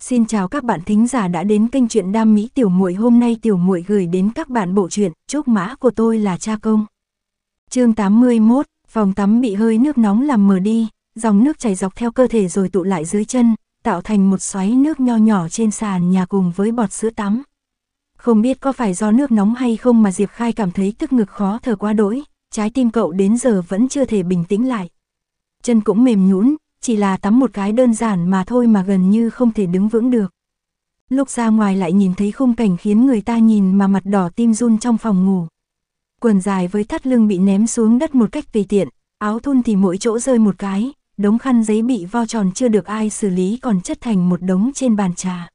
Xin chào các bạn thính giả đã đến kênh truyện Đam Mỹ Tiểu Muội. Hôm nay Tiểu Muội gửi đến các bạn bộ truyện Chúc mã của tôi là cha công. Chương 81, phòng tắm bị hơi nước nóng làm mờ đi, dòng nước chảy dọc theo cơ thể rồi tụ lại dưới chân, tạo thành một xoáy nước nho nhỏ trên sàn nhà cùng với bọt sữa tắm. Không biết có phải do nước nóng hay không mà Diệp Khai cảm thấy tức ngực khó thở quá đỗi, trái tim cậu đến giờ vẫn chưa thể bình tĩnh lại. Chân cũng mềm nhũn, chỉ là tắm một cái đơn giản mà thôi mà gần như không thể đứng vững được. Lúc ra ngoài lại nhìn thấy khung cảnh khiến người ta nhìn mà mặt đỏ tim run trong phòng ngủ. Quần dài với thắt lưng bị ném xuống đất một cách tùy tiện, áo thun thì mỗi chỗ rơi một cái, đống khăn giấy bị vo tròn chưa được ai xử lý còn chất thành một đống trên bàn trà.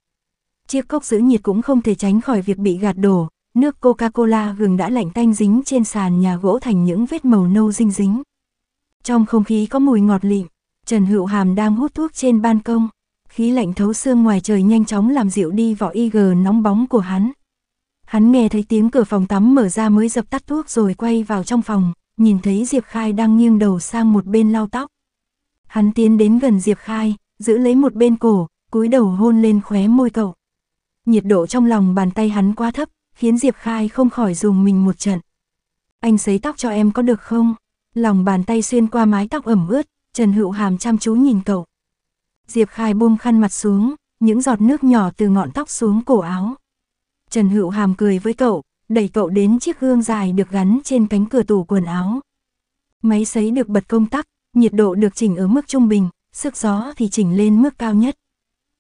Chiếc cốc giữ nhiệt cũng không thể tránh khỏi việc bị gạt đổ, nước Coca-Cola gừng đã lạnh tanh dính trên sàn nhà gỗ thành những vết màu nâu dinh dính. Trong không khí có mùi ngọt lịm, Trần Hữu Hàm đang hút thuốc trên ban công, khí lạnh thấu xương ngoài trời nhanh chóng làm dịu đi vỏ IG nóng bóng của hắn. Hắn nghe thấy tiếng cửa phòng tắm mở ra mới dập tắt thuốc rồi quay vào trong phòng, nhìn thấy Diệp Khai đang nghiêng đầu sang một bên lau tóc. Hắn tiến đến gần Diệp Khai, giữ lấy một bên cổ, cúi đầu hôn lên khóe môi cậu. Nhiệt độ trong lòng bàn tay hắn quá thấp, khiến Diệp Khai không khỏi dùng mình một trận. Anh sấy tóc cho em có được không? Lòng bàn tay xuyên qua mái tóc ẩm ướt, Trần Hữu Hàm chăm chú nhìn cậu. Diệp Khai buông khăn mặt xuống, những giọt nước nhỏ từ ngọn tóc xuống cổ áo. Trần Hữu Hàm cười với cậu, đẩy cậu đến chiếc gương dài được gắn trên cánh cửa tủ quần áo. Máy sấy được bật công tắc, nhiệt độ được chỉnh ở mức trung bình, sức gió thì chỉnh lên mức cao nhất.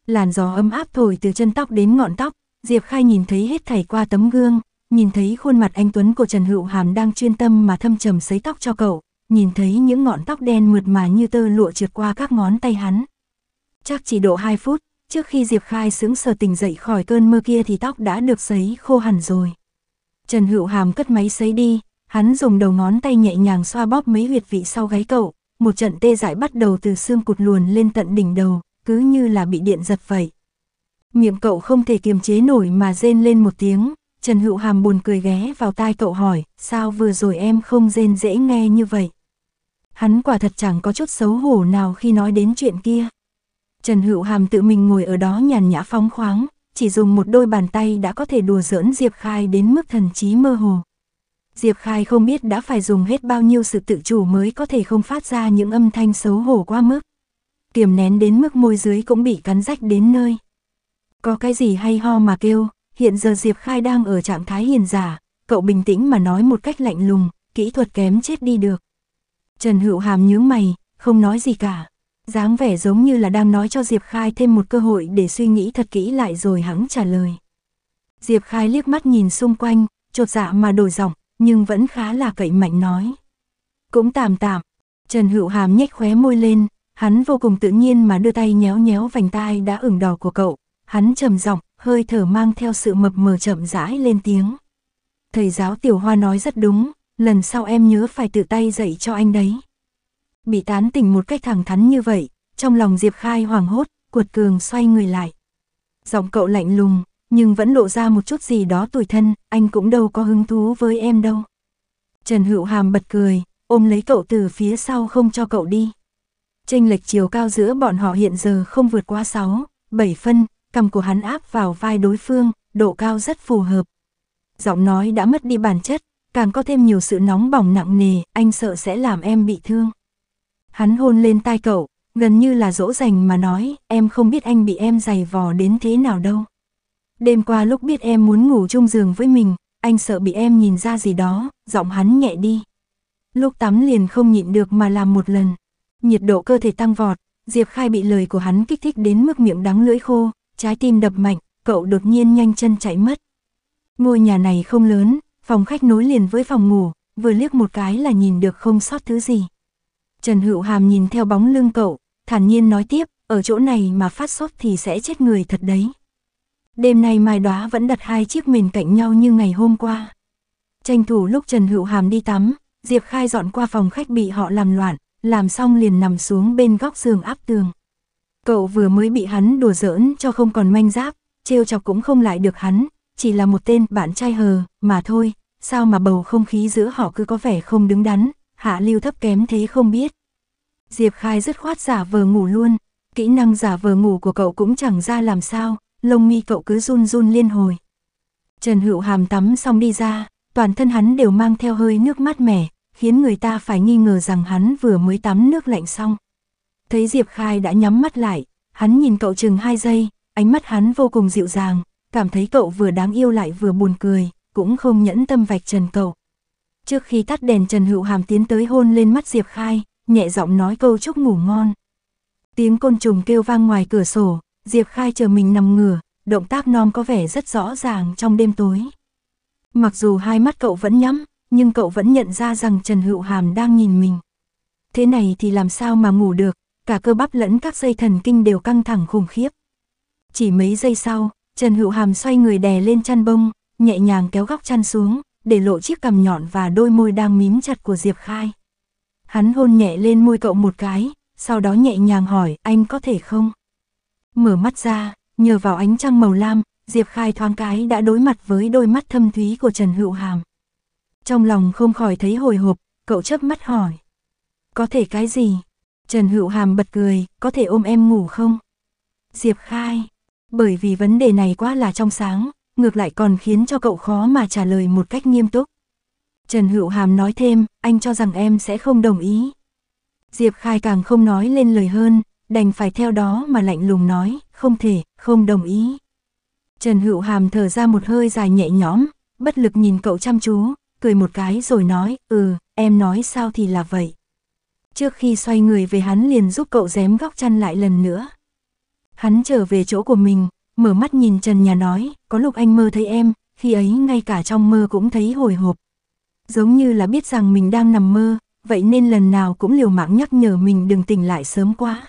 Làn gió ấm áp thổi từ chân tóc đến ngọn tóc, Diệp Khai nhìn thấy hết thảy qua tấm gương, nhìn thấy khuôn mặt anh Tuấn của Trần Hữu Hàm đang chuyên tâm mà thâm trầm sấy tóc cho cậu, nhìn thấy những ngọn tóc đen mượt mà như tơ lụa trượt qua các ngón tay hắn. Chắc chỉ độ 2 phút, trước khi Diệp Khai sướng sờ tỉnh dậy khỏi cơn mơ kia thì tóc đã được sấy khô hẳn rồi. Trần Hữu Hàm cất máy sấy đi, hắn dùng đầu ngón tay nhẹ nhàng xoa bóp mấy huyệt vị sau gáy cậu, một trận tê dại bắt đầu từ xương cụt luồn lên tận đỉnh đầu, cứ như là bị điện giật vậy. Miệng cậu không thể kiềm chế nổi mà rên lên một tiếng, Trần Hữu Hàm buồn cười ghé vào tai cậu hỏi, sao vừa rồi em không rên dễ nghe như vậy? hắn quả thật chẳng có chút xấu hổ nào khi nói đến chuyện kia. Trần Hữu Hàm tự mình ngồi ở đó nhàn nhã phóng khoáng, chỉ dùng một đôi bàn tay đã có thể đùa giỡn Diệp Khai đến mức thần trí mơ hồ. Diệp Khai không biết đã phải dùng hết bao nhiêu sự tự chủ mới có thể không phát ra những âm thanh xấu hổ quá mức. Kiềm nén đến mức môi dưới cũng bị cắn rách đến nơi. Có cái gì hay ho mà kêu, hiện giờ Diệp Khai đang ở trạng thái hiền giả, cậu bình tĩnh mà nói một cách lạnh lùng, kỹ thuật kém chết đi được. Trần Hữu Hàm nhướng mày, không nói gì cả. dáng vẻ giống như là đang nói cho Diệp Khai thêm một cơ hội để suy nghĩ thật kỹ lại rồi hắn trả lời. Diệp Khai liếc mắt nhìn xung quanh, chột dạ mà đổi giọng, nhưng vẫn khá là cậy mạnh nói. Cũng tạm tạm, Trần Hữu Hàm nhếch khóe môi lên, hắn vô cùng tự nhiên mà đưa tay nhéo nhéo vành tai đã ửng đỏ của cậu, hắn trầm giọng, hơi thở mang theo sự mập mờ chậm rãi lên tiếng. Thầy giáo Tiểu Hoa nói rất đúng, lần sau em nhớ phải tự tay dạy cho anh đấy. Bị tán tỉnh một cách thẳng thắn như vậy, trong lòng Diệp Khai hoảng hốt, cuột cường xoay người lại. Giọng cậu lạnh lùng, nhưng vẫn lộ ra một chút gì đó tuổi thân, anh cũng đâu có hứng thú với em đâu. Trần Hữu Hàm bật cười, ôm lấy cậu từ phía sau không cho cậu đi. tranh lệch chiều cao giữa bọn họ hiện giờ không vượt qua 6, 7 phân, cầm của hắn áp vào vai đối phương, độ cao rất phù hợp. Giọng nói đã mất đi bản chất, càng có thêm nhiều sự nóng bỏng nặng nề, anh sợ sẽ làm em bị thương. Hắn hôn lên tai cậu, gần như là dỗ dành mà nói, em không biết anh bị em giày vò đến thế nào đâu. Đêm qua lúc biết em muốn ngủ chung giường với mình, anh sợ bị em nhìn ra gì đó, giọng hắn nhẹ đi. Lúc tắm liền không nhịn được mà làm một lần. Nhiệt độ cơ thể tăng vọt, Diệp Khai bị lời của hắn kích thích đến mức miệng đắng lưỡi khô, trái tim đập mạnh, cậu đột nhiên nhanh chân chạy mất. Ngôi nhà này không lớn, Phòng khách nối liền với phòng ngủ, vừa liếc một cái là nhìn được không sót thứ gì. Trần Hữu Hàm nhìn theo bóng lưng cậu, thản nhiên nói tiếp, ở chỗ này mà phát sốt thì sẽ chết người thật đấy. Đêm nay Mai Đóa vẫn đặt hai chiếc mền cạnh nhau như ngày hôm qua. Tranh thủ lúc Trần Hữu Hàm đi tắm, Diệp Khai dọn qua phòng khách bị họ làm loạn, làm xong liền nằm xuống bên góc giường áp tường. Cậu vừa mới bị hắn đùa giỡn cho không còn manh giáp, trêu chọc cũng không lại được hắn, chỉ là một tên bạn trai hờ, mà thôi, sao mà bầu không khí giữa họ cứ có vẻ không đứng đắn, hạ lưu thấp kém thế không biết. Diệp Khai dứt khoát giả vờ ngủ luôn, kỹ năng giả vờ ngủ của cậu cũng chẳng ra làm sao, lông mi cậu cứ run run liên hồi. Trần Hữu Hàm tắm xong đi ra, toàn thân hắn đều mang theo hơi nước mát mẻ, khiến người ta phải nghi ngờ rằng hắn vừa mới tắm nước lạnh xong. Thấy Diệp Khai đã nhắm mắt lại, hắn nhìn cậu chừng 2 giây, ánh mắt hắn vô cùng dịu dàng, cảm thấy cậu vừa đáng yêu lại vừa buồn cười, cũng không nhẫn tâm vạch trần cậu. Trước khi tắt đèn Trần Hữu Hàm tiến tới hôn lên mắt Diệp Khai, nhẹ giọng nói câu chúc ngủ ngon. Tiếng côn trùng kêu vang ngoài cửa sổ, Diệp Khai chờ mình nằm ngửa, động tác non có vẻ rất rõ ràng trong đêm tối. Mặc dù hai mắt cậu vẫn nhắm, nhưng cậu vẫn nhận ra rằng Trần Hữu Hàm đang nhìn mình. Thế này thì làm sao mà ngủ được, cả cơ bắp lẫn các dây thần kinh đều căng thẳng khủng khiếp. Chỉ mấy giây sau, Trần Hữu Hàm xoay người đè lên chăn bông, nhẹ nhàng kéo góc chăn xuống, để lộ chiếc cằm nhọn và đôi môi đang mím chặt của Diệp Khai. Hắn hôn nhẹ lên môi cậu một cái, sau đó nhẹ nhàng hỏi anh có thể không? Mở mắt ra, nhờ vào ánh trăng màu lam, Diệp Khai thoáng cái đã đối mặt với đôi mắt thâm thúy của Trần Hữu Hàm. Trong lòng không khỏi thấy hồi hộp, cậu chớp mắt hỏi. Có thể cái gì? Trần Hữu Hàm bật cười, có thể ôm em ngủ không? Diệp Khai, bởi vì vấn đề này quá là trong sáng, ngược lại còn khiến cho cậu khó mà trả lời một cách nghiêm túc. Trần Hữu Hàm nói thêm, anh cho rằng em sẽ không đồng ý. Diệp Khai càng không nói lên lời hơn, đành phải theo đó mà lạnh lùng nói, không thể, không đồng ý. Trần Hữu Hàm thở ra một hơi dài nhẹ nhõm, bất lực nhìn cậu chăm chú, cười một cái rồi nói, ừ, em nói sao thì là vậy. Trước khi xoay người về hắn liền giúp cậu dém góc chăn lại lần nữa. Hắn trở về chỗ của mình, mở mắt nhìn trần nhà nói, có lúc anh mơ thấy em, khi ấy ngay cả trong mơ cũng thấy hồi hộp. Giống như là biết rằng mình đang nằm mơ, vậy nên lần nào cũng liều mạng nhắc nhở mình đừng tỉnh lại sớm quá.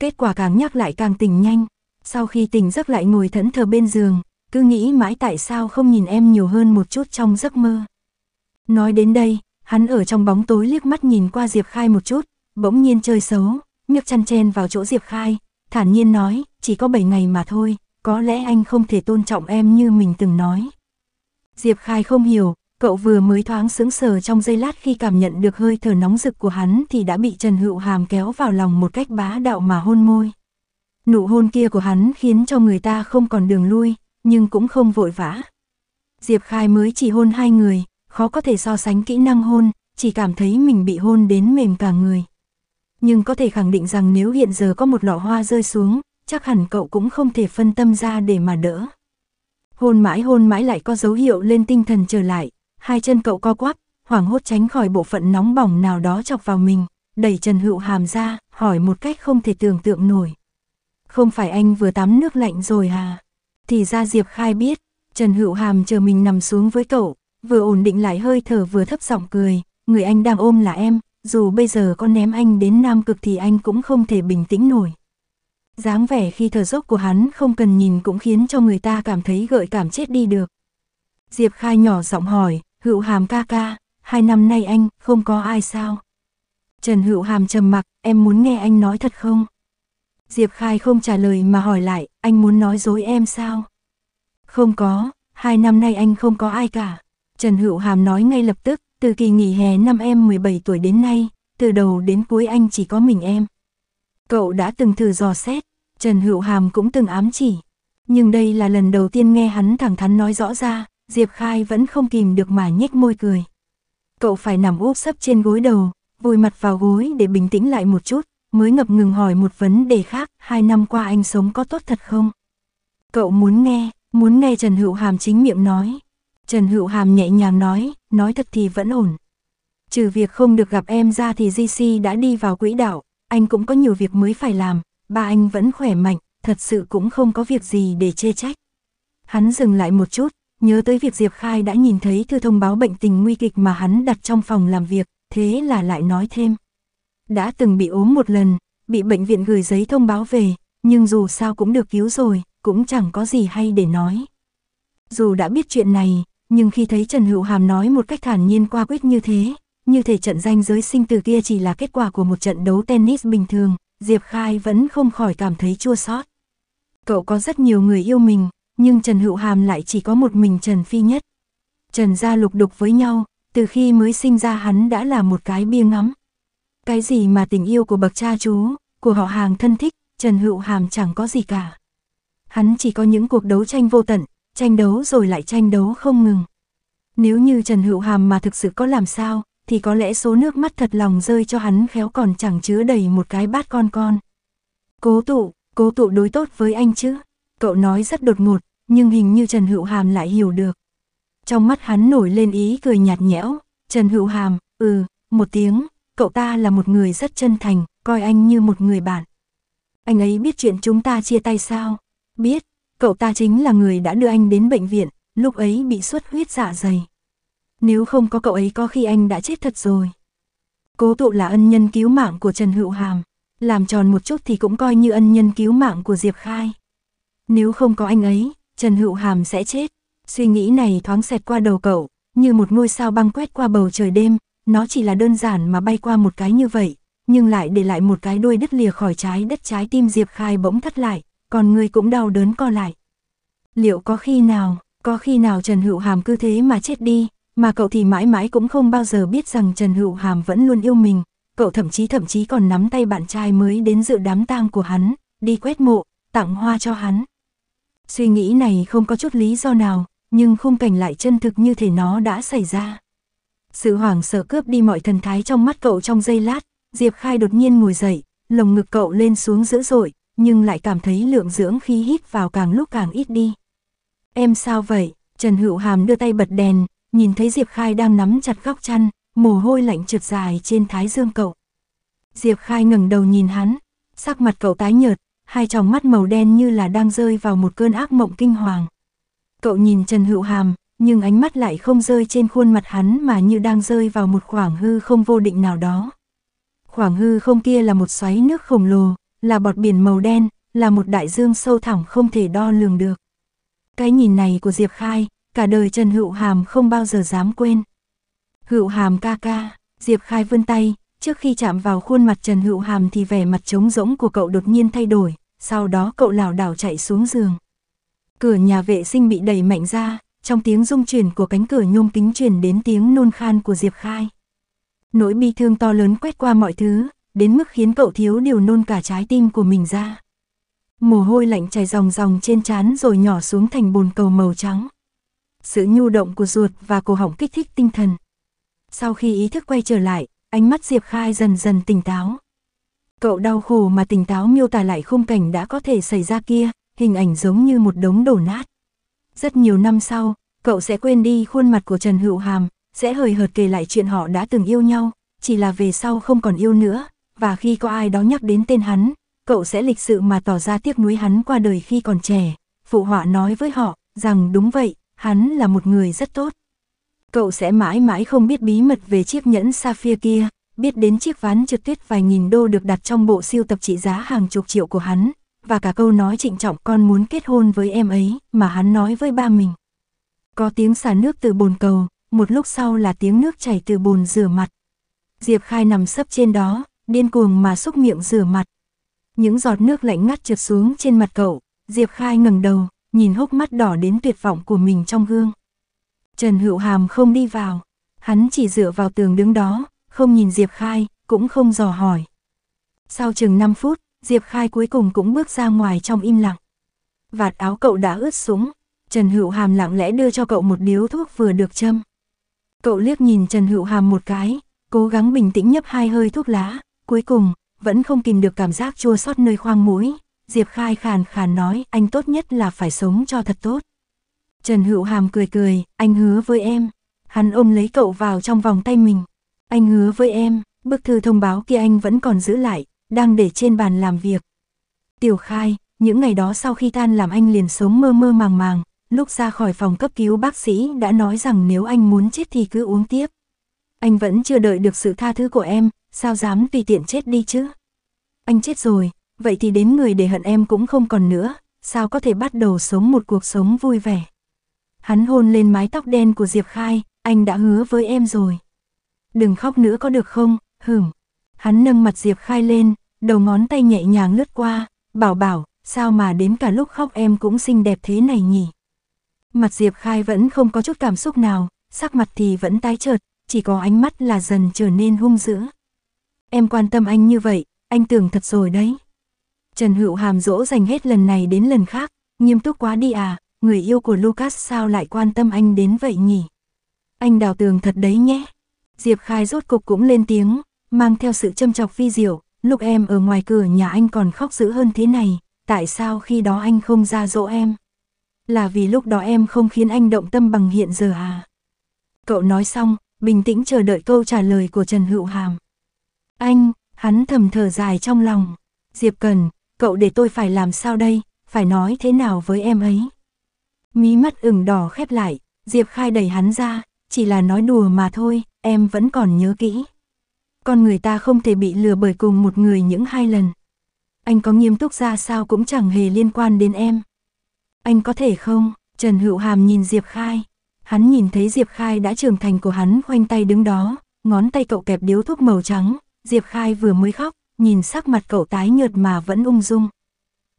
Kết quả càng nhắc lại càng tỉnh nhanh, sau khi tỉnh giấc lại ngồi thẫn thờ bên giường, cứ nghĩ mãi tại sao không nhìn em nhiều hơn một chút trong giấc mơ. Nói đến đây, hắn ở trong bóng tối liếc mắt nhìn qua Diệp Khai một chút, bỗng nhiên chơi xấu, nhấc chăn chen vào chỗ Diệp Khai, thản nhiên nói, chỉ có 7 ngày mà thôi, có lẽ anh không thể tôn trọng em như mình từng nói. Diệp Khai không hiểu, cậu vừa mới thoáng sững sờ trong giây lát khi cảm nhận được hơi thở nóng rực của hắn thì đã bị Trần Hữu Hàm kéo vào lòng một cách bá đạo mà hôn môi. Nụ hôn kia của hắn khiến cho người ta không còn đường lui, nhưng cũng không vội vã. Diệp Khai mới chỉ hôn hai người, khó có thể so sánh kỹ năng hôn, chỉ cảm thấy mình bị hôn đến mềm cả người nhưng có thể khẳng định rằng nếu hiện giờ có một lọ hoa rơi xuống, chắc hẳn cậu cũng không thể phân tâm ra để mà đỡ. Hôn mãi hôn mãi lại có dấu hiệu lên tinh thần trở lại, hai chân cậu co quắp, hoảng hốt tránh khỏi bộ phận nóng bỏng nào đó chọc vào mình, đẩy Trần Hữu Hàm ra, hỏi một cách không thể tưởng tượng nổi. Không phải anh vừa tắm nước lạnh rồi à? Thì ra Diệp Khai biết, Trần Hữu Hàm chờ mình nằm xuống với cậu, vừa ổn định lại hơi thở vừa thấp giọng cười, người anh đang ôm là em, dù bây giờ con ném anh đến Nam Cực thì anh cũng không thể bình tĩnh nổi. dáng vẻ khi thở dốc của hắn không cần nhìn cũng khiến cho người ta cảm thấy gợi cảm chết đi được. Diệp Khai nhỏ giọng hỏi, hữu hàm ca ca, hai năm nay anh, không có ai sao? Trần Hữu Hàm trầm mặc, em muốn nghe anh nói thật không? Diệp Khai không trả lời mà hỏi lại, anh muốn nói dối em sao? Không có, hai năm nay anh không có ai cả. Trần Hữu Hàm nói ngay lập tức, từ kỳ nghỉ hè năm em 17 tuổi đến nay, từ đầu đến cuối anh chỉ có mình em. Cậu đã từng thử dò xét, Trần Hữu Hàm cũng từng ám chỉ. Nhưng đây là lần đầu tiên nghe hắn thẳng thắn nói rõ ra, Diệp Khai vẫn không kìm được mà nhếch môi cười. Cậu phải nằm úp sấp trên gối đầu, vùi mặt vào gối để bình tĩnh lại một chút, mới ngập ngừng hỏi một vấn đề khác, hai năm qua anh sống có tốt thật không? Cậu muốn nghe, muốn nghe Trần Hữu Hàm chính miệng nói, Trần Hữu Hàm nhẹ nhàng nói, nói thật thì vẫn ổn. Trừ việc không được gặp em ra thì GC đã đi vào quỹ đạo, anh cũng có nhiều việc mới phải làm, ba anh vẫn khỏe mạnh, thật sự cũng không có việc gì để chê trách. Hắn dừng lại một chút, nhớ tới việc Diệp Khai đã nhìn thấy thư thông báo bệnh tình nguy kịch mà hắn đặt trong phòng làm việc, thế là lại nói thêm. Đã từng bị ốm một lần, bị bệnh viện gửi giấy thông báo về, nhưng dù sao cũng được cứu rồi, cũng chẳng có gì hay để nói. Dù đã biết chuyện này, nhưng khi thấy Trần Hữu Hàm nói một cách thản nhiên qua quyết như thế, như thể trận danh giới sinh từ kia chỉ là kết quả của một trận đấu tennis bình thường, Diệp Khai vẫn không khỏi cảm thấy chua xót. Cậu có rất nhiều người yêu mình, nhưng Trần Hữu Hàm lại chỉ có một mình Trần Phi nhất. Trần gia lục đục với nhau, từ khi mới sinh ra hắn đã là một cái bia ngắm. Cái gì mà tình yêu của bậc cha chú, của họ hàng thân thích, Trần Hữu Hàm chẳng có gì cả. Hắn chỉ có những cuộc đấu tranh vô tận, tranh đấu rồi lại tranh đấu không ngừng. Nếu như Trần Hữu Hàm mà thực sự có làm sao, thì có lẽ số nước mắt thật lòng rơi cho hắn khéo còn chẳng chứa đầy một cái bát con con. Cố tụ, cố tụ đối tốt với anh chứ, cậu nói rất đột ngột, nhưng hình như Trần Hữu Hàm lại hiểu được. Trong mắt hắn nổi lên ý cười nhạt nhẽo, Trần Hữu Hàm, ừ, một tiếng, cậu ta là một người rất chân thành, coi anh như một người bạn. Anh ấy biết chuyện chúng ta chia tay sao? Biết, Cậu ta chính là người đã đưa anh đến bệnh viện, lúc ấy bị xuất huyết dạ dày. Nếu không có cậu ấy có khi anh đã chết thật rồi. Cố tụ là ân nhân cứu mạng của Trần Hữu Hàm, làm tròn một chút thì cũng coi như ân nhân cứu mạng của Diệp Khai. Nếu không có anh ấy, Trần Hữu Hàm sẽ chết. Suy nghĩ này thoáng xẹt qua đầu cậu, như một ngôi sao băng quét qua bầu trời đêm, nó chỉ là đơn giản mà bay qua một cái như vậy, nhưng lại để lại một cái đuôi đứt lìa khỏi trái đất trái tim Diệp Khai bỗng thắt lại, còn người cũng đau đớn co lại. Liệu có khi nào, có khi nào Trần Hữu Hàm cứ thế mà chết đi, mà cậu thì mãi mãi cũng không bao giờ biết rằng Trần Hữu Hàm vẫn luôn yêu mình, cậu thậm chí thậm chí còn nắm tay bạn trai mới đến dự đám tang của hắn, đi quét mộ, tặng hoa cho hắn. Suy nghĩ này không có chút lý do nào, nhưng khung cảnh lại chân thực như thể nó đã xảy ra. Sự hoảng sợ cướp đi mọi thần thái trong mắt cậu trong giây lát, Diệp Khai đột nhiên ngồi dậy, lồng ngực cậu lên xuống dữ dội, nhưng lại cảm thấy lượng dưỡng khí hít vào càng lúc càng ít đi. Em sao vậy? Trần Hữu Hàm đưa tay bật đèn, nhìn thấy Diệp Khai đang nắm chặt góc chăn, mồ hôi lạnh trượt dài trên thái dương cậu. Diệp Khai ngẩng đầu nhìn hắn, sắc mặt cậu tái nhợt, hai tròng mắt màu đen như là đang rơi vào một cơn ác mộng kinh hoàng. Cậu nhìn Trần Hữu Hàm, nhưng ánh mắt lại không rơi trên khuôn mặt hắn mà như đang rơi vào một khoảng hư không vô định nào đó. Khoảng hư không kia là một xoáy nước khổng lồ, là bọt biển màu đen, là một đại dương sâu thẳm không thể đo lường được. Cái nhìn này của Diệp Khai, cả đời Trần Hữu Hàm không bao giờ dám quên. Hữu Hàm ca ca, Diệp Khai vươn tay, trước khi chạm vào khuôn mặt Trần Hữu Hàm thì vẻ mặt trống rỗng của cậu đột nhiên thay đổi, sau đó cậu lảo đảo chạy xuống giường. Cửa nhà vệ sinh bị đẩy mạnh ra, trong tiếng rung chuyển của cánh cửa nhôm kính chuyển đến tiếng nôn khan của Diệp Khai. Nỗi bi thương to lớn quét qua mọi thứ, đến mức khiến cậu thiếu điều nôn cả trái tim của mình ra. Mồ hôi lạnh chảy ròng ròng trên trán rồi nhỏ xuống thành bồn cầu màu trắng. Sự nhu động của ruột và cổ họng kích thích tinh thần. Sau khi ý thức quay trở lại, ánh mắt Diệp Khai dần dần tỉnh táo. Cậu đau khổ mà tỉnh táo miêu tả lại khung cảnh đã có thể xảy ra kia, hình ảnh giống như một đống đổ nát. Rất nhiều năm sau, cậu sẽ quên đi khuôn mặt của Trần Hữu Hàm, sẽ hời hợt kể lại chuyện họ đã từng yêu nhau, chỉ là về sau không còn yêu nữa, và khi có ai đó nhắc đến tên hắn, cậu sẽ lịch sự mà tỏ ra tiếc nuối hắn qua đời khi còn trẻ. Phụ họa nói với họ rằng đúng vậy, hắn là một người rất tốt. Cậu sẽ mãi mãi không biết bí mật về chiếc nhẫn sapphire kia, biết đến chiếc ván trượt tuyết vài nghìn đô được đặt trong bộ siêu tập trị giá hàng chục triệu của hắn, và cả câu nói trịnh trọng con muốn kết hôn với em ấy mà hắn nói với ba mình. Có tiếng xả nước từ bồn cầu, một lúc sau là tiếng nước chảy từ bồn rửa mặt. Diệp Khai nằm sấp trên đó, điên cuồng mà xúc miệng rửa mặt. Những giọt nước lạnh ngắt trượt xuống trên mặt cậu, Diệp Khai ngẩng đầu, nhìn hốc mắt đỏ đến tuyệt vọng của mình trong gương. Trần Hữu Hàm không đi vào, hắn chỉ dựa vào tường đứng đó, không nhìn Diệp Khai, cũng không dò hỏi. Sau chừng 5 phút, Diệp Khai cuối cùng cũng bước ra ngoài trong im lặng. Vạt áo cậu đã ướt sũng, Trần Hữu Hàm lặng lẽ đưa cho cậu một điếu thuốc vừa được châm. Cậu liếc nhìn Trần Hữu Hàm một cái, cố gắng bình tĩnh nhấp hai hơi thuốc lá, Cuối cùng, vẫn không kìm được cảm giác chua xót nơi khoang mũi, Diệp Khai khàn khàn nói, anh tốt nhất là phải sống cho thật tốt. Trần Hữu Hàm cười cười, anh hứa với em. Hắn ôm lấy cậu vào trong vòng tay mình. Anh hứa với em, bức thư thông báo kia anh vẫn còn giữ lại, đang để trên bàn làm việc. Tiểu Khai, những ngày đó sau khi tan làm anh liền sống mơ mơ màng màng, lúc ra khỏi phòng cấp cứu bác sĩ đã nói rằng nếu anh muốn chết thì cứ uống tiếp. Anh vẫn chưa đợi được sự tha thứ của em, sao dám tùy tiện chết đi chứ? Anh chết rồi, vậy thì đến người để hận em cũng không còn nữa, sao có thể bắt đầu sống một cuộc sống vui vẻ? Hắn hôn lên mái tóc đen của Diệp Khai, anh đã hứa với em rồi. Đừng khóc nữa có được không, hửm. Hắn nâng mặt Diệp Khai lên, đầu ngón tay nhẹ nhàng lướt qua, bảo bảo, sao mà đến cả lúc khóc em cũng xinh đẹp thế này nhỉ? Mặt Diệp Khai vẫn không có chút cảm xúc nào, sắc mặt thì vẫn tái chợt, chỉ có ánh mắt là dần trở nên hung dữ em quan tâm anh như vậy, anh tưởng thật rồi đấy. Trần Hữu Hàm dỗ dành hết lần này đến lần khác, nghiêm túc quá đi à, người yêu của Lucas sao lại quan tâm anh đến vậy nhỉ? Anh đào tường thật đấy nhé. Diệp Khai rốt cục cũng lên tiếng, mang theo sự châm chọc phi diệu, lúc em ở ngoài cửa nhà anh còn khóc dữ hơn thế này, tại sao khi đó anh không ra dỗ em? Là vì lúc đó em không khiến anh động tâm bằng hiện giờ à? Cậu nói xong, bình tĩnh chờ đợi câu trả lời của Trần Hữu Hàm. Anh, hắn thầm thở dài trong lòng. Diệp Cần, cậu để tôi phải làm sao đây, phải nói thế nào với em ấy. Mí mắt ửng đỏ khép lại, Diệp Khai đẩy hắn ra, chỉ là nói đùa mà thôi, em vẫn còn nhớ kỹ. Con người ta không thể bị lừa bởi cùng một người những hai lần. Anh có nghiêm túc ra sao cũng chẳng hề liên quan đến em. Anh có thể không? Trần Hữu Hàm nhìn Diệp Khai. Hắn nhìn thấy Diệp Khai đã trưởng thành của hắn khoanh tay đứng đó, ngón tay cậu kẹp điếu thuốc màu trắng, Diệp Khai vừa mới khóc, nhìn sắc mặt cậu tái nhợt mà vẫn ung dung.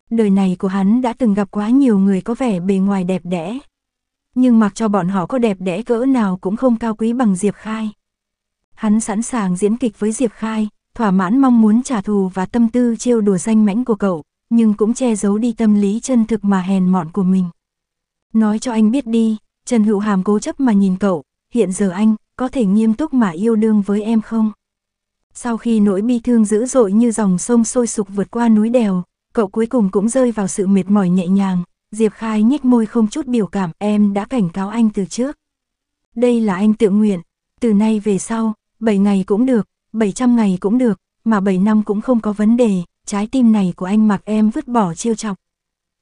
Đời này của hắn đã từng gặp quá nhiều người có vẻ bề ngoài đẹp đẽ. Nhưng mặc cho bọn họ có đẹp đẽ cỡ nào cũng không cao quý bằng Diệp Khai. Hắn sẵn sàng diễn kịch với Diệp Khai, thỏa mãn mong muốn trả thù và tâm tư trêu đùa danh mãnh của cậu, nhưng cũng che giấu đi tâm lý chân thực mà hèn mọn của mình. Nói cho anh biết đi, Trần Hữu Hàm cố chấp mà nhìn cậu, hiện giờ anh có thể nghiêm túc mà yêu đương với em không? Sau khi nỗi bi thương dữ dội như dòng sông sôi sục vượt qua núi đèo, cậu cuối cùng cũng rơi vào sự mệt mỏi nhẹ nhàng. Diệp Khai nhếch môi không chút biểu cảm, em đã cảnh cáo anh từ trước. Đây là anh tự nguyện, từ nay về sau, 7 ngày cũng được, 700 ngày cũng được, mà 7 năm cũng không có vấn đề, trái tim này của anh mặc em vứt bỏ chiêu chọc.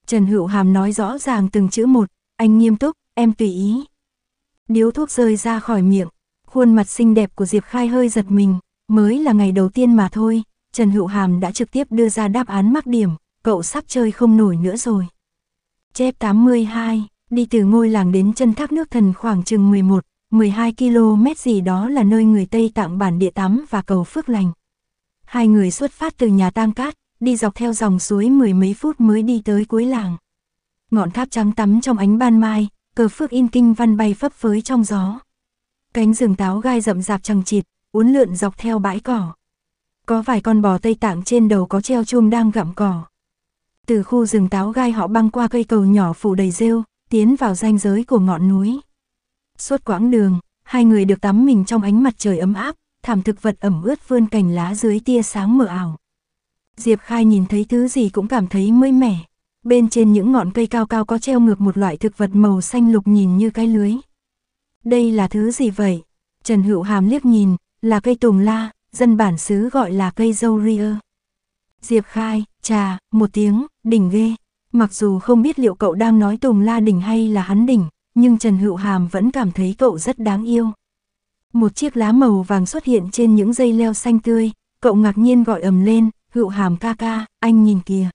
Trần Hữu Hàm nói rõ ràng từng chữ một, anh nghiêm túc, em tùy ý. Điếu thuốc rơi ra khỏi miệng, khuôn mặt xinh đẹp của Diệp Khai hơi giật mình, Mới là ngày đầu tiên mà thôi, Trần Hữu Hàm đã trực tiếp đưa ra đáp án mắc điểm, cậu sắp chơi không nổi nữa rồi. Chép 82, đi từ ngôi làng đến chân thác nước thần khoảng chừng 11, 12 km gì đó là nơi người Tây tặng bản địa tắm và cầu phước lành. Hai người xuất phát từ nhà tang cát, đi dọc theo dòng suối mười mấy phút mới đi tới cuối làng. Ngọn tháp trắng tắm trong ánh ban mai, cờ phước in kinh văn bay phấp phới trong gió. Cánh rừng táo gai rậm rạp chằng chịt, uốn lượn dọc theo bãi cỏ. Có vài con bò Tây Tạng trên đầu có treo chuông đang gặm cỏ. Từ khu rừng táo gai họ băng qua cây cầu nhỏ phủ đầy rêu, tiến vào ranh giới của ngọn núi. Suốt quãng đường, hai người được tắm mình trong ánh mặt trời ấm áp, thảm thực vật ẩm ướt vươn cành lá dưới tia sáng mờ ảo. Diệp Khai nhìn thấy thứ gì cũng cảm thấy mới mẻ. Bên trên những ngọn cây cao cao có treo ngược một loại thực vật màu xanh lục nhìn như cái lưới. Đây là thứ gì vậy? Trần Hữu Hàm liếc nhìn, là cây tùng la, dân bản xứ gọi là cây dâu ria. Diệp khai, trà, một tiếng, đỉnh ghê. Mặc dù không biết liệu cậu đang nói tùng la đỉnh hay là hắn đỉnh, nhưng Trần Hữu Hàm vẫn cảm thấy cậu rất đáng yêu. Một chiếc lá màu vàng xuất hiện trên những dây leo xanh tươi, cậu ngạc nhiên gọi ầm lên, Hữu Hàm ca ca, anh nhìn kìa.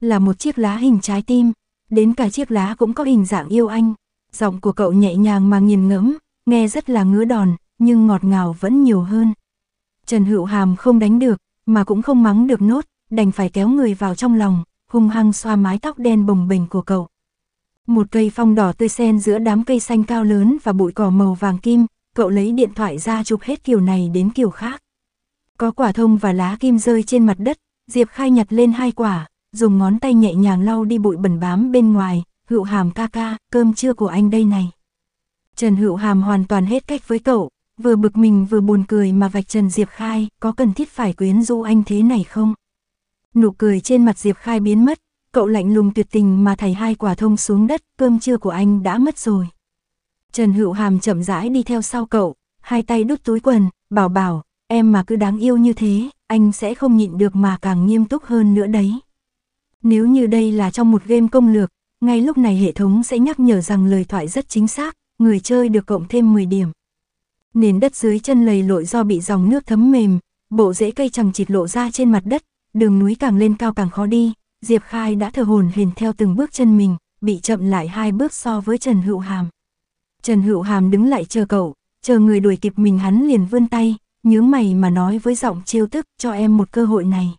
Là một chiếc lá hình trái tim, đến cả chiếc lá cũng có hình dạng yêu anh. Giọng của cậu nhẹ nhàng mà nghiền ngẫm, nghe rất là ngứa đòn, nhưng ngọt ngào vẫn nhiều hơn. Trần Hữu Hàm không đánh được, mà cũng không mắng được nốt, đành phải kéo người vào trong lòng, hung hăng xoa mái tóc đen bồng bềnh của cậu. Một cây phong đỏ tươi sen giữa đám cây xanh cao lớn và bụi cỏ màu vàng kim, cậu lấy điện thoại ra chụp hết kiểu này đến kiểu khác. Có quả thông và lá kim rơi trên mặt đất, Diệp Khai nhặt lên hai quả, dùng ngón tay nhẹ nhàng lau đi bụi bẩn bám bên ngoài, hữu hàm ca ca, cơm trưa của anh đây này. Trần hữu hàm hoàn toàn hết cách với cậu, vừa bực mình vừa buồn cười mà vạch trần Diệp Khai, có cần thiết phải quyến rũ anh thế này không? Nụ cười trên mặt Diệp Khai biến mất, cậu lạnh lùng tuyệt tình mà thảy hai quả thông xuống đất, cơm trưa của anh đã mất rồi. Trần Hữu Hàm chậm rãi đi theo sau cậu, hai tay đút túi quần, bảo bảo, em mà cứ đáng yêu như thế, anh sẽ không nhịn được mà càng nghiêm túc hơn nữa đấy. Nếu như đây là trong một game công lược, ngay lúc này hệ thống sẽ nhắc nhở rằng lời thoại rất chính xác, người chơi được cộng thêm 10 điểm. Nền đất dưới chân lầy lội do bị dòng nước thấm mềm, bộ rễ cây chẳng chịt lộ ra trên mặt đất, đường núi càng lên cao càng khó đi, Diệp Khai đã thở hồn hển theo từng bước chân mình, bị chậm lại hai bước so với Trần Hữu Hàm. Trần Hữu Hàm đứng lại chờ cậu, chờ người đuổi kịp mình hắn liền vươn tay, nhướng mày mà nói với giọng trêu tức cho em một cơ hội này.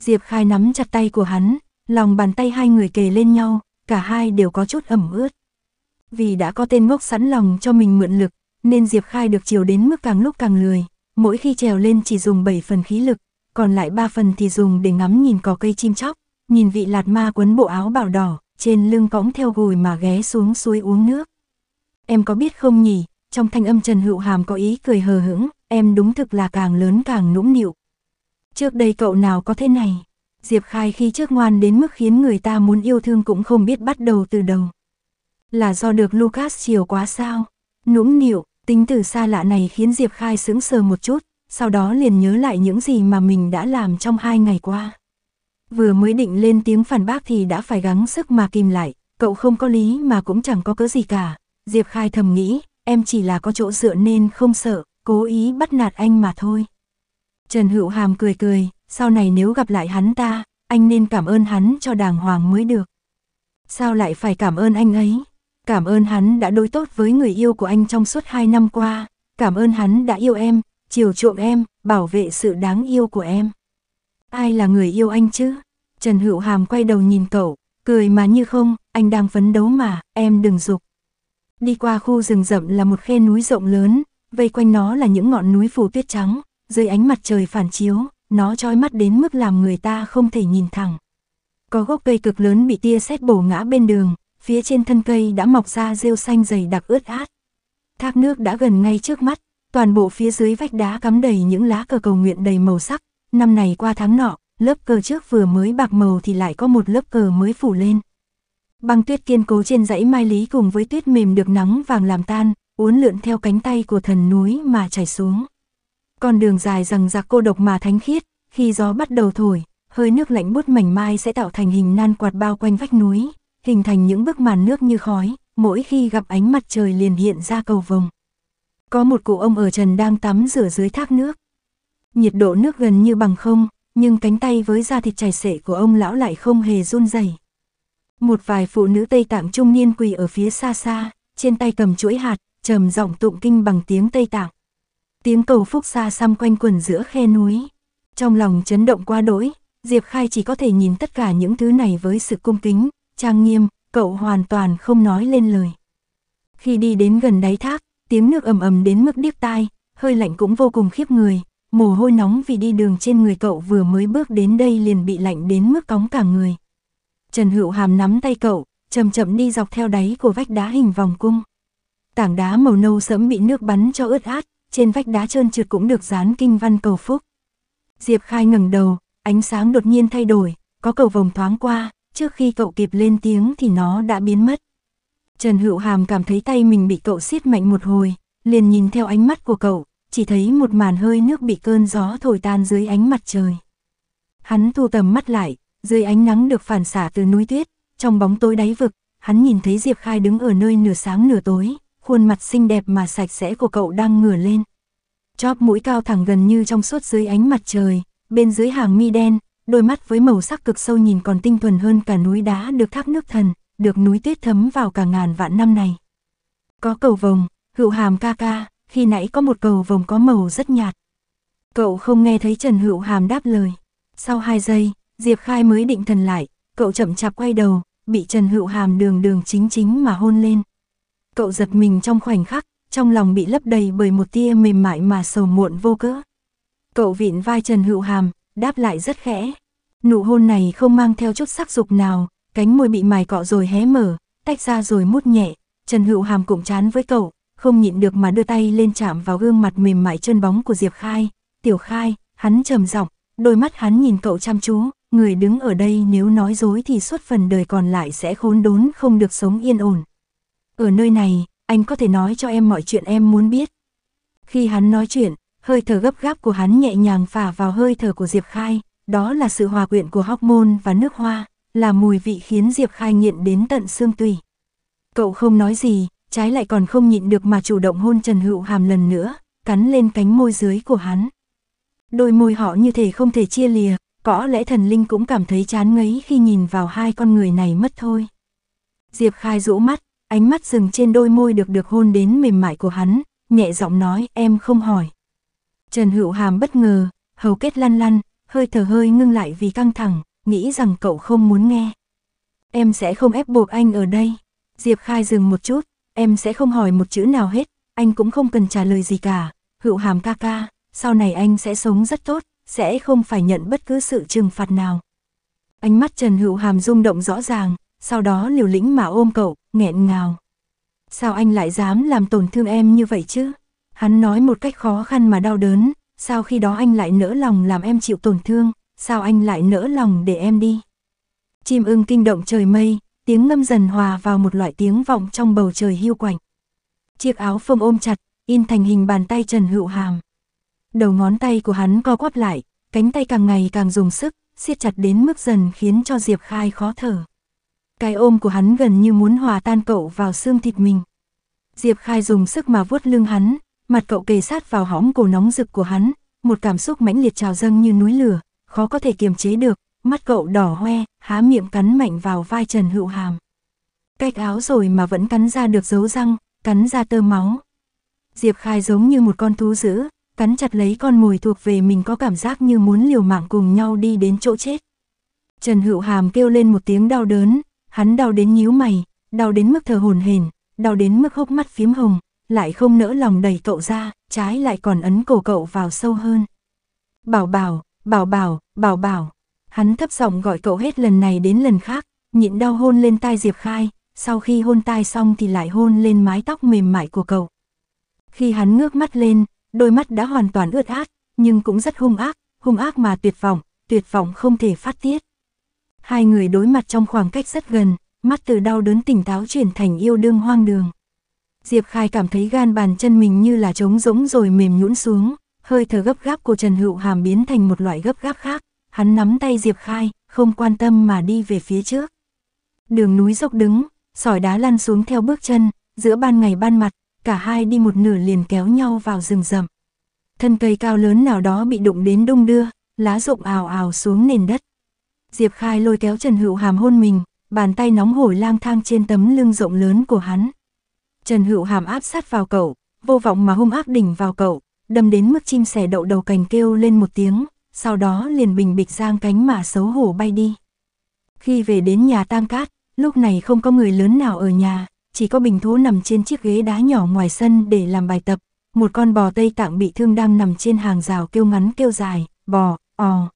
Diệp Khai nắm chặt tay của hắn, lòng bàn tay hai người kề lên nhau, cả hai đều có chút ẩm ướt. Vì đã có tên ngốc sẵn lòng cho mình mượn lực, nên Diệp Khai được chiều đến mức càng lúc càng lười, mỗi khi trèo lên chỉ dùng 7 phần khí lực, còn lại 3 phần thì dùng để ngắm nhìn cỏ cây chim chóc, nhìn vị lạt ma quấn bộ áo bảo đỏ, trên lưng cõng theo gùi mà ghé xuống suối uống nước. Em có biết không nhỉ, trong thanh âm Trần Hữu Hàm có ý cười hờ hững, em đúng thực là càng lớn càng nũng nịu. Trước đây cậu nào có thế này, Diệp Khai khi trước ngoan đến mức khiến người ta muốn yêu thương cũng không biết bắt đầu từ đầu. Là do được Lucas chiều quá sao, nũng nịu, Tính từ xa lạ này khiến Diệp Khai sững sờ một chút, sau đó liền nhớ lại những gì mà mình đã làm trong hai ngày qua. Vừa mới định lên tiếng phản bác thì đã phải gắng sức mà kìm lại, cậu không có lý mà cũng chẳng có cớ gì cả. Diệp Khai thầm nghĩ, em chỉ là có chỗ dựa nên không sợ, cố ý bắt nạt anh mà thôi. Trần Hữu Hàm cười cười, sau này nếu gặp lại hắn ta, anh nên cảm ơn hắn cho đàng hoàng mới được. Sao lại phải cảm ơn anh ấy? Cảm ơn hắn đã đối tốt với người yêu của anh trong suốt 2 năm qua. Cảm ơn hắn đã yêu em, chiều chuộng em, bảo vệ sự đáng yêu của em. Ai là người yêu anh chứ? Trần Hữu Hàm quay đầu nhìn cậu, cười mà như không, anh đang phấn đấu mà, em đừng dục. Đi qua khu rừng rậm là một khe núi rộng lớn, vây quanh nó là những ngọn núi phủ tuyết trắng, dưới ánh mặt trời phản chiếu, nó trói mắt đến mức làm người ta không thể nhìn thẳng. Có gốc cây cực lớn bị tia sét bổ ngã bên đường, phía trên thân cây đã mọc ra rêu xanh dày đặc ướt át. Thác nước đã gần ngay trước mắt, toàn bộ phía dưới vách đá cắm đầy những lá cờ cầu nguyện đầy màu sắc, năm này qua tháng nọ, lớp cờ trước vừa mới bạc màu thì lại có một lớp cờ mới phủ lên. Băng tuyết kiên cố trên dãy mai lý cùng với tuyết mềm được nắng vàng làm tan, uốn lượn theo cánh tay của thần núi mà chảy xuống. Con đường dài rằng giặc cô độc mà thánh khiết, khi gió bắt đầu thổi, hơi nước lạnh bút mảnh mai sẽ tạo thành hình nan quạt bao quanh vách núi, hình thành những bức màn nước như khói, mỗi khi gặp ánh mặt trời liền hiện ra cầu vồng. Có một cụ ông ở trần đang tắm rửa dưới thác nước. Nhiệt độ nước gần như bằng không, nhưng cánh tay với da thịt chảy xệ của ông lão lại không hề run rẩy. Một vài phụ nữ Tây Tạng trung niên quỳ ở phía xa xa, trên tay cầm chuỗi hạt, trầm giọng tụng kinh bằng tiếng Tây Tạng. Tiếng cầu phúc xa xăm quanh quần giữa khe núi. Trong lòng chấn động quá đỗi, Diệp Khai chỉ có thể nhìn tất cả những thứ này với sự cung kính, trang nghiêm, cậu hoàn toàn không nói lên lời. Khi đi đến gần đáy thác, tiếng nước ầm ầm đến mức điếc tai, hơi lạnh cũng vô cùng khiếp người, mồ hôi nóng vì đi đường trên người cậu vừa mới bước đến đây liền bị lạnh đến mức cóng cả người. Trần Hữu Hàm nắm tay cậu, chậm chậm đi dọc theo đáy của vách đá hình vòng cung. Tảng đá màu nâu sẫm bị nước bắn cho ướt át, trên vách đá trơn trượt cũng được dán kinh văn cầu phúc. Diệp Khai ngẩng đầu, ánh sáng đột nhiên thay đổi, có cầu vồng thoáng qua, trước khi cậu kịp lên tiếng thì nó đã biến mất. Trần Hữu Hàm cảm thấy tay mình bị cậu siết mạnh một hồi, liền nhìn theo ánh mắt của cậu, chỉ thấy một màn hơi nước bị cơn gió thổi tan dưới ánh mặt trời. Hắn thu tầm mắt lại, dưới ánh nắng được phản xả từ núi tuyết, trong bóng tối đáy vực, hắn nhìn thấy Diệp Khai đứng ở nơi nửa sáng nửa tối, khuôn mặt xinh đẹp mà sạch sẽ của cậu đang ngửa lên. Chóp mũi cao thẳng gần như trong suốt dưới ánh mặt trời, bên dưới hàng mi đen, đôi mắt với màu sắc cực sâu nhìn còn tinh thuần hơn cả núi đá được thác nước thần, được núi tuyết thấm vào cả ngàn vạn năm này. Có cầu vồng, hữu hàm ca ca, khi nãy có một cầu vồng có màu rất nhạt. Cậu không nghe thấy Trần Hữu Hàm đáp lời. Sau hai giây, Diệp Khai mới định thần lại, cậu chậm chạp quay đầu, bị Trần Hữu Hàm đường đường chính chính mà hôn lên. Cậu giật mình trong khoảnh khắc, trong lòng bị lấp đầy bởi một tia mềm mại mà sầu muộn vô cỡ. Cậu vịn vai Trần Hữu Hàm, đáp lại rất khẽ. Nụ hôn này không mang theo chút sắc dục nào, cánh môi bị mài cọ rồi hé mở, tách ra rồi mút nhẹ, Trần Hữu Hàm cũng chán với cậu, không nhịn được mà đưa tay lên chạm vào gương mặt mềm mại chân bóng của Diệp Khai. Tiểu Khai, hắn trầm giọng, đôi mắt hắn nhìn cậu chăm chú, người đứng ở đây nếu nói dối thì suốt phần đời còn lại sẽ khốn đốn không được sống yên ổn. Ở nơi này, anh có thể nói cho em mọi chuyện em muốn biết. Khi hắn nói chuyện, hơi thở gấp gáp của hắn nhẹ nhàng phả vào hơi thở của Diệp Khai, đó là sự hòa quyện của hormone và nước hoa, là mùi vị khiến Diệp Khai nghiện đến tận xương tủy. Cậu không nói gì, trái lại còn không nhịn được mà chủ động hôn Trần Hữu Hàm lần nữa, cắn lên cánh môi dưới của hắn. Đôi môi họ như thể không thể chia lìa, có lẽ thần linh cũng cảm thấy chán ngấy khi nhìn vào hai con người này mất thôi. Diệp Khai rũ mắt, ánh mắt dừng trên đôi môi được được hôn đến mềm mại của hắn, nhẹ giọng nói em không hỏi. Trần Hữu Hàm bất ngờ, hầu kết lăn lăn, hơi thở hơi ngưng lại vì căng thẳng, nghĩ rằng cậu không muốn nghe. Em sẽ không ép buộc anh ở đây. Diệp Khai dừng một chút, em sẽ không hỏi một chữ nào hết, anh cũng không cần trả lời gì cả. Hữu hàm ca ca, sau này anh sẽ sống rất tốt, sẽ không phải nhận bất cứ sự trừng phạt nào. Ánh mắt Trần Hữu Hàm rung động rõ ràng, sau đó liều lĩnh mà ôm cậu, nghẹn ngào. Sao anh lại dám làm tổn thương em như vậy chứ? Hắn nói một cách khó khăn mà đau đớn, sao khi đó anh lại nỡ lòng làm em chịu tổn thương, sao anh lại nỡ lòng để em đi. Chim ưng kinh động trời mây, tiếng ngâm dần hòa vào một loại tiếng vọng trong bầu trời hiu quạnh. Chiếc áo phông ôm chặt, in thành hình bàn tay Trần Hữu Hàm. Đầu ngón tay của hắn co quắp lại, cánh tay càng ngày càng dùng sức, siết chặt đến mức dần khiến cho Diệp Khai khó thở. Cái ôm của hắn gần như muốn hòa tan cậu vào xương thịt mình. Diệp Khai dùng sức mà vuốt lưng hắn, mặt cậu kề sát vào hõm cổ nóng rực của hắn, một cảm xúc mãnh liệt trào dâng như núi lửa, khó có thể kiềm chế được, mắt cậu đỏ hoe, há miệng cắn mạnh vào vai Trần Hữu Hàm. Cách áo rồi mà vẫn cắn ra được dấu răng, cắn ra tơ máu. Diệp Khai giống như một con thú dữ, cắn chặt lấy con mồi thuộc về mình có cảm giác như muốn liều mạng cùng nhau đi đến chỗ chết. Trần Hữu Hàm kêu lên một tiếng đau đớn, hắn đau đến nhíu mày, đau đến mức thờ hồn hển, đau đến mức hốc mắt phím hồng, lại không nỡ lòng đầy cậu ra, trái lại còn ấn cổ cậu vào sâu hơn. Bảo bảo, bảo bảo, bảo bảo. Hắn thấp giọng gọi cậu hết lần này đến lần khác, nhịn đau hôn lên tai Diệp Khai, sau khi hôn tai xong thì lại hôn lên mái tóc mềm mại của cậu. Khi hắn ngước mắt lên, đôi mắt đã hoàn toàn ướt át, nhưng cũng rất hung ác, hung ác mà tuyệt vọng, tuyệt vọng không thể phát tiết. Hai người đối mặt trong khoảng cách rất gần, mắt từ đau đớn tỉnh táo chuyển thành yêu đương hoang đường. Diệp Khai cảm thấy gan bàn chân mình như là trống rỗng rồi mềm nhũn xuống, hơi thở gấp gáp của Trần Hữu Hàm biến thành một loại gấp gáp khác, hắn nắm tay Diệp Khai, không quan tâm mà đi về phía trước. Đường núi dốc đứng, sỏi đá lăn xuống theo bước chân, giữa ban ngày ban mặt, cả hai đi một nửa liền kéo nhau vào rừng rậm. Thân cây cao lớn nào đó bị đụng đến đung đưa, lá rụng ào ào xuống nền đất. Diệp Khai lôi kéo Trần Hữu Hàm hôn mình, bàn tay nóng hổi lang thang trên tấm lưng rộng lớn của hắn, Trần Hữu Hàm áp sát vào cậu, vô vọng mà hung ác đỉnh vào cậu, đâm đến mức chim sẻ đậu đầu cành kêu lên một tiếng, sau đó liền bình bịch giang cánh mà xấu hổ bay đi. Khi về đến nhà Tam Cát, lúc này không có người lớn nào ở nhà, chỉ có Bình thú nằm trên chiếc ghế đá nhỏ ngoài sân để làm bài tập, một con bò Tây Tạng bị thương đang nằm trên hàng rào kêu ngắn kêu dài, bò, ò.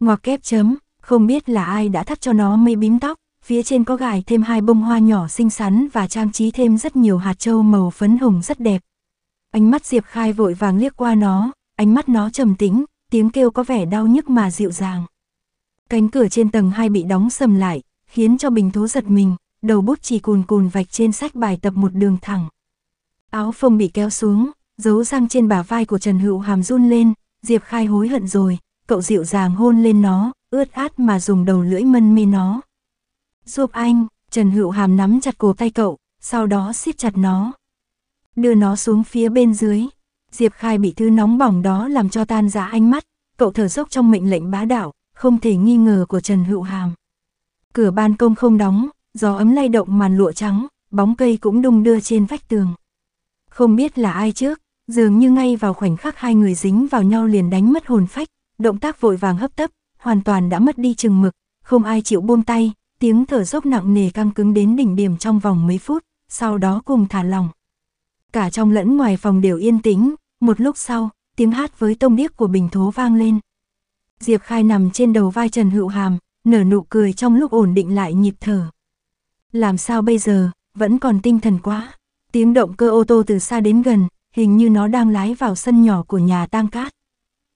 Ngoặc kép chấm, không biết là ai đã thắt cho nó mây bím tóc, phía trên có gài thêm hai bông hoa nhỏ xinh xắn và trang trí thêm rất nhiều hạt trâu màu phấn hồng rất đẹp. Ánh mắt Diệp Khai vội vàng liếc qua nó, ánh mắt nó trầm tĩnh, tiếng kêu có vẻ đau nhức mà dịu dàng. Cánh cửa trên tầng 2 bị đóng sầm lại, khiến cho Bình Thú giật mình, đầu bút chỉ cùn cùn vạch trên sách bài tập một đường thẳng. Áo phông bị kéo xuống, dấu răng trên bả vai của Trần Hữu Hàm run lên, Diệp Khai hối hận rồi, cậu dịu dàng hôn lên nó, ướt át mà dùng đầu lưỡi mân mê nó giúp anh, Trần Hữu Hàm nắm chặt cổ tay cậu, sau đó siết chặt nó. Đưa nó xuống phía bên dưới, Diệp Khai bị thứ nóng bỏng đó làm cho tan ra ánh mắt, cậu thở dốc trong mệnh lệnh bá đạo, không thể nghi ngờ của Trần Hữu Hàm. Cửa ban công không đóng, gió ấm lay động màn lụa trắng, bóng cây cũng đung đưa trên vách tường. Không biết là ai trước, dường như ngay vào khoảnh khắc hai người dính vào nhau liền đánh mất hồn phách, động tác vội vàng hấp tấp, hoàn toàn đã mất đi chừng mực, không ai chịu buông tay, tiếng thở dốc nặng nề căng cứng đến đỉnh điểm trong vòng mấy phút, sau đó cùng thả lỏng. Cả trong lẫn ngoài phòng đều yên tĩnh, một lúc sau, tiếng hát với tông điếc của Bình Thố vang lên. Diệp Khai nằm trên đầu vai Trần Hữu Hàm, nở nụ cười trong lúc ổn định lại nhịp thở. Làm sao bây giờ, vẫn còn tinh thần quá. Tiếng động cơ ô tô từ xa đến gần, hình như nó đang lái vào sân nhỏ của nhà tang cát.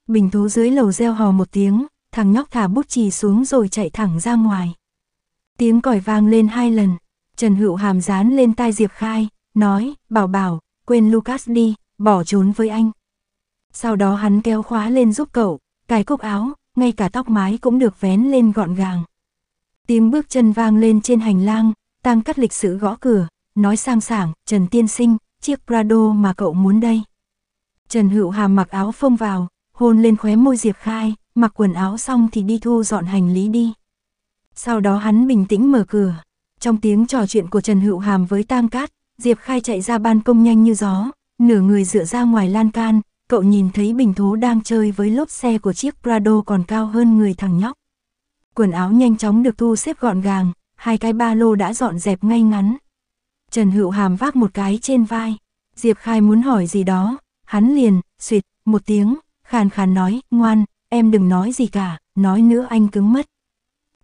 Bình Thú dưới lầu reo hò một tiếng, thằng nhóc thả bút chì xuống rồi chạy thẳng ra ngoài. Tiếng còi vang lên hai lần. Trần Hữu Hàm dán lên tai Diệp Khai, nói, bảo bảo, quên Lucas đi, bỏ trốn với anh. Sau đó hắn kéo khóa lên giúp cậu, cài cúc áo, ngay cả tóc mái cũng được vén lên gọn gàng. Tiếng bước chân vang lên trên hành lang, Tăng cắt lịch sử gõ cửa, nói sang sảng, Trần Tiên Sinh, chiếc Prado mà cậu muốn đây. Trần Hữu Hàm mặc áo phông vào, hôn lên khóe môi Diệp Khai, mặc quần áo xong thì đi thu dọn hành lý đi. Sau đó hắn bình tĩnh mở cửa. Trong tiếng trò chuyện của Trần Hữu Hàm với Tang Cát, Diệp Khai chạy ra ban công nhanh như gió, nửa người dựa ra ngoài lan can, cậu nhìn thấy Bình Thố đang chơi với lốp xe của chiếc Prado còn cao hơn người thằng nhóc. Quần áo nhanh chóng được thu xếp gọn gàng, hai cái ba lô đã dọn dẹp ngay ngắn. Trần Hữu Hàm vác một cái trên vai, Diệp Khai muốn hỏi gì đó, hắn liền, suyệt, một tiếng, khàn khàn nói, ngoan, em đừng nói gì cả, nói nữa anh cứng mất.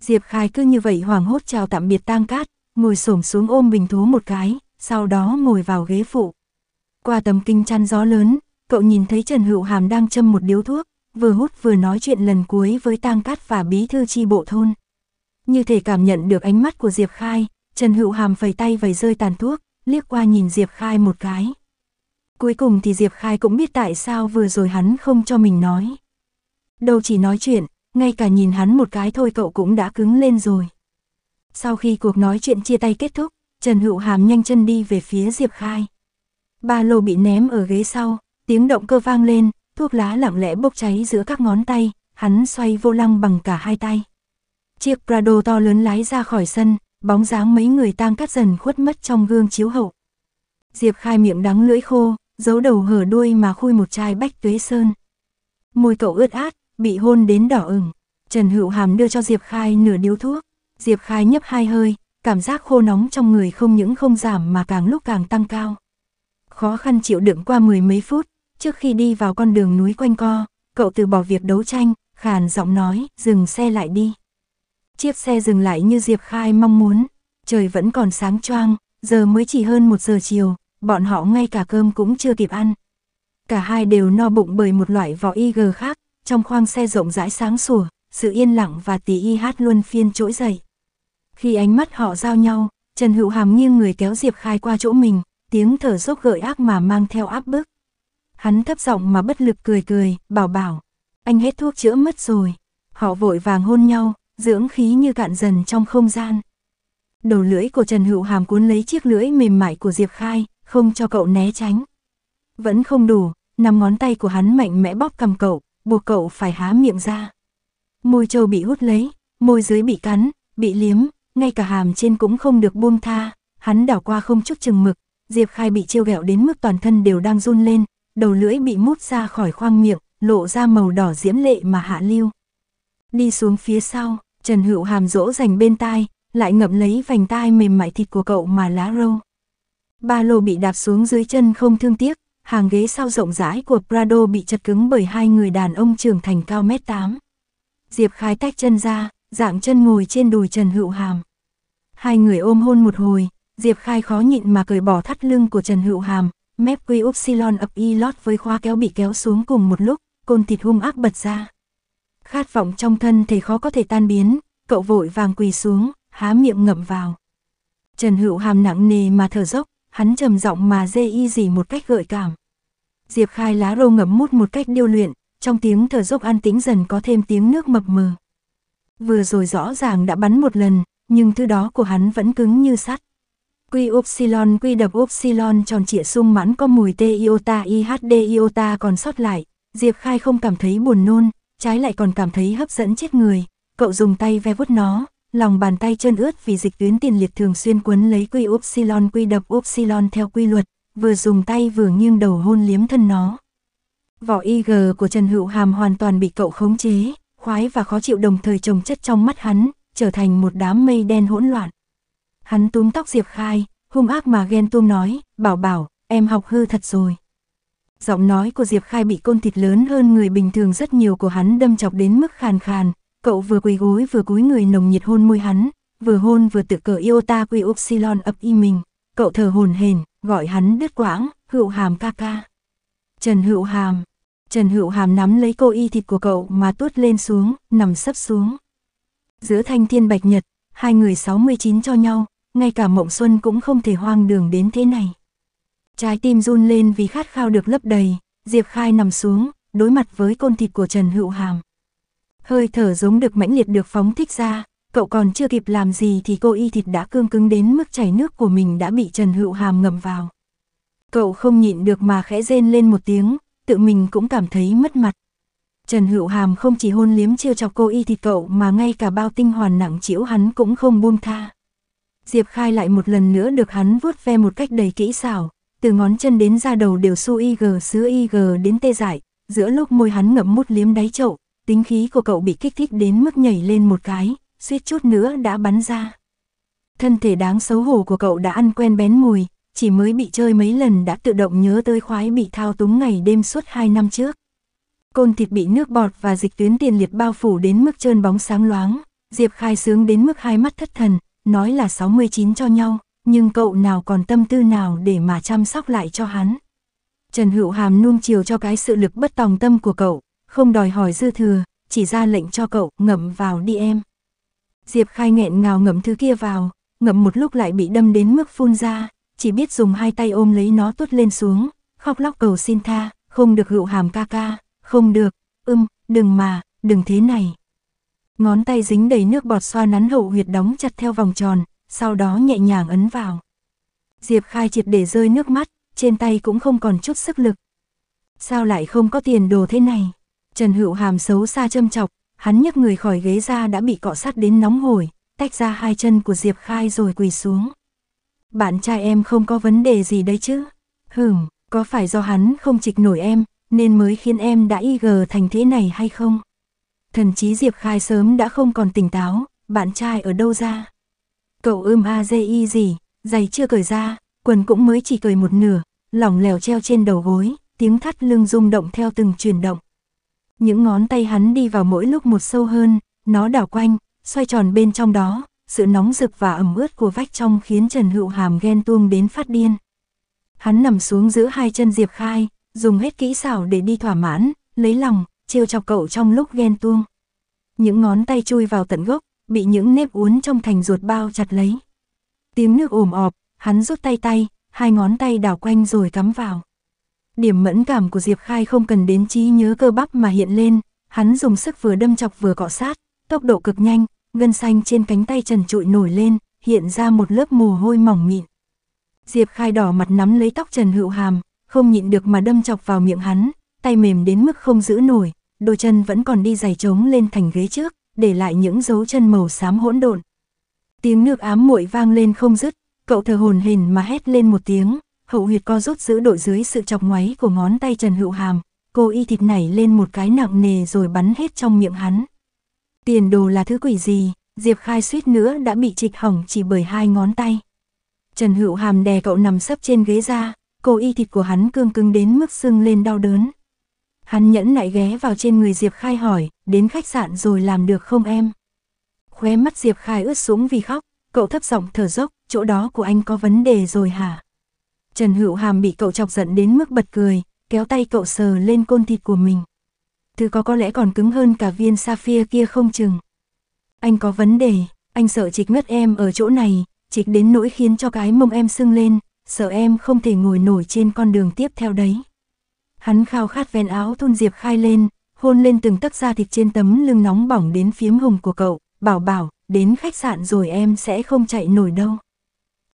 Diệp Khai cứ như vậy hoảng hốt chào tạm biệt tang cát, ngồi xổm xuống ôm bình thú một cái, sau đó ngồi vào ghế phụ. Qua tấm kinh chăn gió lớn, cậu nhìn thấy Trần Hữu Hàm đang châm một điếu thuốc, vừa hút vừa nói chuyện lần cuối với tang cát và bí thư chi bộ thôn. Như thể cảm nhận được ánh mắt của Diệp Khai, Trần Hữu Hàm phẩy tay vẩy rơi tàn thuốc, liếc qua nhìn Diệp Khai một cái. Cuối cùng thì Diệp Khai cũng biết tại sao vừa rồi hắn không cho mình nói. Đâu chỉ nói chuyện, ngay cả nhìn hắn một cái thôi cậu cũng đã cứng lên rồi. Sau khi cuộc nói chuyện chia tay kết thúc, Trần Hữu Hàm nhanh chân đi về phía Diệp Khai. Ba lô bị ném ở ghế sau, tiếng động cơ vang lên, thuốc lá lặng lẽ bốc cháy giữa các ngón tay, hắn xoay vô lăng bằng cả hai tay. Chiếc Prado to lớn lái ra khỏi sân, bóng dáng mấy người tang cắt dần khuất mất trong gương chiếu hậu. Diệp Khai miệng đắng lưỡi khô, giấu đầu hở đuôi mà khui một chai bách tuế sơn. Môi cậu ướt át, bị hôn đến đỏ ửng. Trần Hữu Hàm đưa cho Diệp Khai nửa điếu thuốc, Diệp Khai nhấp hai hơi, cảm giác khô nóng trong người không những không giảm mà càng lúc càng tăng cao. Khó khăn chịu đựng qua mười mấy phút, trước khi đi vào con đường núi quanh co, cậu từ bỏ việc đấu tranh, khàn giọng nói, dừng xe lại đi. Chiếc xe dừng lại như Diệp Khai mong muốn, trời vẫn còn sáng choang, giờ mới chỉ hơn một giờ chiều, bọn họ ngay cả cơm cũng chưa kịp ăn. Cả hai đều no bụng bởi một loại vỏ y gờ khác, trong khoang xe rộng rãi sáng sủa, sự yên lặng và tí y hát luôn phiên trỗi dậy. Khi ánh mắt họ giao nhau, Trần Hữu Hàm nghiêng người kéo Diệp Khai qua chỗ mình, tiếng thở dốc gợi ác mà mang theo áp bức. Hắn thấp giọng mà bất lực cười cười, bảo bảo, anh hết thuốc chữa mất rồi. Họ vội vàng hôn nhau, dưỡng khí như cạn dần trong không gian. Đầu lưỡi của Trần Hữu Hàm cuốn lấy chiếc lưỡi mềm mại của Diệp Khai, không cho cậu né tránh. Vẫn không đủ, năm ngón tay của hắn mạnh mẽ bóp cầm cậu, buộc cậu phải há miệng ra. Môi trâu bị hút lấy, môi dưới bị cắn, bị liếm, ngay cả hàm trên cũng không được buông tha, hắn đảo qua không chút chừng mực, Diệp Khai bị trêu ghẹo đến mức toàn thân đều đang run lên, đầu lưỡi bị mút ra khỏi khoang miệng, lộ ra màu đỏ diễm lệ mà hạ lưu. Đi xuống phía sau, Trần Hữu Hàm dỗ dành bên tai, lại ngậm lấy vành tai mềm mại thịt của cậu mà lá râu. Ba lô bị đạp xuống dưới chân không thương tiếc, hàng ghế sau rộng rãi của Prado bị chật cứng bởi hai người đàn ông trưởng thành cao mét tám. Diệp Khai tách chân ra, dạng chân ngồi trên đùi Trần Hữu Hàm. Hai người ôm hôn một hồi, Diệp Khai khó nhịn mà cởi bỏ thắt lưng của Trần Hữu Hàm, mép quy upsilon ập y lót với khóa kéo bị kéo xuống cùng một lúc, côn thịt hung ác bật ra. Khát vọng trong thân thể khó có thể tan biến, cậu vội vàng quỳ xuống, há miệng ngậm vào. Trần Hữu Hàm nặng nề mà thở dốc, hắn trầm giọng mà dê y gì một cách gợi cảm. Diệp khai lá râu ngậm mút một cách điêu luyện, trong tiếng thở dốc an tĩnh dần có thêm tiếng nước mập mờ. Vừa rồi rõ ràng đã bắn một lần, nhưng thứ đó của hắn vẫn cứng như sắt. Quy Upsilon quy đập Upsilon tròn trịa sung mãn có mùi tê iota IHD iota còn sót lại, Diệp Khai không cảm thấy buồn nôn, trái lại còn cảm thấy hấp dẫn chết người, cậu dùng tay ve vuốt nó, lòng bàn tay chân ướt vì dịch tuyến tiền liệt thường xuyên quấn lấy quy upsilon quy đập upsilon theo quy luật, vừa dùng tay vừa nghiêng đầu hôn liếm thân nó. Vỏ IG của Trần Hữu Hàm hoàn toàn bị cậu khống chế, khoái và khó chịu đồng thời trồng chất trong mắt hắn, trở thành một đám mây đen hỗn loạn. Hắn túm tóc Diệp Khai, hung ác mà ghen tuông nói, bảo bảo, em học hư thật rồi. Giọng nói của Diệp Khai bị côn thịt lớn hơn người bình thường rất nhiều của hắn đâm chọc đến mức khàn khàn, cậu vừa quỳ gối vừa cúi người nồng nhiệt hôn môi hắn, vừa hôn vừa tự cờ yêu ta quy Upsilon ấp y mình, cậu thở hồn hền, gọi hắn đứt quãng, hữu hàm ca ca. Trần hữu hàm, Trần hữu hàm nắm lấy cô y thịt của cậu mà tuốt lên xuống, nằm sấp xuống. Giữa thanh thiên bạch nhật, hai người 69 cho nhau, ngay cả mộng xuân cũng không thể hoang đường đến thế này. Trái tim run lên vì khát khao được lấp đầy, Diệp Khai nằm xuống, đối mặt với côn thịt của Trần Hữu Hàm hơi thở giống được mãnh liệt được phóng thích ra, cậu còn chưa kịp làm gì thì cô y thịt đã cương cứng đến mức chảy nước của mình đã bị Trần Hữu Hàm ngầm vào. Cậu không nhịn được mà khẽ rên lên một tiếng, tự mình cũng cảm thấy mất mặt. Trần Hữu Hàm không chỉ hôn liếm chiêu chọc cô y thịt cậu mà ngay cả bao tinh hoàn nặng chịu hắn cũng không buông tha. Diệp Khai lại một lần nữa được hắn vuốt ve một cách đầy kỹ xảo, từ ngón chân đến da đầu đều su y g sứ y g đến tê dại, giữa lúc môi hắn ngậm mút liếm đáy chậu, tính khí của cậu bị kích thích đến mức nhảy lên một cái, suýt chút nữa đã bắn ra. Thân thể đáng xấu hổ của cậu đã ăn quen bén mùi, chỉ mới bị chơi mấy lần đã tự động nhớ tới khoái bị thao túng ngày đêm suốt hai năm trước. Côn thịt bị nước bọt và dịch tuyến tiền liệt bao phủ đến mức trơn bóng sáng loáng, Diệp Khai sướng đến mức hai mắt thất thần, nói là 69 cho nhau, nhưng cậu nào còn tâm tư nào để mà chăm sóc lại cho hắn. Trần Hữu Hàm nuông chiều cho cái sự lực bất tòng tâm của cậu, không đòi hỏi dư thừa, chỉ ra lệnh cho cậu, ngậm vào đi em. Diệp khai nghẹn ngào ngậm thứ kia vào, ngậm một lúc lại bị đâm đến mức phun ra, chỉ biết dùng hai tay ôm lấy nó tuốt lên xuống, khóc lóc cầu xin tha, không được hữu hàm ca ca, không được, ưm, đừng mà, đừng thế này. Ngón tay dính đầy nước bọt xoa nắn hậu huyệt đóng chặt theo vòng tròn, sau đó nhẹ nhàng ấn vào. Diệp khai triệt để rơi nước mắt, trên tay cũng không còn chút sức lực. Sao lại không có tiền đồ thế này? Trần Hữu Hàm xấu xa châm chọc, hắn nhấc người khỏi ghế ra đã bị cọ sát đến nóng hổi, tách ra hai chân của Diệp Khai rồi quỳ xuống. Bạn trai em không có vấn đề gì đấy chứ? Hửm, có phải do hắn không chịch nổi em, nên mới khiến em đã y gờ thành thế này hay không? Thần chí Diệp Khai sớm đã không còn tỉnh táo, bạn trai ở đâu ra? Cậu ưm a dê y gì, giày chưa cởi ra, quần cũng mới chỉ cởi một nửa, lỏng lẻo treo trên đầu gối, tiếng thắt lưng rung động theo từng chuyển động. Những ngón tay hắn đi vào mỗi lúc một sâu hơn, nó đảo quanh, xoay tròn bên trong đó, sự nóng rực và ẩm ướt của vách trong khiến Trần Hữu Hàm ghen tuông đến phát điên. Hắn nằm xuống giữa hai chân Diệp Khai, dùng hết kỹ xảo để đi thỏa mãn, lấy lòng, trêu chọc cậu trong lúc ghen tuông. Những ngón tay chui vào tận gốc, bị những nếp uốn trong thành ruột bao chặt lấy. Tiếng nước ồm ọp, hắn rút tay tay, hai ngón tay đảo quanh rồi cắm vào điểm mẫn cảm của Diệp Khai không cần đến trí nhớ cơ bắp mà hiện lên, hắn dùng sức vừa đâm chọc vừa cọ sát, tốc độ cực nhanh, gân xanh trên cánh tay trần trụi nổi lên, hiện ra một lớp mồ hôi mỏng mịn. Diệp Khai đỏ mặt nắm lấy tóc Trần Hữu Hàm, không nhịn được mà đâm chọc vào miệng hắn, tay mềm đến mức không giữ nổi, đôi chân vẫn còn đi giày trống lên thành ghế trước, để lại những dấu chân màu xám hỗn độn. Tiếng nước ám muội vang lên không dứt, cậu thờ hồn hển mà hét lên một tiếng, hậu huyệt co rút giữ đội dưới sự chọc ngoáy của ngón tay Trần Hữu Hàm, cô y thịt nảy lên một cái nặng nề rồi bắn hết trong miệng hắn. Tiền đồ là thứ quỷ gì, Diệp Khai suýt nữa đã bị trịch hỏng chỉ bởi hai ngón tay. Trần Hữu Hàm đè cậu nằm sấp trên ghế ra, cô y thịt của hắn cương cứng đến mức sưng lên đau đớn. Hắn nhẫn nại ghé vào trên người Diệp Khai hỏi, đến khách sạn rồi làm được không em? Khóe mắt Diệp Khai ướt sũng vì khóc, cậu thấp giọng thở dốc, chỗ đó của anh có vấn đề rồi hả? Trần Hữu Hàm bị cậu chọc giận đến mức bật cười, kéo tay cậu sờ lên côn thịt của mình. Thứ có có lẽ còn cứng hơn cả viên sapphire kia không chừng. Anh có vấn đề, anh sợ trịch ngất em ở chỗ này, trịch đến nỗi khiến cho cái mông em sưng lên, sợ em không thể ngồi nổi trên con đường tiếp theo đấy. Hắn khao khát ven áo thun Diệp Khai lên, hôn lên từng tấc da thịt trên tấm lưng nóng bỏng đến phiếm hùng của cậu, bảo bảo, đến khách sạn rồi em sẽ không chạy nổi đâu.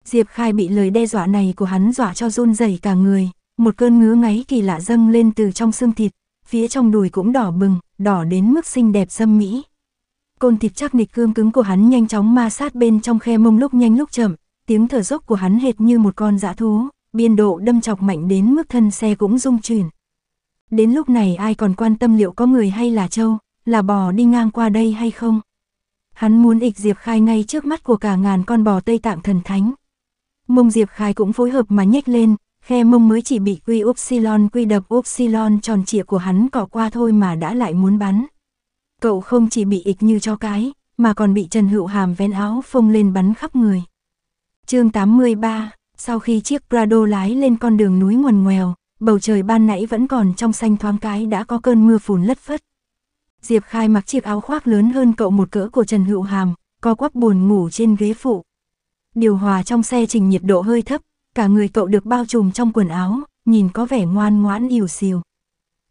Diệp Khai bị lời đe dọa này của hắn dọa cho run rẩy cả người, một cơn ngứa ngáy kỳ lạ dâng lên từ trong xương thịt, phía trong đùi cũng đỏ bừng, đỏ đến mức xinh đẹp dâm mỹ. Côn thịt chắc nịch cương cứng của hắn nhanh chóng ma sát bên trong khe mông lúc nhanh lúc chậm, tiếng thở dốc của hắn hệt như một con dã thú, biên độ đâm chọc mạnh đến mức thân xe cũng rung chuyển. Đến lúc này ai còn quan tâm liệu có người hay là trâu, là bò đi ngang qua đây hay không? Hắn muốn ịch Diệp Khai ngay trước mắt của cả ngàn con bò Tây Tạng thần thánh. Mông Diệp Khai cũng phối hợp mà nhếch lên, khe mông mới chỉ bị quy upsilon quy đập upsilon tròn trịa của hắn cỏ qua thôi mà đã lại muốn bắn. Cậu không chỉ bị ịch như cho cái, mà còn bị Trần Hữu Hàm ven áo phông lên bắn khắp người. chương 83, sau khi chiếc Prado lái lên con đường núi nguồn ngoèo, bầu trời ban nãy vẫn còn trong xanh thoáng cái đã có cơn mưa phùn lất phất. Diệp Khai mặc chiếc áo khoác lớn hơn cậu một cỡ của Trần Hữu Hàm, co quắp buồn ngủ trên ghế phụ điều hòa trong xe trình nhiệt độ hơi thấp, cả người cậu được bao trùm trong quần áo, nhìn có vẻ ngoan ngoãn ỉu xìu.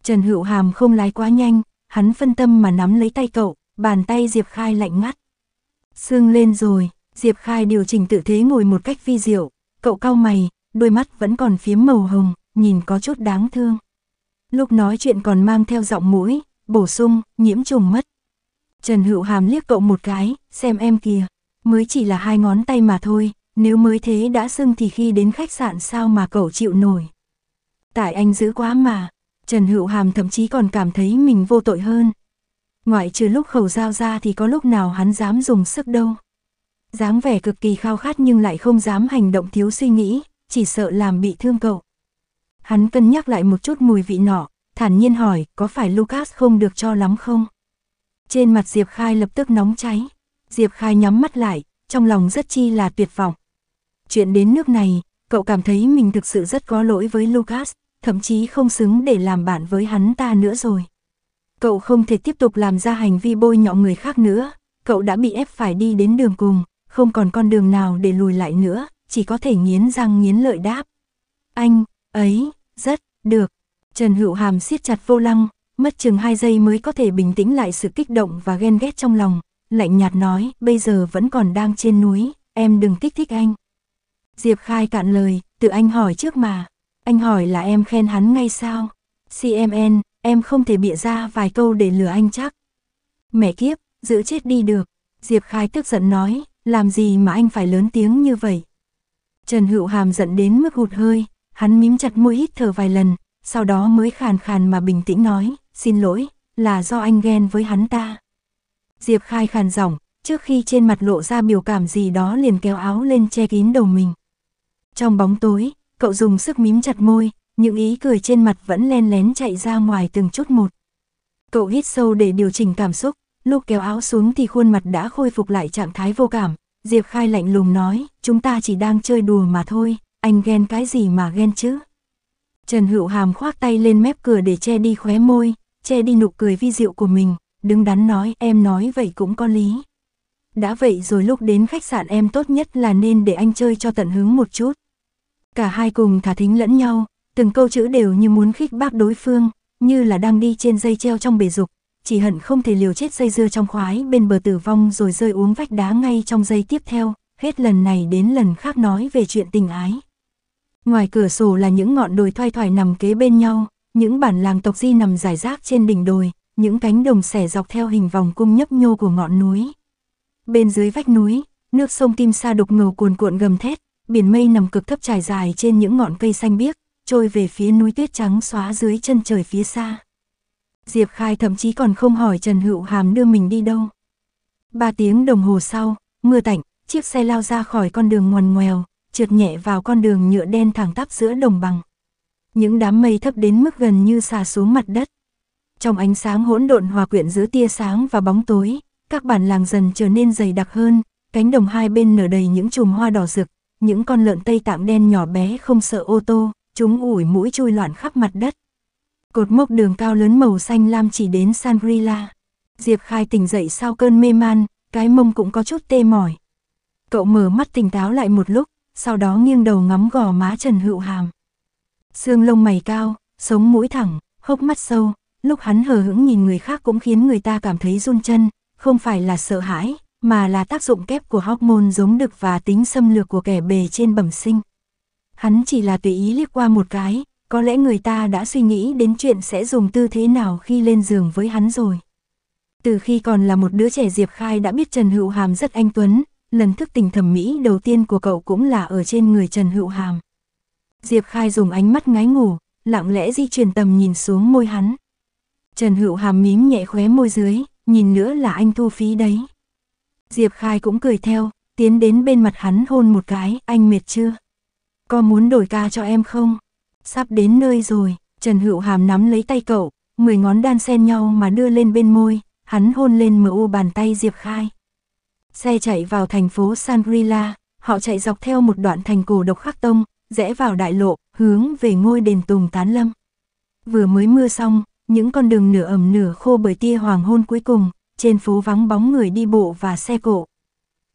Trần Hữu Hàm không lái quá nhanh, hắn phân tâm mà nắm lấy tay cậu, bàn tay Diệp Khai lạnh ngắt. Sương lên rồi, Diệp Khai điều chỉnh tự thế ngồi một cách phi diệu, cậu cau mày, đôi mắt vẫn còn phiếm màu hồng, nhìn có chút đáng thương. Lúc nói chuyện còn mang theo giọng mũi, bổ sung, nhiễm trùng mất. Trần Hữu Hàm liếc cậu một cái, xem em kìa mới chỉ là hai ngón tay mà thôi, nếu mới thế đã sưng thì khi đến khách sạn sao mà cậu chịu nổi. Tại anh giữ quá mà, Trần Hữu Hàm thậm chí còn cảm thấy mình vô tội hơn. Ngoại trừ lúc khẩu giao ra thì có lúc nào hắn dám dùng sức đâu. dáng vẻ cực kỳ khao khát nhưng lại không dám hành động thiếu suy nghĩ, chỉ sợ làm bị thương cậu. Hắn cân nhắc lại một chút mùi vị nọ, thản nhiên hỏi có phải Lucas không được cho lắm không? Trên mặt Diệp Khai lập tức nóng cháy. Diệp Khai nhắm mắt lại, trong lòng rất chi là tuyệt vọng. Chuyện đến nước này, cậu cảm thấy mình thực sự rất có lỗi với Lucas, thậm chí không xứng để làm bạn với hắn ta nữa rồi. Cậu không thể tiếp tục làm ra hành vi bôi nhọ người khác nữa, cậu đã bị ép phải đi đến đường cùng, không còn con đường nào để lùi lại nữa, chỉ có thể nghiến răng nghiến lợi đáp. Anh, ấy, rất, được. Trần Hữu Hàm siết chặt vô lăng, mất chừng 2 giây mới có thể bình tĩnh lại sự kích động và ghen ghét trong lòng, lạnh nhạt nói, bây giờ vẫn còn đang trên núi, em đừng kích thích anh. Diệp Khai cạn lời, tự anh hỏi trước mà. Anh hỏi là em khen hắn ngay sao? CMN, em không thể bịa ra vài câu để lừa anh chắc. Mẹ kiếp, giữ chết đi được. Diệp Khai tức giận nói, làm gì mà anh phải lớn tiếng như vậy? Trần Hữu Hàm giận đến mức hụt hơi, hắn mím chặt môi hít thở vài lần, sau đó mới khàn khàn mà bình tĩnh nói, xin lỗi, là do anh ghen với hắn ta. Diệp Khai khàn giọng, trước khi trên mặt lộ ra biểu cảm gì đó liền kéo áo lên che kín đầu mình. Trong bóng tối, cậu dùng sức mím chặt môi, những ý cười trên mặt vẫn len lén chạy ra ngoài từng chút một. Cậu hít sâu để điều chỉnh cảm xúc, lúc kéo áo xuống thì khuôn mặt đã khôi phục lại trạng thái vô cảm. Diệp Khai lạnh lùng nói, chúng ta chỉ đang chơi đùa mà thôi, anh ghen cái gì mà ghen chứ. Trần Hữu Hàm khoác tay lên mép cửa để che đi khóe môi, che đi nụ cười vi diệu của mình, đứng đắn nói em nói vậy cũng có lý. Đã vậy rồi lúc đến khách sạn em tốt nhất là nên để anh chơi cho tận hứng một chút. Cả hai cùng thả thính lẫn nhau, từng câu chữ đều như muốn khích bác đối phương, như là đang đi trên dây treo trong bể dục, chỉ hận không thể liều chết dây dưa trong khoái bên bờ tử vong rồi rơi uống vách đá ngay trong dây tiếp theo, hết lần này đến lần khác nói về chuyện tình ái. Ngoài cửa sổ là những ngọn đồi thoai thoải nằm kế bên nhau, những bản làng tộc di nằm rải rác trên đỉnh đồi, những cánh đồng xẻ dọc theo hình vòng cung nhấp nhô của ngọn núi. Bên dưới vách núi, nước sông Kim Sa đục ngầu cuồn cuộn gầm thét, biển mây nằm cực thấp trải dài trên những ngọn cây xanh biếc, trôi về phía núi tuyết trắng xóa dưới chân trời phía xa. Diệp Khai thậm chí còn không hỏi Trần Hữu Hàm đưa mình đi đâu. Ba tiếng đồng hồ sau, mưa tạnh, chiếc xe lao ra khỏi con đường ngoằn ngoèo, trượt nhẹ vào con đường nhựa đen thẳng tắp giữa đồng bằng. Những đám mây thấp đến mức gần như xà xuống mặt đất. Trong ánh sáng hỗn độn hòa quyện giữa tia sáng và bóng tối, các bản làng dần trở nên dày đặc hơn, cánh đồng hai bên nở đầy những chùm hoa đỏ rực, những con lợn Tây Tạng đen nhỏ bé không sợ ô tô, chúng ủi mũi chui loạn khắp mặt đất. Cột mốc đường cao lớn màu xanh lam chỉ đến Sangrila. Diệp Khai tỉnh dậy sau cơn mê man, cái mông cũng có chút tê mỏi. Cậu mở mắt tỉnh táo lại một lúc, sau đó nghiêng đầu ngắm gò má Trần Hữu Hàm. Xương lông mày cao, sống mũi thẳng, hốc mắt sâu, lúc hắn hờ hững nhìn người khác cũng khiến người ta cảm thấy run chân, không phải là sợ hãi, mà là tác dụng kép của hormone giống đực và tính xâm lược của kẻ bề trên bẩm sinh. Hắn chỉ là tùy ý liếc qua một cái, có lẽ người ta đã suy nghĩ đến chuyện sẽ dùng tư thế nào khi lên giường với hắn rồi. Từ khi còn là một đứa trẻ Diệp Khai đã biết Trần Hữu Hàm rất anh tuấn, lần thức tình thẩm mỹ đầu tiên của cậu cũng là ở trên người Trần Hữu Hàm. Diệp Khai dùng ánh mắt ngái ngủ, lặng lẽ di chuyển tầm nhìn xuống môi hắn. Trần Hữu Hàm mím nhẹ khóe môi dưới, nhìn nữa là anh thu phí đấy. Diệp Khai cũng cười theo, tiến đến bên mặt hắn hôn một cái, anh mệt chưa? Có muốn đổi ca cho em không? Sắp đến nơi rồi, Trần Hữu Hàm nắm lấy tay cậu, mười ngón đan xen nhau mà đưa lên bên môi, hắn hôn lên mờ bàn tay Diệp Khai. Xe chạy vào thành phố Sangrila, họ chạy dọc theo một đoạn thành cổ độc khắc tông, rẽ vào đại lộ, hướng về ngôi đền Tùng Tán Lâm. Vừa mới mưa xong, những con đường nửa ẩm nửa khô bởi tia hoàng hôn cuối cùng, trên phố vắng bóng người đi bộ và xe cộ.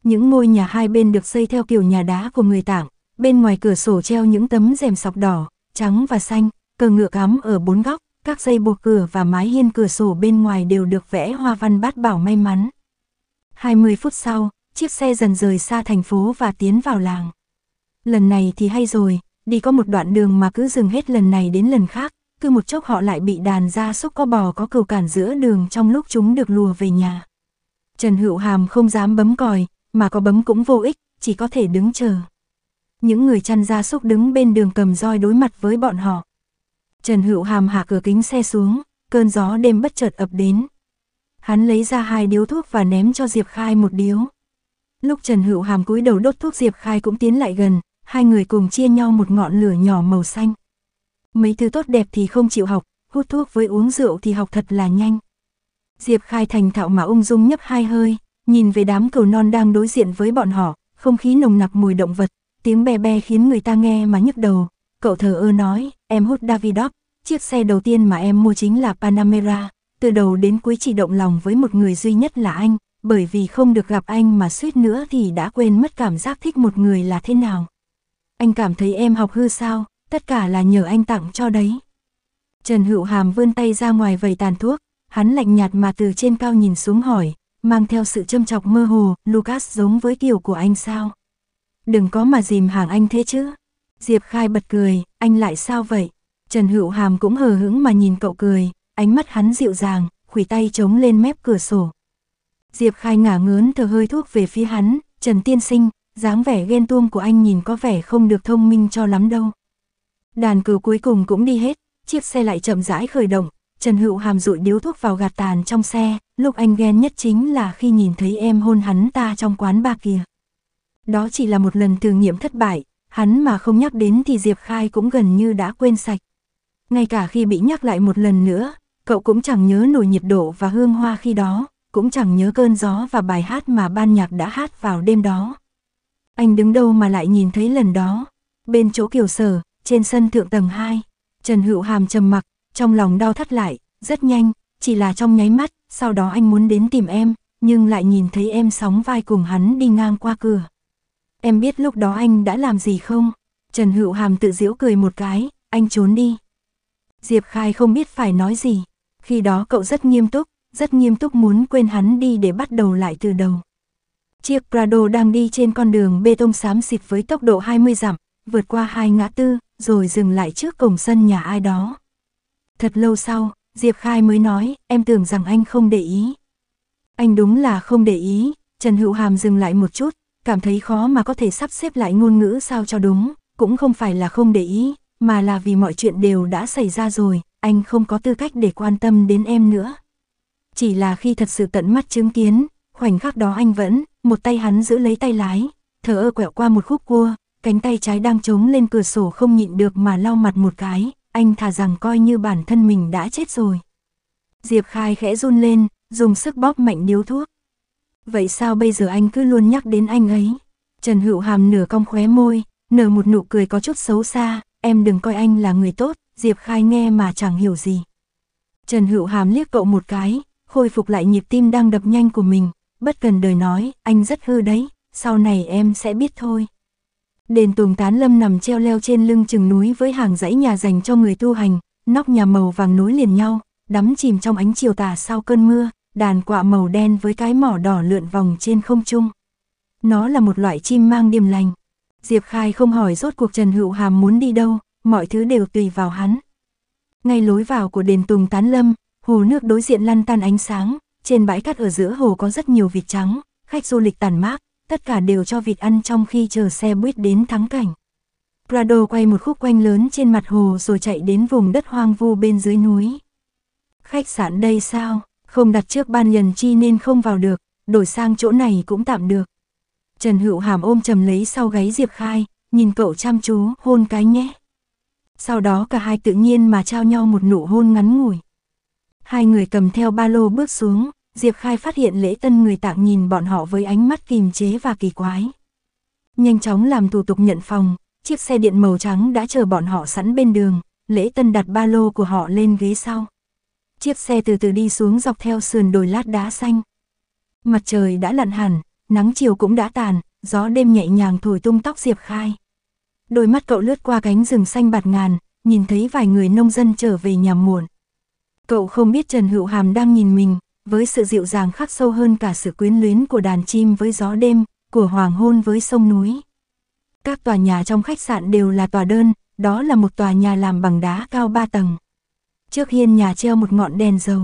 Những ngôi nhà hai bên được xây theo kiểu nhà đá của người Tạng, bên ngoài cửa sổ treo những tấm rèm sọc đỏ, trắng và xanh, cờ ngựa cắm ở bốn góc, các dây buộc cửa và mái hiên cửa sổ bên ngoài đều được vẽ hoa văn bát bảo may mắn. 20 phút sau, chiếc xe dần rời xa thành phố và tiến vào làng. Lần này thì hay rồi, đi có một đoạn đường mà cứ dừng hết lần này đến lần khác, cứ một chốc họ lại bị đàn gia súc có bò có cừu cản giữa đường trong lúc chúng được lùa về nhà. Trần Hữu Hàm không dám bấm còi, mà có bấm cũng vô ích, chỉ có thể đứng chờ. Những người chăn gia súc đứng bên đường cầm roi đối mặt với bọn họ. Trần Hữu Hàm hạ cửa kính xe xuống, cơn gió đêm bất chợt ập đến. Hắn lấy ra hai điếu thuốc và ném cho Diệp Khai một điếu. Lúc Trần Hữu Hàm cúi đầu đốt thuốc Diệp Khai cũng tiến lại gần, hai người cùng chia nhau một ngọn lửa nhỏ màu xanh. Mấy thứ tốt đẹp thì không chịu học, hút thuốc với uống rượu thì học thật là nhanh. Diệp Khai thành thạo mà ung dung nhấp hai hơi, nhìn về đám cầu non đang đối diện với bọn họ, không khí nồng nặc mùi động vật, tiếng be be khiến người ta nghe mà nhức đầu. Cậu thờ ơ nói, em hút Davidoff, chiếc xe đầu tiên mà em mua chính là Panamera, từ đầu đến cuối chỉ động lòng với một người duy nhất là anh, bởi vì không được gặp anh mà suýt nữa thì đã quên mất cảm giác thích một người là thế nào. Anh cảm thấy em học hư sao, tất cả là nhờ anh tặng cho đấy. Trần Hữu Hàm vươn tay ra ngoài vầy tàn thuốc, hắn lạnh nhạt mà từ trên cao nhìn xuống hỏi, mang theo sự châm chọc mơ hồ, Lucas giống với kiểu của anh sao? Đừng có mà dìm hàng anh thế chứ. Diệp Khai bật cười, anh lại sao vậy? Trần Hữu Hàm cũng hờ hững mà nhìn cậu cười, ánh mắt hắn dịu dàng, khủy tay chống lên mép cửa sổ. Diệp Khai ngả ngớn thở hơi thuốc về phía hắn, Trần Tiên Sinh, dáng vẻ ghen tuông của anh nhìn có vẻ không được thông minh cho lắm đâu. Đàn cừu cuối cùng cũng đi hết, chiếc xe lại chậm rãi khởi động, Trần Hữu Hàm rụi điếu thuốc vào gạt tàn trong xe, lúc anh ghen nhất chính là khi nhìn thấy em hôn hắn ta trong quán ba kia. Đó chỉ là một lần thử nghiệm thất bại, hắn mà không nhắc đến thì Diệp Khai cũng gần như đã quên sạch. Ngay cả khi bị nhắc lại một lần nữa, cậu cũng chẳng nhớ nổi nhiệt độ và hương hoa khi đó, cũng chẳng nhớ cơn gió và bài hát mà ban nhạc đã hát vào đêm đó. Anh đứng đâu mà lại nhìn thấy lần đó, bên chỗ kiều sở, trên sân thượng tầng 2, Trần Hữu Hàm trầm mặc, trong lòng đau thắt lại, rất nhanh, chỉ là trong nháy mắt, sau đó anh muốn đến tìm em, nhưng lại nhìn thấy em sóng vai cùng hắn đi ngang qua cửa. Em biết lúc đó anh đã làm gì không? Trần Hữu Hàm tự giễu cười một cái, anh trốn đi. Diệp Khai không biết phải nói gì, khi đó cậu rất nghiêm túc, rất nghiêm túc muốn quên hắn đi để bắt đầu lại từ đầu. Chiếc Prado đang đi trên con đường bê tông xám xịt với tốc độ 20 dặm, vượt qua hai ngã tư, rồi dừng lại trước cổng sân nhà ai đó. Thật lâu sau, Diệp Khai mới nói, em tưởng rằng anh không để ý. Anh đúng là không để ý, Trần Hữu Hàm dừng lại một chút, cảm thấy khó mà có thể sắp xếp lại ngôn ngữ sao cho đúng, cũng không phải là không để ý, mà là vì mọi chuyện đều đã xảy ra rồi, anh không có tư cách để quan tâm đến em nữa. Chỉ là khi thật sự tận mắt chứng kiến, khoảnh khắc đó anh vẫn, một tay hắn giữ lấy tay lái, thở ơ quẹo qua một khúc cua, cánh tay trái đang chống lên cửa sổ không nhịn được mà lau mặt một cái, anh thà rằng coi như bản thân mình đã chết rồi. Diệp Khai khẽ run lên, dùng sức bóp mạnh điếu thuốc. Vậy sao bây giờ anh cứ luôn nhắc đến anh ấy? Trần Hữu Hàm nửa cong khóe môi, nở một nụ cười có chút xấu xa, em đừng coi anh là người tốt, Diệp Khai nghe mà chẳng hiểu gì. Trần Hữu Hàm liếc cậu một cái, khôi phục lại nhịp tim đang đập nhanh của mình, bất cần đời nói, anh rất hư đấy, sau này em sẽ biết thôi. Đền Tùng Tán Lâm nằm treo leo trên lưng chừng núi với hàng dãy nhà dành cho người tu hành, nóc nhà màu vàng nối liền nhau, đắm chìm trong ánh chiều tà sau cơn mưa, đàn quạ màu đen với cái mỏ đỏ lượn vòng trên không trung. Nó là một loại chim mang điềm lành. Diệp Khai không hỏi rốt cuộc Trần Hữu Hàm muốn đi đâu, mọi thứ đều tùy vào hắn. Ngay lối vào của đền Tùng Tán Lâm, hồ nước đối diện lăn tan ánh sáng, trên bãi cát ở giữa hồ có rất nhiều vịt trắng, khách du lịch tàn mát, tất cả đều cho vịt ăn trong khi chờ xe buýt đến thắng cảnh. Prado quay một khúc quanh lớn trên mặt hồ rồi chạy đến vùng đất hoang vu bên dưới núi. Khách sạn đây sao, không đặt trước ban lần chi nên không vào được, đổi sang chỗ này cũng tạm được. Trần Hữu Hàm ôm trầm lấy sau gáy Diệp Khai, nhìn cậu chăm chú, hôn cái nhé. Sau đó cả hai tự nhiên mà trao nhau một nụ hôn ngắn ngủi. Hai người cầm theo ba lô bước xuống, Diệp Khai phát hiện lễ tân người tạng nhìn bọn họ với ánh mắt kìm chế và kỳ quái. Nhanh chóng làm thủ tục nhận phòng, chiếc xe điện màu trắng đã chờ bọn họ sẵn bên đường, lễ tân đặt ba lô của họ lên ghế sau. Chiếc xe từ từ đi xuống dọc theo sườn đồi lát đá xanh. Mặt trời đã lặn hẳn, nắng chiều cũng đã tàn, gió đêm nhẹ nhàng thổi tung tóc Diệp Khai. Đôi mắt cậu lướt qua cánh rừng xanh bạt ngàn, nhìn thấy vài người nông dân trở về nhà muộn. Cậu không biết Trần Hữu Hàm đang nhìn mình, với sự dịu dàng khắc sâu hơn cả sự quyến luyến của đàn chim với gió đêm, của hoàng hôn với sông núi. Các tòa nhà trong khách sạn đều là tòa đơn, đó là một tòa nhà làm bằng đá cao 3 tầng. Trước hiên nhà treo một ngọn đèn dầu.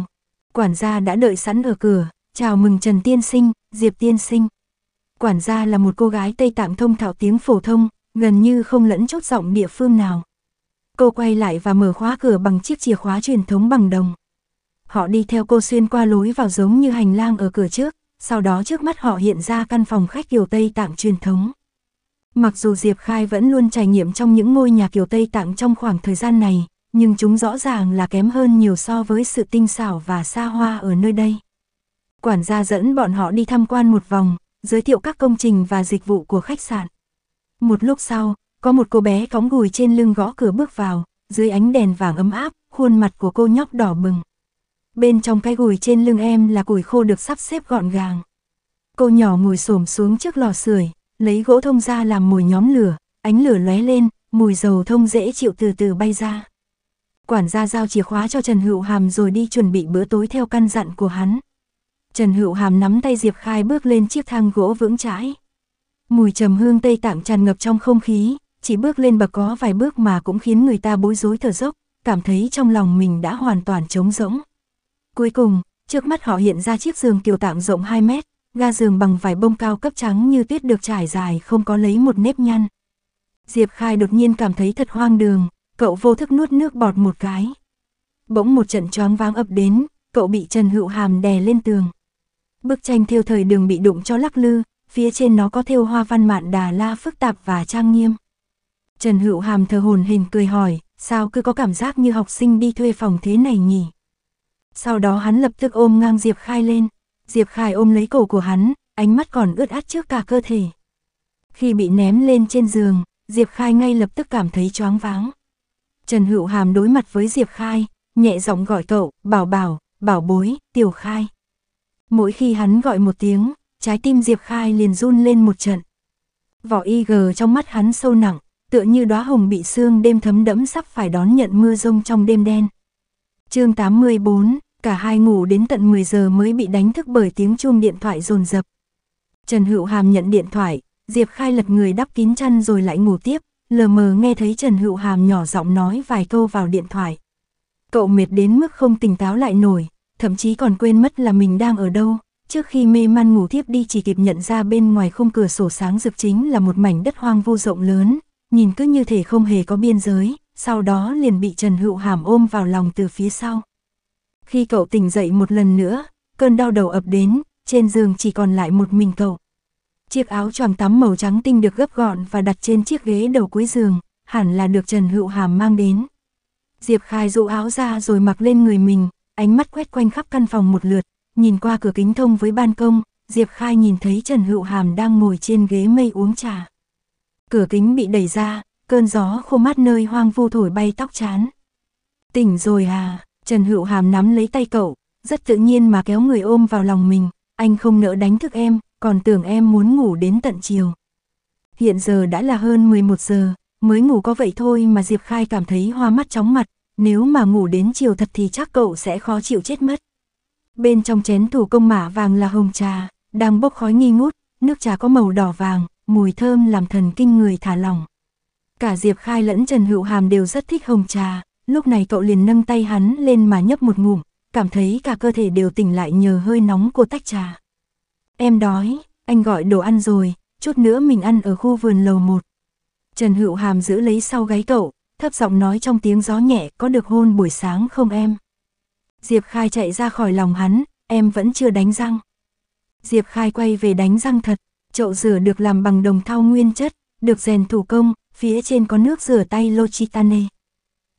Quản gia đã đợi sẵn ở cửa, chào mừng Trần Tiên Sinh, Diệp Tiên Sinh. Quản gia là một cô gái Tây Tạng thông thạo tiếng phổ thông, gần như không lẫn chút giọng địa phương nào. Cô quay lại và mở khóa cửa bằng chiếc chìa khóa truyền thống bằng đồng. Họ đi theo cô xuyên qua lối vào giống như hành lang ở cửa trước, sau đó trước mắt họ hiện ra căn phòng khách kiểu Tây Tạng truyền thống. Mặc dù Diệp Khai vẫn luôn trải nghiệm trong những ngôi nhà kiểu Tây Tạng trong khoảng thời gian này, nhưng chúng rõ ràng là kém hơn nhiều so với sự tinh xảo và xa hoa ở nơi đây. Quản gia dẫn bọn họ đi tham quan một vòng, giới thiệu các công trình và dịch vụ của khách sạn. Một lúc sau, có một cô bé cõng gùi trên lưng gõ cửa bước vào, dưới ánh đèn vàng ấm áp, khuôn mặt của cô nhóc đỏ bừng bên trong cái gùi trên lưng em là củi khô được sắp xếp gọn gàng. Cô nhỏ ngồi xổm xuống trước lò sưởi, lấy gỗ thông ra làm mồi nhóm lửa, ánh lửa lóe lên, mùi dầu thông dễ chịu từ từ bay ra. Quản gia giao chìa khóa cho Trần Hữu Hàm rồi đi chuẩn bị bữa tối theo căn dặn của hắn. Trần Hữu Hàm nắm tay Diệp Khai bước lên chiếc thang gỗ vững chãi. Mùi trầm hương Tây Tạng tràn ngập trong không khí, chỉ bước lên bậc có vài bước mà cũng khiến người ta bối rối thở dốc, cảm thấy trong lòng mình đã hoàn toàn trống rỗng. Cuối cùng, trước mắt họ hiện ra chiếc giường tiểu tạng rộng 2 mét, ga giường bằng vải bông cao cấp trắng như tuyết được trải dài không có lấy một nếp nhăn. Diệp Khai đột nhiên cảm thấy thật hoang đường, cậu vô thức nuốt nước bọt một cái. Bỗng một trận choáng váng ập đến, cậu bị Trần Hữu Hàm đè lên tường. Bức tranh thiêu thời đường bị đụng cho lắc lư, phía trên nó có thêu hoa văn mạn Đà La phức tạp và trang nghiêm. Trần Hữu Hàm thờ hồn hình cười hỏi, sao cứ có cảm giác như học sinh đi thuê phòng thế này nhỉ? Sau đó hắn lập tức ôm ngang Diệp Khai lên, Diệp Khai ôm lấy cổ của hắn, ánh mắt còn ướt át trước cả cơ thể. Khi bị ném lên trên giường, Diệp Khai ngay lập tức cảm thấy choáng váng. Trần Hữu Hàm đối mặt với Diệp Khai, nhẹ giọng gọi cậu, bảo bảo, bảo bối, tiểu khai. Mỗi khi hắn gọi một tiếng, trái tim Diệp Khai liền run lên một trận. Vỏ y gờ trong mắt hắn sâu nặng, tựa như đóa hồng bị sương đêm thấm đẫm sắp phải đón nhận mưa rông trong đêm đen. chương 84, cả hai ngủ đến tận 10 giờ mới bị đánh thức bởi tiếng chuông điện thoại rồn rập. Trần Hữu Hàm nhận điện thoại, Diệp Khai lật người đắp kín chăn rồi lại ngủ tiếp, lờ mờ nghe thấy Trần Hữu Hàm nhỏ giọng nói vài câu vào điện thoại. Cậu mệt đến mức không tỉnh táo lại nổi, thậm chí còn quên mất là mình đang ở đâu. Trước khi mê man ngủ tiếp đi chỉ kịp nhận ra bên ngoài khung cửa sổ sáng rực chính là một mảnh đất hoang vu rộng lớn, nhìn cứ như thể không hề có biên giới, sau đó liền bị Trần Hữu Hàm ôm vào lòng từ phía sau. Khi cậu tỉnh dậy một lần nữa, cơn đau đầu ập đến, trên giường chỉ còn lại một mình cậu. Chiếc áo choàng tắm màu trắng tinh được gấp gọn và đặt trên chiếc ghế đầu cuối giường, hẳn là được Trần Hữu Hàm mang đến. Diệp Khai dụ áo ra rồi mặc lên người mình, ánh mắt quét quanh khắp căn phòng một lượt, nhìn qua cửa kính thông với ban công, Diệp Khai nhìn thấy Trần Hữu Hàm đang ngồi trên ghế mây uống trà. Cửa kính bị đẩy ra, cơn gió khô mát nơi hoang vu thổi bay tóc chán. Tỉnh rồi à, Trần Hữu Hàm nắm lấy tay cậu, rất tự nhiên mà kéo người ôm vào lòng mình, anh không nỡ đánh thức em, còn tưởng em muốn ngủ đến tận chiều. Hiện giờ đã là hơn 11 giờ, mới ngủ có vậy thôi mà Diệp Khai cảm thấy hoa mắt chóng mặt, nếu mà ngủ đến chiều thật thì chắc cậu sẽ khó chịu chết mất. Bên trong chén thủ công mã vàng là hồng trà, đang bốc khói nghi ngút, nước trà có màu đỏ vàng, mùi thơm làm thần kinh người thả lỏng. Cả Diệp Khai lẫn Trần Hữu Hàm đều rất thích hồng trà, lúc này cậu liền nâng tay hắn lên mà nhấp một ngụm, cảm thấy cả cơ thể đều tỉnh lại nhờ hơi nóng của tách trà. Em đói, anh gọi đồ ăn rồi, chút nữa mình ăn ở khu vườn lầu một. Trần Hữu Hàm giữ lấy sau gáy cậu, thấp giọng nói trong tiếng gió nhẹ có được hôn buổi sáng không em? Diệp Khai chạy ra khỏi lòng hắn, em vẫn chưa đánh răng. Diệp Khai quay về đánh răng thật, chậu rửa được làm bằng đồng thau nguyên chất, được rèn thủ công, phía trên có nước rửa tay L'Occitane.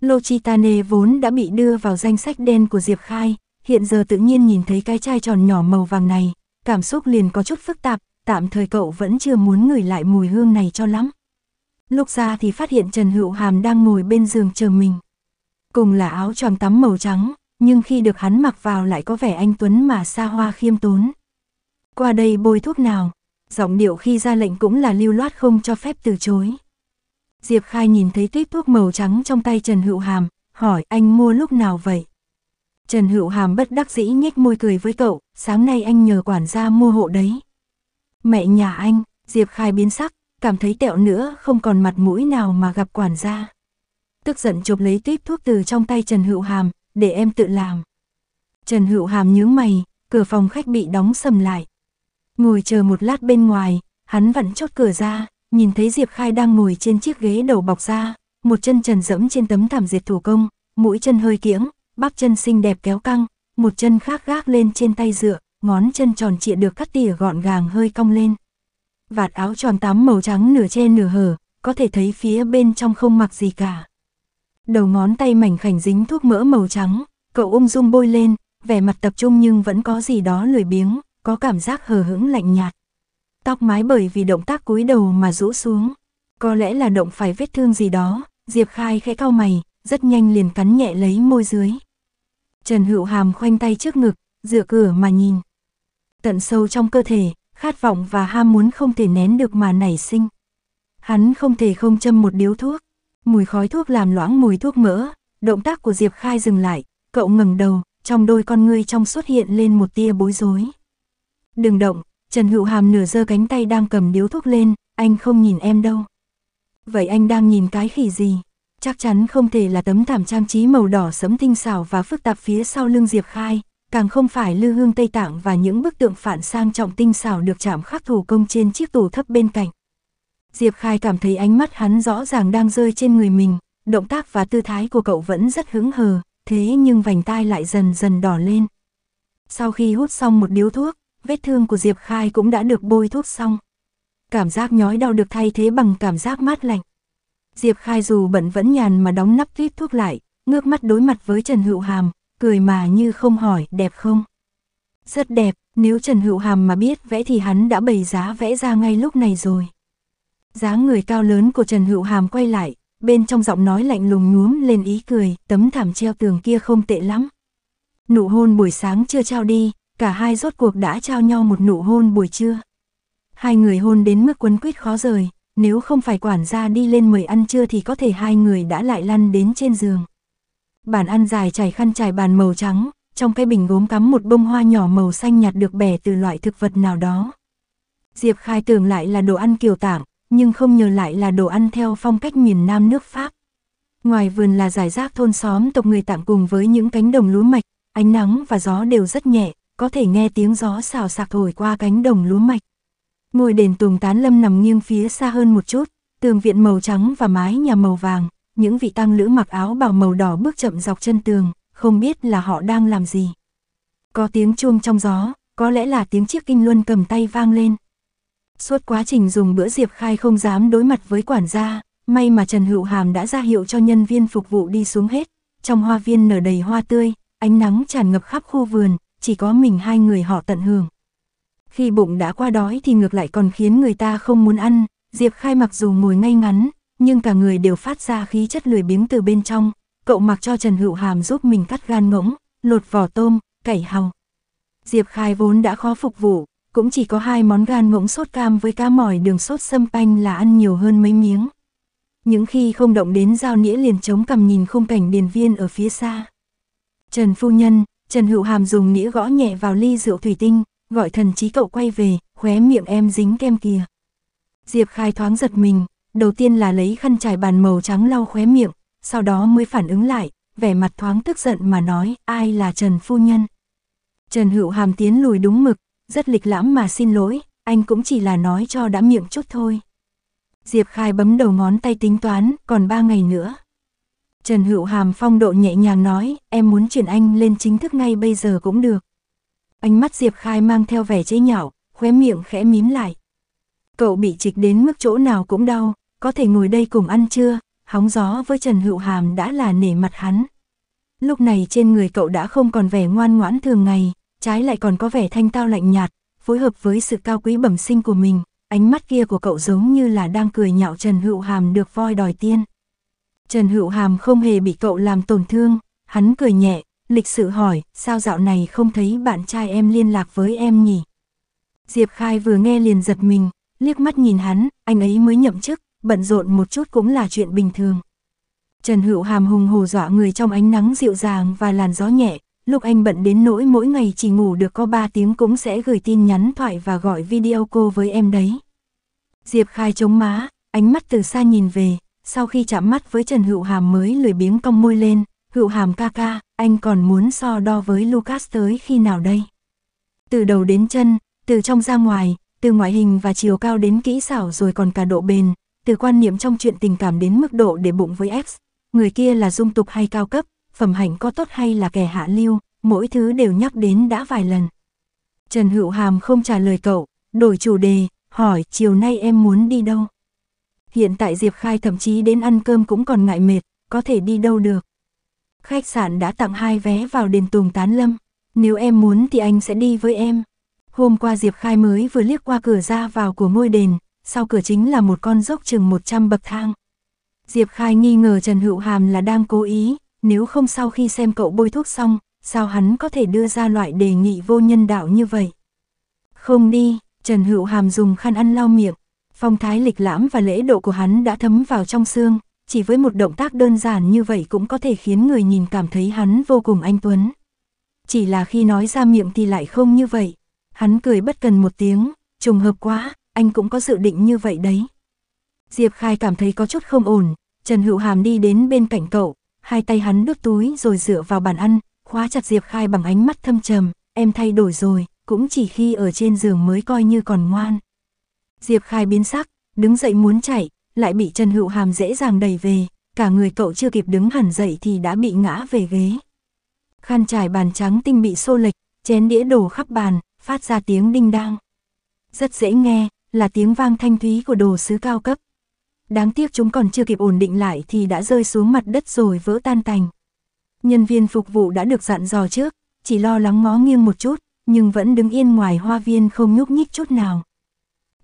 Lochitane vốn đã bị đưa vào danh sách đen của Diệp Khai, hiện giờ tự nhiên nhìn thấy cái chai tròn nhỏ màu vàng này, cảm xúc liền có chút phức tạp, tạm thời cậu vẫn chưa muốn ngửi lại mùi hương này cho lắm. Lúc ra thì phát hiện Trần Hữu Hàm đang ngồi bên giường chờ mình. Cùng là áo choàng tắm màu trắng, nhưng khi được hắn mặc vào lại có vẻ anh Tuấn mà xa hoa khiêm tốn. Qua đây bôi thuốc nào, giọng điệu khi ra lệnh cũng là lưu loát không cho phép từ chối. Diệp Khai nhìn thấy tuyết thuốc màu trắng trong tay Trần Hữu Hàm, hỏi anh mua lúc nào vậy? Trần Hữu Hàm bất đắc dĩ nhếch môi cười với cậu, sáng nay anh nhờ quản gia mua hộ đấy. Mẹ nhà anh, Diệp Khai biến sắc, cảm thấy tẹo nữa không còn mặt mũi nào mà gặp quản gia. Tức giận chụp lấy tuyết thuốc từ trong tay Trần Hữu Hàm, để em tự làm. Trần Hữu Hàm nhướng mày, cửa phòng khách bị đóng sầm lại. Ngồi chờ một lát bên ngoài, hắn vẫn chốt cửa ra, Nhìn thấy Diệp Khai đang ngồi trên chiếc ghế đầu bọc da, một chân trần dẫm trên tấm thảm diệt thủ công, mũi chân hơi kiễng, bắp chân xinh đẹp kéo căng, một chân khác gác lên trên tay dựa, ngón chân tròn trịa được cắt tỉa gọn gàng hơi cong lên. Vạt áo tròn tám màu trắng nửa che nửa hở, có thể thấy phía bên trong không mặc gì cả. Đầu ngón tay mảnh khảnh dính thuốc mỡ màu trắng, cậu ung dung bôi lên, vẻ mặt tập trung nhưng vẫn có gì đó lười biếng, có cảm giác hờ hững lạnh nhạt. Tóc mái bởi vì động tác cúi đầu mà rũ xuống. Có lẽ là động phải vết thương gì đó, Diệp Khai khẽ cau mày, rất nhanh liền cắn nhẹ lấy môi dưới. Trần Hữu Hàm khoanh tay trước ngực, dựa cửa mà nhìn. Tận sâu trong cơ thể, khát vọng và ham muốn không thể nén được mà nảy sinh. Hắn không thể không châm một điếu thuốc, mùi khói thuốc làm loãng mùi thuốc mỡ, động tác của Diệp Khai dừng lại, cậu ngẩng đầu, trong đôi con ngươi trong xuất hiện lên một tia bối rối. Đừng động, Trần Hữu Hàm nửa giơ cánh tay đang cầm điếu thuốc lên, anh không nhìn em đâu. Vậy anh đang nhìn cái khỉ gì? Chắc chắn không thể là tấm thảm trang trí màu đỏ sẫm tinh xảo và phức tạp phía sau lưng Diệp Khai, càng không phải lư hương Tây Tạng và những bức tượng phản sang trọng tinh xảo được chạm khắc thủ công trên chiếc tủ thấp bên cạnh. Diệp Khai cảm thấy ánh mắt hắn rõ ràng đang rơi trên người mình, động tác và tư thái của cậu vẫn rất hứng hờ, thế nhưng vành tai lại dần dần đỏ lên. Sau khi hút xong một điếu thuốc, vết thương của Diệp Khai cũng đã được bôi thuốc xong. Cảm giác nhói đau được thay thế bằng cảm giác mát lạnh. Diệp Khai dù bận vẫn nhàn mà đóng nắp tuyết thuốc lại, ngước mắt đối mặt với Trần Hữu Hàm, cười mà như không hỏi đẹp không. Rất đẹp, nếu Trần Hữu Hàm mà biết vẽ thì hắn đã bày giá vẽ ra ngay lúc này rồi. dáng người cao lớn của Trần Hữu Hàm quay lại, bên trong giọng nói lạnh lùng nhuốm lên ý cười, tấm thảm treo tường kia không tệ lắm. Nụ hôn buổi sáng chưa trao đi, Cả hai rốt cuộc đã trao nhau một nụ hôn buổi trưa. Hai người hôn đến mức quấn quýt khó rời, nếu không phải quản gia đi lên mời ăn trưa thì có thể hai người đã lại lăn đến trên giường. Bàn ăn dài trải khăn trải bàn màu trắng, trong cái bình gốm cắm một bông hoa nhỏ màu xanh nhạt được bẻ từ loại thực vật nào đó. Diệp Khai tưởng lại là đồ ăn kiều tảng, nhưng không nhờ lại là đồ ăn theo phong cách miền Nam nước Pháp. Ngoài vườn là giải rác thôn xóm tộc người tạm cùng với những cánh đồng lúa mạch, ánh nắng và gió đều rất nhẹ, có thể nghe tiếng gió xào sạc thổi qua cánh đồng lúa mạch. Ngôi đền Tùng Tán Lâm nằm nghiêng phía xa hơn một chút, tường viện màu trắng và mái nhà màu vàng, những vị tăng lữ mặc áo bào màu đỏ bước chậm dọc chân tường, không biết là họ đang làm gì. Có tiếng chuông trong gió, có lẽ là tiếng chiếc kinh luân cầm tay vang lên. Suốt quá trình dùng bữa Diệp Khai không dám đối mặt với quản gia, may mà Trần Hữu Hàm đã ra hiệu cho nhân viên phục vụ đi xuống hết. Trong hoa viên nở đầy hoa tươi, ánh nắng tràn ngập khắp khu vườn, chỉ có mình hai người họ tận hưởng. Khi bụng đã qua đói thì ngược lại còn khiến người ta không muốn ăn, Diệp Khai mặc dù ngồi ngay ngắn, nhưng cả người đều phát ra khí chất lười biếng từ bên trong, cậu mặc cho Trần Hữu Hàm giúp mình cắt gan ngỗng, lột vỏ tôm, cải hào. Diệp Khai vốn đã khó phục vụ, cũng chỉ có hai món gan ngỗng sốt cam với cá mỏi đường sốt sâm panh là ăn nhiều hơn mấy miếng. Những khi không động đến giao nĩa liền chống cầm nhìn khung cảnh điền viên ở phía xa. Trần Phu Nhân, Trần Hữu Hàm dùng nĩa gõ nhẹ vào ly rượu thủy tinh, gọi thần trí cậu quay về, khóe miệng em dính kem kìa. Diệp Khai thoáng giật mình, đầu tiên là lấy khăn trải bàn màu trắng lau khóe miệng, sau đó mới phản ứng lại, vẻ mặt thoáng tức giận mà nói ai là Trần Phu Nhân. Trần Hữu Hàm tiến lùi đúng mực, rất lịch lãm mà xin lỗi, anh cũng chỉ là nói cho đã miệng chút thôi. Diệp Khai bấm đầu ngón tay tính toán, còn ba ngày nữa. Trần Hữu Hàm phong độ nhẹ nhàng nói, em muốn chuyển anh lên chính thức ngay bây giờ cũng được. Ánh mắt Diệp Khai mang theo vẻ chế nhạo, khóe miệng khẽ mím lại. Cậu bị trịch đến mức chỗ nào cũng đau, có thể ngồi đây cùng ăn chưa, hóng gió với Trần Hữu Hàm đã là nể mặt hắn. Lúc này trên người cậu đã không còn vẻ ngoan ngoãn thường ngày, trái lại còn có vẻ thanh tao lạnh nhạt, phối hợp với sự cao quý bẩm sinh của mình, ánh mắt kia của cậu giống như là đang cười nhạo Trần Hữu Hàm được voi đòi tiên. Trần Hữu Hàm không hề bị cậu làm tổn thương, hắn cười nhẹ, lịch sự hỏi, sao dạo này không thấy bạn trai em liên lạc với em nhỉ? Diệp Khai vừa nghe liền giật mình, liếc mắt nhìn hắn, anh ấy mới nhậm chức, bận rộn một chút cũng là chuyện bình thường. Trần Hữu Hàm hùng hù dọa người trong ánh nắng dịu dàng và làn gió nhẹ, lúc anh bận đến nỗi mỗi ngày chỉ ngủ được có 3 tiếng cũng sẽ gửi tin nhắn thoại và gọi video cô với em đấy. Diệp Khai chống má, ánh mắt từ xa nhìn về, sau khi chạm mắt với Trần Hữu Hàm mới lười biếng cong môi lên, Hữu Hàm ca ca, anh còn muốn so đo với Lucas tới khi nào đây? Từ đầu đến chân, từ trong ra ngoài, từ ngoại hình và chiều cao đến kỹ xảo rồi còn cả độ bền, từ quan niệm trong chuyện tình cảm đến mức độ để bụng với ex, người kia là dung tục hay cao cấp, phẩm hạnh có tốt hay là kẻ hạ lưu, mỗi thứ đều nhắc đến đã vài lần. Trần Hữu Hàm không trả lời cậu, đổi chủ đề, hỏi chiều nay em muốn đi đâu? Hiện tại Diệp Khai thậm chí đến ăn cơm cũng còn ngại mệt, có thể đi đâu được. Khách sạn đã tặng hai vé vào đền Tùng Tán Lâm, nếu em muốn thì anh sẽ đi với em. Hôm qua Diệp Khai mới vừa liếc qua cửa ra vào của ngôi đền, sau cửa chính là một con dốc chừng 100 bậc thang. Diệp Khai nghi ngờ Trần Hữu Hàm là đang cố ý, nếu không sau khi xem cậu bôi thuốc xong, sao hắn có thể đưa ra loại đề nghị vô nhân đạo như vậy. Không đi, Trần Hữu Hàm dùng khăn ăn lau miệng, Phong thái lịch lãm và lễ độ của hắn đã thấm vào trong xương, chỉ với một động tác đơn giản như vậy cũng có thể khiến người nhìn cảm thấy hắn vô cùng anh tuấn. Chỉ là khi nói ra miệng thì lại không như vậy. Hắn cười bất cần một tiếng, trùng hợp quá, anh cũng có dự định như vậy đấy. Diệp Khai cảm thấy có chút không ổn, Trần Hữu Hàm đi đến bên cạnh cậu, hai tay hắn đút túi rồi dựa vào bàn ăn, khóa chặt Diệp Khai bằng ánh mắt thâm trầm, em thay đổi rồi, cũng chỉ khi ở trên giường mới coi như còn ngoan. Diệp Khai biến sắc, đứng dậy muốn chạy, lại bị Trần Hữu Hàm dễ dàng đẩy về, cả người cậu chưa kịp đứng hẳn dậy thì đã bị ngã về ghế. Khăn trải bàn trắng tinh bị xô lệch, chén đĩa đổ khắp bàn, phát ra tiếng đinh đang. Rất dễ nghe, là tiếng vang thanh thúy của đồ sứ cao cấp. Đáng tiếc chúng còn chưa kịp ổn định lại thì đã rơi xuống mặt đất rồi vỡ tan tành. Nhân viên phục vụ đã được dặn dò trước, chỉ lo lắng ngó nghiêng một chút, nhưng vẫn đứng yên ngoài hoa viên không nhúc nhích chút nào.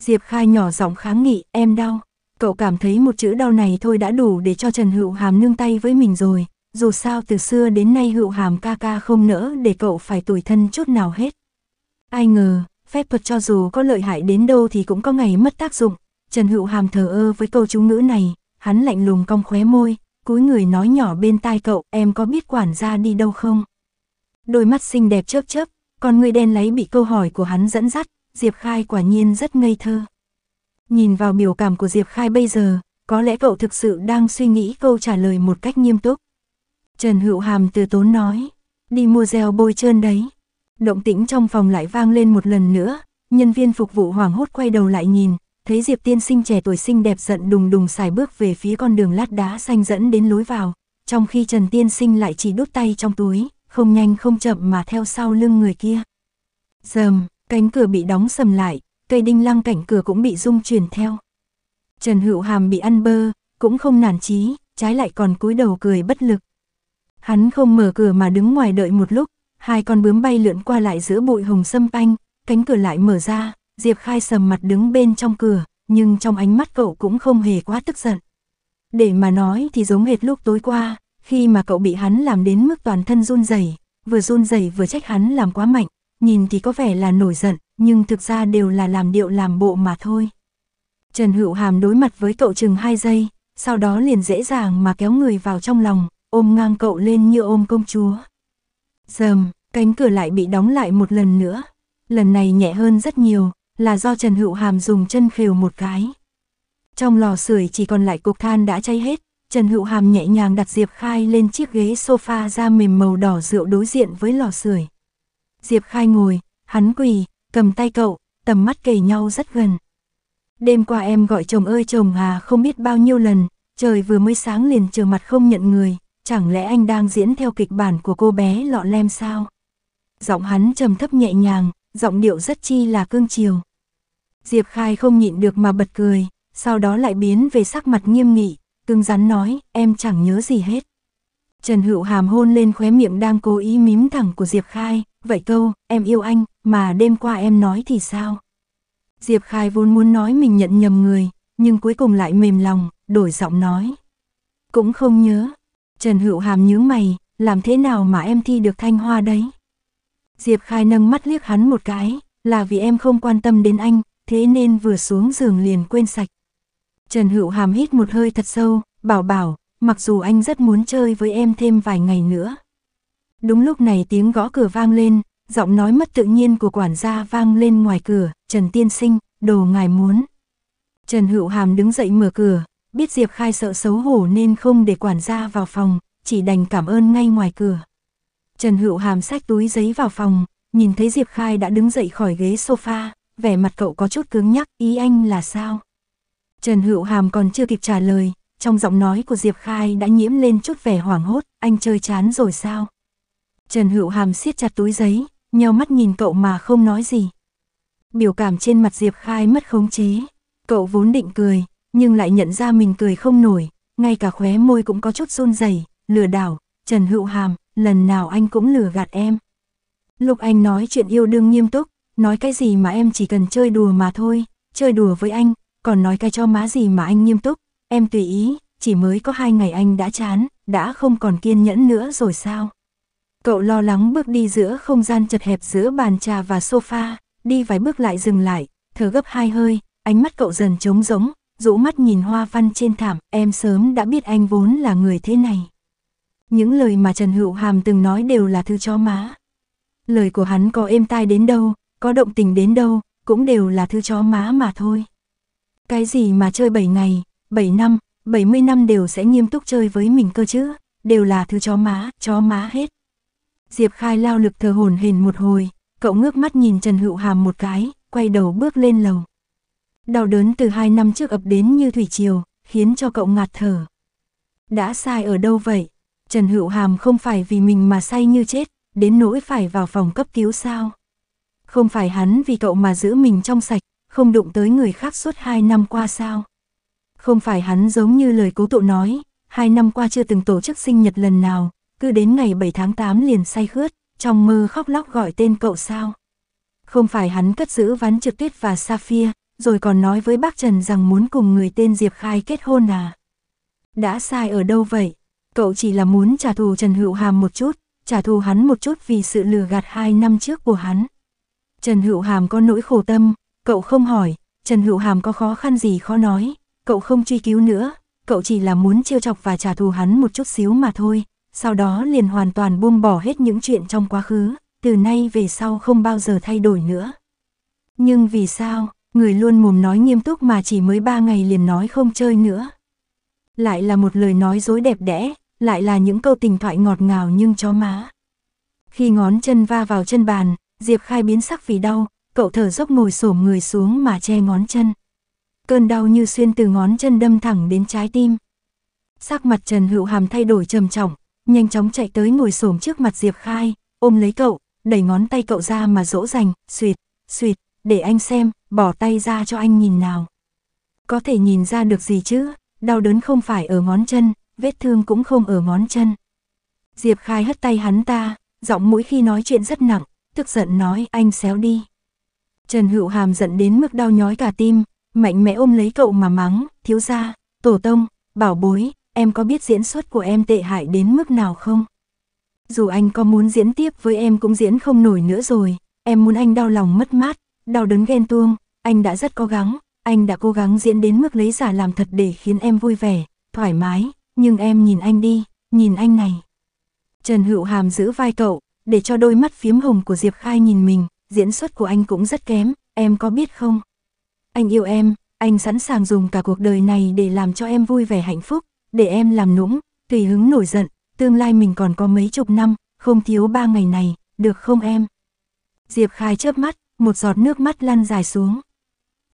Diệp Khai nhỏ giọng kháng nghị, em đau. Cậu cảm thấy một chữ đau này thôi đã đủ để cho Trần Hữu Hàm nương tay với mình rồi, dù sao từ xưa đến nay Hữu Hàm ca ca không nỡ để cậu phải tủi thân chút nào hết. Ai ngờ, phép thuật cho dù có lợi hại đến đâu thì cũng có ngày mất tác dụng. Trần Hữu Hàm thờ ơ với câu chú ngữ này, hắn lạnh lùng cong khóe môi, cúi người nói nhỏ bên tai cậu, em có biết quản gia đi đâu không? Đôi mắt xinh đẹp chớp chớp, con người đen lấy bị câu hỏi của hắn dẫn dắt, Diệp Khai quả nhiên rất ngây thơ. Nhìn vào biểu cảm của Diệp Khai bây giờ, có lẽ cậu thực sự đang suy nghĩ câu trả lời một cách nghiêm túc. Trần Hữu Hàm từ tốn nói, đi mua gel bôi trơn đấy. Động tĩnh trong phòng lại vang lên một lần nữa, nhân viên phục vụ hoảng hốt quay đầu lại nhìn, thấy Diệp tiên sinh trẻ tuổi xinh đẹp giận đùng đùng xài bước về phía con đường lát đá xanh dẫn đến lối vào, trong khi Trần tiên sinh lại chỉ đút tay trong túi, không nhanh không chậm mà theo sau lưng người kia. Dầm, Cánh cửa bị đóng sầm lại, cây đinh lăng cạnh cửa cũng bị rung chuyển theo. Trần Hữu Hàm bị ăn bơ, cũng không nản chí, trái lại còn cúi đầu cười bất lực. Hắn không mở cửa mà đứng ngoài đợi một lúc, hai con bướm bay lượn qua lại giữa bụi hồng sâm panh, cánh cửa lại mở ra, Diệp Khai sầm mặt đứng bên trong cửa, nhưng trong ánh mắt cậu cũng không hề quá tức giận. Để mà nói thì giống hệt lúc tối qua, khi mà cậu bị hắn làm đến mức toàn thân run rẩy, vừa run rẩy vừa trách hắn làm quá mạnh, nhìn thì có vẻ là nổi giận, nhưng thực ra đều là làm điệu làm bộ mà thôi. Trần Hữu Hàm đối mặt với cậu chừng 2 giây, sau đó liền dễ dàng mà kéo người vào trong lòng, ôm ngang cậu lên như ôm công chúa. Dầm, cánh cửa lại bị đóng lại một lần nữa. Lần này nhẹ hơn rất nhiều, là do Trần Hữu Hàm dùng chân khều một cái. Trong lò sưởi chỉ còn lại cục than đã cháy hết, Trần Hữu Hàm nhẹ nhàng đặt Diệp Khai lên chiếc ghế sofa da mềm màu đỏ rượu đối diện với lò sưởi. Diệp Khai ngồi, hắn quỳ, cầm tay cậu, tầm mắt kề nhau rất gần. Đêm qua em gọi chồng ơi chồng à, không biết bao nhiêu lần, trời vừa mới sáng liền chờ mặt không nhận người, chẳng lẽ anh đang diễn theo kịch bản của cô bé lọ lem sao? Giọng hắn trầm thấp nhẹ nhàng, giọng điệu rất chi là cương chiều. Diệp Khai không nhịn được mà bật cười, sau đó lại biến về sắc mặt nghiêm nghị, cưng rắn nói, em chẳng nhớ gì hết. Trần Hữu Hàm hôn lên khóe miệng đang cố ý mím thẳng của Diệp Khai, vậy câu, em yêu anh, mà đêm qua em nói thì sao? Diệp Khai vốn muốn nói mình nhận nhầm người, nhưng cuối cùng lại mềm lòng, đổi giọng nói. Cũng không nhớ. Trần Hữu Hàm nhướng mày, làm thế nào mà em thi được thanh hoa đấy? Diệp Khai nâng mắt liếc hắn một cái, là vì em không quan tâm đến anh, thế nên vừa xuống giường liền quên sạch. Trần Hữu Hàm hít một hơi thật sâu, bảo bảo, mặc dù anh rất muốn chơi với em thêm vài ngày nữa, Đúng lúc này tiếng gõ cửa vang lên, giọng nói mất tự nhiên của quản gia vang lên ngoài cửa, Trần Tiên Sinh, đồ ngài muốn. Trần Hữu Hàm đứng dậy mở cửa, biết Diệp Khai sợ xấu hổ nên không để quản gia vào phòng, chỉ đành cảm ơn ngay ngoài cửa. Trần Hữu Hàm xách túi giấy vào phòng, nhìn thấy Diệp Khai đã đứng dậy khỏi ghế sofa, vẻ mặt cậu có chút cứng nhắc, ý anh là sao? Trần Hữu Hàm còn chưa kịp trả lời, trong giọng nói của Diệp Khai đã nhiễm lên chút vẻ hoảng hốt, anh chơi chán rồi sao? Trần Hữu Hàm siết chặt túi giấy, nheo mắt nhìn cậu mà không nói gì. Biểu cảm trên mặt Diệp Khai mất khống chế. Cậu vốn định cười, nhưng lại nhận ra mình cười không nổi, ngay cả khóe môi cũng có chút run rẩy, lừa đảo, Trần Hữu Hàm, lần nào anh cũng lừa gạt em. Lúc anh nói chuyện yêu đương nghiêm túc, nói cái gì mà em chỉ cần chơi đùa mà thôi, chơi đùa với anh, còn nói cái cho má gì mà anh nghiêm túc, em tùy ý, chỉ mới có hai ngày anh đã chán, đã không còn kiên nhẫn nữa rồi sao? Cậu lo lắng bước đi giữa không gian chật hẹp giữa bàn trà và sofa, đi vài bước lại dừng lại, thở gấp hai hơi, ánh mắt cậu dần trống rỗng, rũ mắt nhìn hoa văn trên thảm, em sớm đã biết anh vốn là người thế này. Những lời mà Trần Hữu Hàm từng nói đều là thư cho má. Lời của hắn có êm tai đến đâu, có động tình đến đâu, cũng đều là thư chó má mà thôi. Cái gì mà chơi 7 ngày, 7 năm, 70 năm đều sẽ nghiêm túc chơi với mình cơ chứ, đều là thư chó má, chó má hết. Diệp Khai lao lực thờ hồn hển một hồi, cậu ngước mắt nhìn Trần Hữu Hàm một cái, quay đầu bước lên lầu. Đau đớn từ hai năm trước ập đến như thủy triều, khiến cho cậu ngạt thở. Đã sai ở đâu vậy? Trần Hữu Hàm không phải vì mình mà say như chết, đến nỗi phải vào phòng cấp cứu sao? Không phải hắn vì cậu mà giữ mình trong sạch, không đụng tới người khác suốt hai năm qua sao? Không phải hắn giống như lời cố tụ nói, hai năm qua chưa từng tổ chức sinh nhật lần nào, cứ đến ngày 7 tháng 8 liền say khướt, trong mơ khóc lóc gọi tên cậu sao. Không phải hắn cất giữ ván trực tuyết và Sapphire, rồi còn nói với bác Trần rằng muốn cùng người tên Diệp Khai kết hôn à. Đã sai ở đâu vậy? Cậu chỉ là muốn trả thù Trần Hữu Hàm một chút, trả thù hắn một chút vì sự lừa gạt hai năm trước của hắn. Trần Hữu Hàm có nỗi khổ tâm, cậu không hỏi, Trần Hữu Hàm có khó khăn gì khó nói, cậu không truy cứu nữa, cậu chỉ là muốn trêu chọc và trả thù hắn một chút xíu mà thôi, sau đó liền hoàn toàn buông bỏ hết những chuyện trong quá khứ, từ nay về sau không bao giờ thay đổi nữa. Nhưng vì sao, người luôn mồm nói nghiêm túc mà chỉ mới ba ngày liền nói không chơi nữa. Lại là một lời nói dối đẹp đẽ, lại là những câu tình thoại ngọt ngào nhưng chó má. Khi ngón chân va vào chân bàn, Diệp Khai biến sắc vì đau, cậu thở dốc ngồi xổm người xuống mà che ngón chân. Cơn đau như xuyên từ ngón chân đâm thẳng đến trái tim. Sắc mặt Trần Hữu Hàm thay đổi trầm trọng, nhanh chóng chạy tới ngồi xổm trước mặt Diệp Khai, ôm lấy cậu, đẩy ngón tay cậu ra mà dỗ dành, suyệt, suyệt, để anh xem, bỏ tay ra cho anh nhìn nào. Có thể nhìn ra được gì chứ, đau đớn không phải ở ngón chân, vết thương cũng không ở ngón chân. Diệp Khai hất tay hắn ta, giọng mũi khi nói chuyện rất nặng, tức giận nói anh xéo đi. Trần Hữu Hàm giận đến mức đau nhói cả tim, mạnh mẽ ôm lấy cậu mà mắng, thiếu gia, tổ tông, bảo bối, em có biết diễn xuất của em tệ hại đến mức nào không? Dù anh có muốn diễn tiếp với em cũng diễn không nổi nữa rồi, em muốn anh đau lòng mất mát, đau đớn ghen tuông, anh đã rất cố gắng, anh đã cố gắng diễn đến mức lấy giả làm thật để khiến em vui vẻ, thoải mái, nhưng em nhìn anh đi, nhìn anh này. Trần Hữu Hàm giữ vai cậu, để cho đôi mắt phiếm hồng của Diệp Khai nhìn mình, diễn xuất của anh cũng rất kém, em có biết không? Anh yêu em, anh sẵn sàng dùng cả cuộc đời này để làm cho em vui vẻ hạnh phúc, để em làm nũng, tùy hứng nổi giận, tương lai mình còn có mấy chục năm, không thiếu ba ngày này, được không em? Diệp Khai chớp mắt, một giọt nước mắt lăn dài xuống.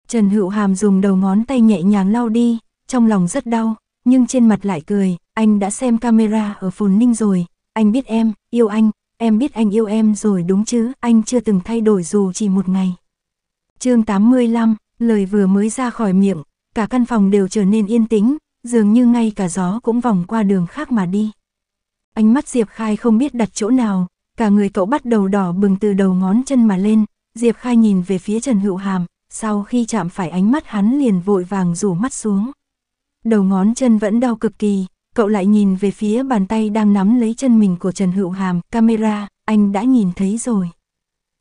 Trần Hữu Hàm dùng đầu ngón tay nhẹ nhàng lau đi, trong lòng rất đau, nhưng trên mặt lại cười, anh đã xem camera ở Phồn Ninh rồi, anh biết em, yêu anh, em biết anh yêu em rồi đúng chứ, anh chưa từng thay đổi dù chỉ một ngày. chương 85, lời vừa mới ra khỏi miệng, cả căn phòng đều trở nên yên tĩnh, dường như ngay cả gió cũng vòng qua đường khác mà đi. Ánh mắt Diệp Khai không biết đặt chỗ nào, cả người cậu bắt đầu đỏ bừng từ đầu ngón chân mà lên, Diệp Khai nhìn về phía Trần Hữu Hàm, sau khi chạm phải ánh mắt hắn liền vội vàng rủ mắt xuống. Đầu ngón chân vẫn đau cực kỳ, cậu lại nhìn về phía bàn tay đang nắm lấy chân mình của Trần Hữu Hàm, camera, anh đã nhìn thấy rồi.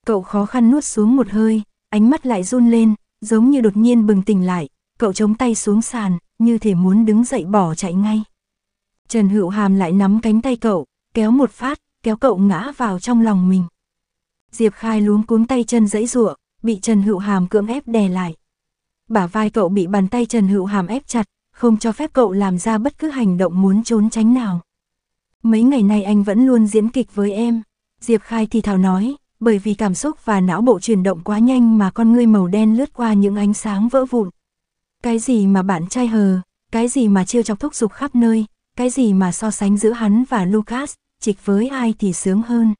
Cậu khó khăn nuốt xuống một hơi, ánh mắt lại run lên, giống như đột nhiên bừng tỉnh lại, cậu chống tay xuống sàn, như thể muốn đứng dậy bỏ chạy ngay. Trần Hữu Hàm lại nắm cánh tay cậu, kéo một phát, kéo cậu ngã vào trong lòng mình. Diệp Khai luống cuống tay chân dãy rụa, bị Trần Hữu Hàm cưỡng ép đè lại. Bả vai cậu bị bàn tay Trần Hữu Hàm ép chặt, không cho phép cậu làm ra bất cứ hành động muốn trốn tránh nào. Mấy ngày nay anh vẫn luôn diễn kịch với em, Diệp Khai thì thào nói, bởi vì cảm xúc và não bộ chuyển động quá nhanh mà con ngươi màu đen lướt qua những ánh sáng vỡ vụn, cái gì mà bạn trai hờ, cái gì mà trêu chọc thúc giục khắp nơi, cái gì mà so sánh giữa hắn và Lucas, chịch với ai thì sướng hơn.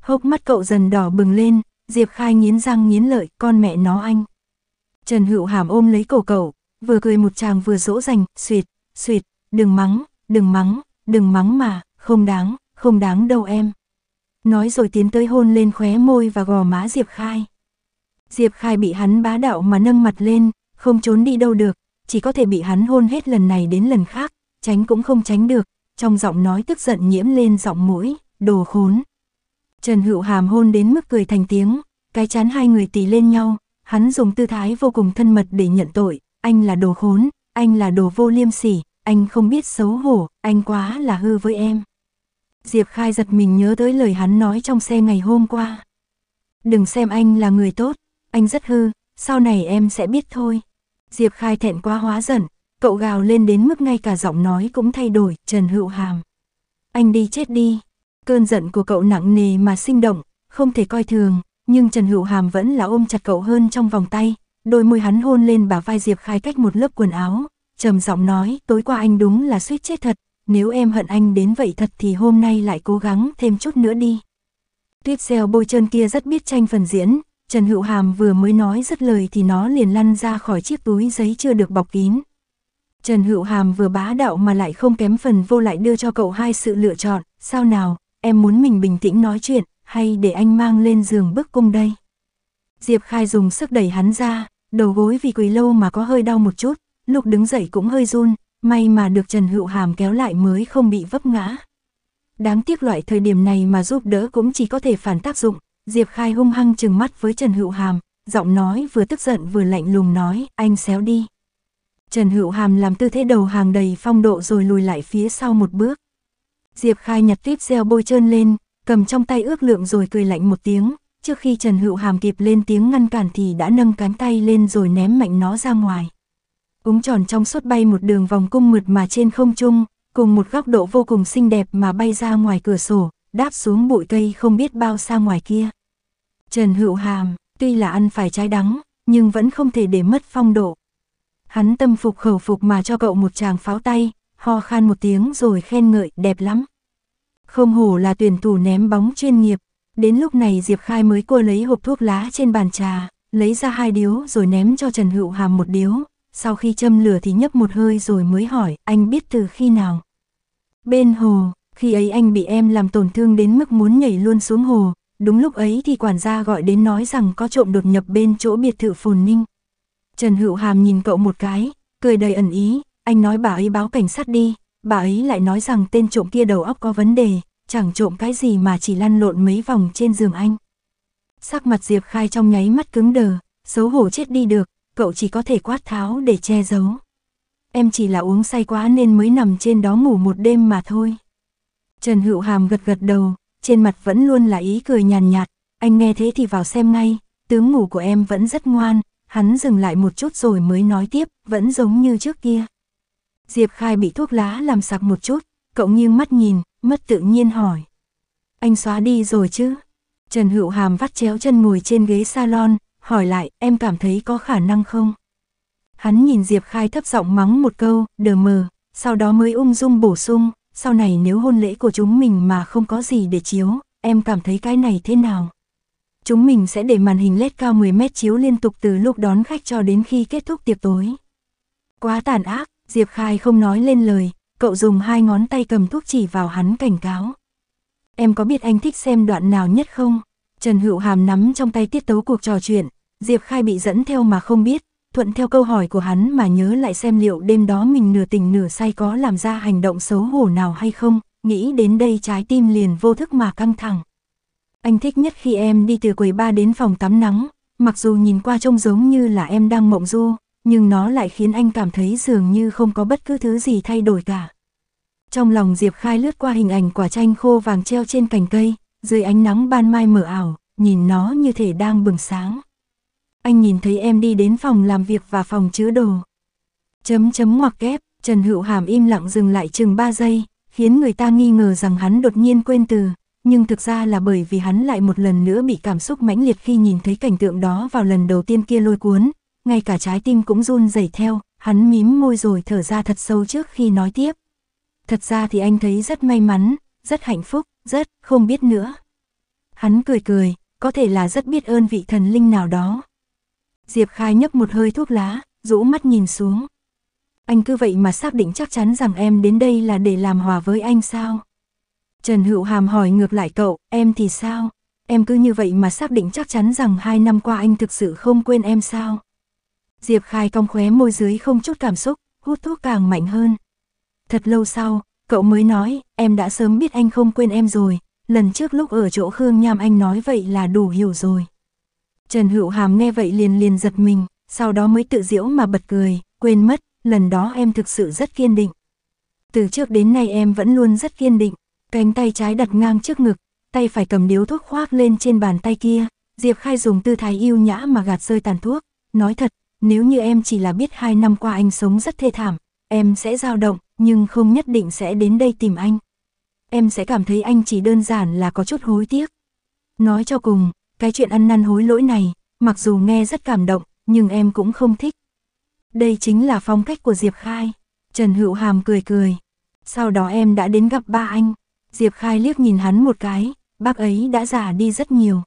Hốc mắt cậu dần đỏ bừng lên, Diệp Khai nghiến răng nghiến lợi con mẹ nó anh. Trần Hữu Hàm ôm lấy cổ cậu, vừa cười một chàng vừa dỗ dành, suyệt, suyệt, đừng mắng, đừng mắng, đừng mắng mà, không đáng, không đáng đâu em. Nói rồi tiến tới hôn lên khóe môi và gò má Diệp Khai. Diệp Khai bị hắn bá đạo mà nâng mặt lên, không trốn đi đâu được, chỉ có thể bị hắn hôn hết lần này đến lần khác, tránh cũng không tránh được, trong giọng nói tức giận nhiễm lên giọng mũi, đồ khốn. Trần Hữu Hàm hôn đến mức cười thành tiếng, cái chán hai người tì lên nhau, hắn dùng tư thái vô cùng thân mật để nhận tội, anh là đồ khốn, anh là đồ vô liêm sỉ, anh không biết xấu hổ, anh quá là hư với em. Diệp Khai giật mình nhớ tới lời hắn nói trong xe ngày hôm qua. Đừng xem anh là người tốt, anh rất hư, sau này em sẽ biết thôi. Diệp Khai thẹn quá hóa giận, cậu gào lên đến mức ngay cả giọng nói cũng thay đổi, Trần Hữu Hàm. Anh đi chết đi. Cơn giận của cậu nặng nề mà sinh động, không thể coi thường, nhưng Trần Hữu Hàm vẫn là ôm chặt cậu hơn trong vòng tay, đôi môi hắn hôn lên bả vai Diệp Khai cách một lớp quần áo, trầm giọng nói, tối qua anh đúng là suýt chết thật, nếu em hận anh đến vậy thật thì hôm nay lại cố gắng thêm chút nữa đi. Tuyết xeo bôi trơn kia rất biết tranh phần diễn, Trần Hữu Hàm vừa mới nói rất lời thì nó liền lăn ra khỏi chiếc túi giấy chưa được bọc kín. Trần Hữu Hàm vừa bá đạo mà lại không kém phần vô lại đưa cho cậu hai sự lựa chọn, sao nào, em muốn mình bình tĩnh nói chuyện, hay để anh mang lên giường bức cung đây. Diệp Khai dùng sức đẩy hắn ra, đầu gối vì quỳ lâu mà có hơi đau một chút, lúc đứng dậy cũng hơi run, may mà được Trần Hữu Hàm kéo lại mới không bị vấp ngã. Đáng tiếc loại thời điểm này mà giúp đỡ cũng chỉ có thể phản tác dụng, Diệp Khai hung hăng chừng mắt với Trần Hữu Hàm, giọng nói vừa tức giận vừa lạnh lùng nói, anh xéo đi. Trần Hữu Hàm làm tư thế đầu hàng đầy phong độ rồi lùi lại phía sau một bước. Diệp Khai nhặt tiếp gieo bôi trơn lên, cầm trong tay ước lượng rồi cười lạnh một tiếng, trước khi Trần Hữu Hàm kịp lên tiếng ngăn cản thì đã nâng cánh tay lên rồi ném mạnh nó ra ngoài. Úng tròn trong suốt bay một đường vòng cung mượt mà trên không trung, cùng một góc độ vô cùng xinh đẹp mà bay ra ngoài cửa sổ, đáp xuống bụi cây không biết bao xa ngoài kia. Trần Hữu Hàm, tuy là ăn phải trái đắng, nhưng vẫn không thể để mất phong độ. Hắn tâm phục khẩu phục mà cho cậu một chàng pháo tay, ho khan một tiếng rồi khen ngợi, đẹp lắm. Không hổ là tuyển thủ ném bóng chuyên nghiệp, đến lúc này Diệp Khai mới cua lấy hộp thuốc lá trên bàn trà, lấy ra hai điếu rồi ném cho Trần Hữu Hàm một điếu, sau khi châm lửa thì nhấp một hơi rồi mới hỏi, anh biết từ khi nào? Bên hồ, khi ấy anh bị em làm tổn thương đến mức muốn nhảy luôn xuống hồ, đúng lúc ấy thì quản gia gọi đến nói rằng có trộm đột nhập bên chỗ biệt thự phồn ninh. Trần Hữu Hàm nhìn cậu một cái, cười đầy ẩn ý, anh nói bà ấy báo cảnh sát đi, bà ấy lại nói rằng tên trộm kia đầu óc có vấn đề, chẳng trộm cái gì mà chỉ lăn lộn mấy vòng trên giường anh. Sắc mặt Diệp Khai trong nháy mắt cứng đờ, xấu hổ chết đi được, cậu chỉ có thể quát tháo để che giấu. Em chỉ là uống say quá nên mới nằm trên đó ngủ một đêm mà thôi. Trần Hữu Hàm gật gật đầu, trên mặt vẫn luôn là ý cười nhàn nhạt, nhạt, anh nghe thế thì vào xem ngay, tướng ngủ của em vẫn rất ngoan, hắn dừng lại một chút rồi mới nói tiếp, vẫn giống như trước kia. Diệp Khai bị thuốc lá làm sặc một chút, cậu nghiêng mắt nhìn, mất tự nhiên hỏi. Anh xóa đi rồi chứ? Trần Hữu Hàm vắt chéo chân ngồi trên ghế salon, hỏi lại, em cảm thấy có khả năng không? Hắn nhìn Diệp Khai thấp giọng mắng một câu, đờ mờ, sau đó mới ung dung bổ sung, sau này nếu hôn lễ của chúng mình mà không có gì để chiếu, em cảm thấy cái này thế nào? Chúng mình sẽ để màn hình LED cao 10 mét chiếu liên tục từ lúc đón khách cho đến khi kết thúc tiệc tối. Quá tàn ác, Diệp Khai không nói lên lời, cậu dùng hai ngón tay cầm thuốc chỉ vào hắn cảnh cáo. Em có biết anh thích xem đoạn nào nhất không? Trần Hữu Hàm nắm trong tay tiết tấu cuộc trò chuyện, Diệp Khai bị dẫn theo mà không biết, thuận theo câu hỏi của hắn mà nhớ lại xem liệu đêm đó mình nửa tỉnh nửa say có làm ra hành động xấu hổ nào hay không, nghĩ đến đây trái tim liền vô thức mà căng thẳng. Anh thích nhất khi em đi từ quầy ba đến phòng tắm nắng, mặc dù nhìn qua trông giống như là em đang mộng du, nhưng nó lại khiến anh cảm thấy dường như không có bất cứ thứ gì thay đổi cả. Trong lòng Diệp Khai lướt qua hình ảnh quả chanh khô vàng treo trên cành cây, dưới ánh nắng ban mai mờ ảo, nhìn nó như thể đang bừng sáng anh nhìn thấy em đi đến phòng làm việc và phòng chứa đồ. Chấm chấm ngoặc kép, Trần Hữu Hàm im lặng dừng lại chừng 3 giây, khiến người ta nghi ngờ rằng hắn đột nhiên quên từ, nhưng thực ra là bởi vì hắn lại một lần nữa bị cảm xúc mãnh liệt khi nhìn thấy cảnh tượng đó vào lần đầu tiên kia lôi cuốn, ngay cả trái tim cũng run rẩy theo, hắn mím môi rồi thở ra thật sâu trước khi nói tiếp. Thật ra thì anh thấy rất may mắn, rất hạnh phúc, rất không biết nữa. Hắn cười cười, có thể là rất biết ơn vị thần linh nào đó. Diệp Khai nhấp một hơi thuốc lá, rũ mắt nhìn xuống. Anh cứ vậy mà xác định chắc chắn rằng em đến đây là để làm hòa với anh sao? Trần Hữu Hàm hỏi ngược lại cậu, em thì sao? Em cứ như vậy mà xác định chắc chắn rằng hai năm qua anh thực sự không quên em sao? Diệp Khai cong khóe môi dưới không chút cảm xúc, hút thuốc càng mạnh hơn. Thật lâu sau, cậu mới nói, em đã sớm biết anh không quên em rồi, lần trước lúc ở chỗ Khương Nham anh nói vậy là đủ hiểu rồi. Trần Hữu Hàm nghe vậy liền liền giật mình, sau đó mới tự diễu mà bật cười, quên mất, lần đó em thực sự rất kiên định. Từ trước đến nay em vẫn luôn rất kiên định, cánh tay trái đặt ngang trước ngực, tay phải cầm điếu thuốc khoác lên trên bàn tay kia, Diệp Khai dùng tư thái yêu nhã mà gạt rơi tàn thuốc, nói thật, nếu như em chỉ là biết hai năm qua anh sống rất thê thảm, em sẽ dao động, nhưng không nhất định sẽ đến đây tìm anh. Em sẽ cảm thấy anh chỉ đơn giản là có chút hối tiếc. Nói cho cùng, cái chuyện ăn năn hối lỗi này, mặc dù nghe rất cảm động, nhưng em cũng không thích. Đây chính là phong cách của Diệp Khai. Trần Hữu Hàm cười cười. Sau đó em đã đến gặp ba anh. Diệp Khai liếc nhìn hắn một cái, bác ấy đã già đi rất nhiều.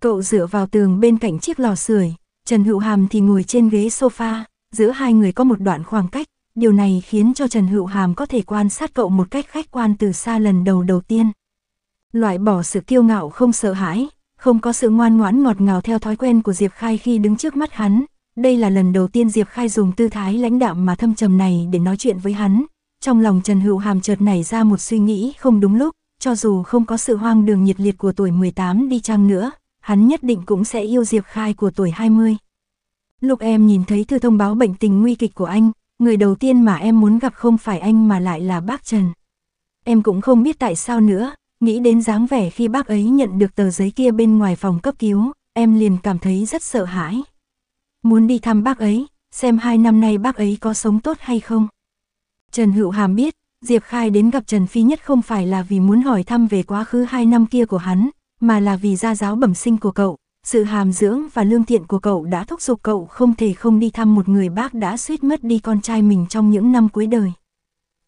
Cậu dựa vào tường bên cạnh chiếc lò sưởi, Trần Hữu Hàm thì ngồi trên ghế sofa, giữa hai người có một đoạn khoảng cách, điều này khiến cho Trần Hữu Hàm có thể quan sát cậu một cách khách quan từ xa lần đầu đầu tiên. Loại bỏ sự kiêu ngạo không sợ hãi, không có sự ngoan ngoãn ngọt ngào theo thói quen của Diệp Khai khi đứng trước mắt hắn. Đây là lần đầu tiên Diệp Khai dùng tư thái lãnh đạm mà thâm trầm này để nói chuyện với hắn. Trong lòng Trần Hữu Hàm chợt nảy ra một suy nghĩ không đúng lúc, cho dù không có sự hoang đường nhiệt liệt của tuổi 18 đi chăng nữa, hắn nhất định cũng sẽ yêu Diệp Khai của tuổi 20. Lúc em nhìn thấy thư thông báo bệnh tình nguy kịch của anh, người đầu tiên mà em muốn gặp không phải anh mà lại là bác Trần. Em cũng không biết tại sao nữa, Nghĩ đến dáng vẻ khi bác ấy nhận được tờ giấy kia bên ngoài phòng cấp cứu, em liền cảm thấy rất sợ hãi. Muốn đi thăm bác ấy, xem hai năm nay bác ấy có sống tốt hay không. Trần Hữu Hàm biết, Diệp Khai đến gặp Trần Phi Nhất không phải là vì muốn hỏi thăm về quá khứ hai năm kia của hắn, mà là vì gia giáo bẩm sinh của cậu, sự hàm dưỡng và lương thiện của cậu đã thúc giục cậu không thể không đi thăm một người bác đã suýt mất đi con trai mình trong những năm cuối đời.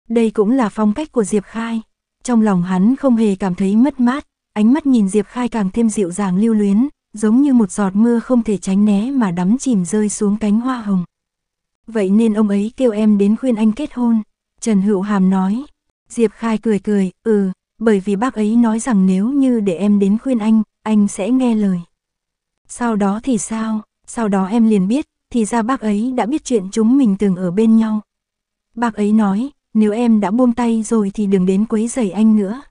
Đây cũng là phong cách của Diệp Khai. Trong lòng hắn không hề cảm thấy mất mát, ánh mắt nhìn Diệp Khai càng thêm dịu dàng lưu luyến, giống như một giọt mưa không thể tránh né mà đắm chìm rơi xuống cánh hoa hồng. Vậy nên ông ấy kêu em đến khuyên anh kết hôn, Trần Hữu Hàm nói. Diệp Khai cười cười, ừ, bởi vì bác ấy nói rằng nếu như để em đến khuyên anh, anh sẽ nghe lời. Sau đó thì sao, sau đó em liền biết, thì ra bác ấy đã biết chuyện chúng mình từng ở bên nhau. Bác ấy nói, nếu em đã buông tay rồi thì đừng đến quấy rầy anh nữa.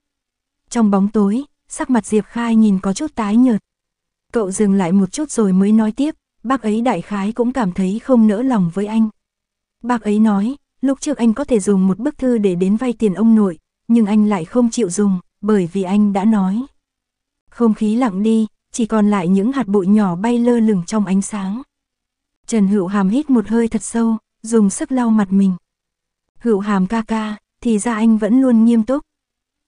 Trong bóng tối, sắc mặt Diệp Khai nhìn có chút tái nhợt. Cậu dừng lại một chút rồi mới nói tiếp, bác ấy đại khái cũng cảm thấy không nỡ lòng với anh. Bác ấy nói, lúc trước anh có thể dùng một bức thư để đến vay tiền ông nội, nhưng anh lại không chịu dùng, bởi vì anh đã nói. Không khí lặng đi, chỉ còn lại những hạt bụi nhỏ bay lơ lửng trong ánh sáng. Trần Hữu Hàm hít một hơi thật sâu, dùng sức lau mặt mình. Hữu hàm ca ca, thì ra anh vẫn luôn nghiêm túc.